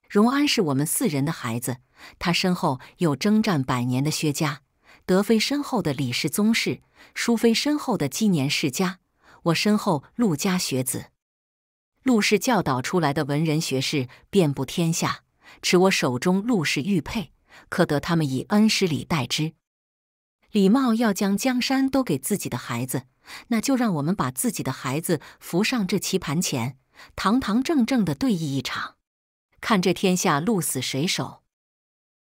荣安是我们四人的孩子，他身后有征战百年的薛家，德妃身后的李氏宗室，淑妃身后的积年世家，我身后陆家学子，陆氏教导出来的文人学士遍布天下。持我手中陆氏玉佩，可得他们以恩师礼待之。李茂要将江山都给自己的孩子，那就让我们把自己的孩子扶上这棋盘前，堂堂正正的对弈一场，看这天下鹿死谁手。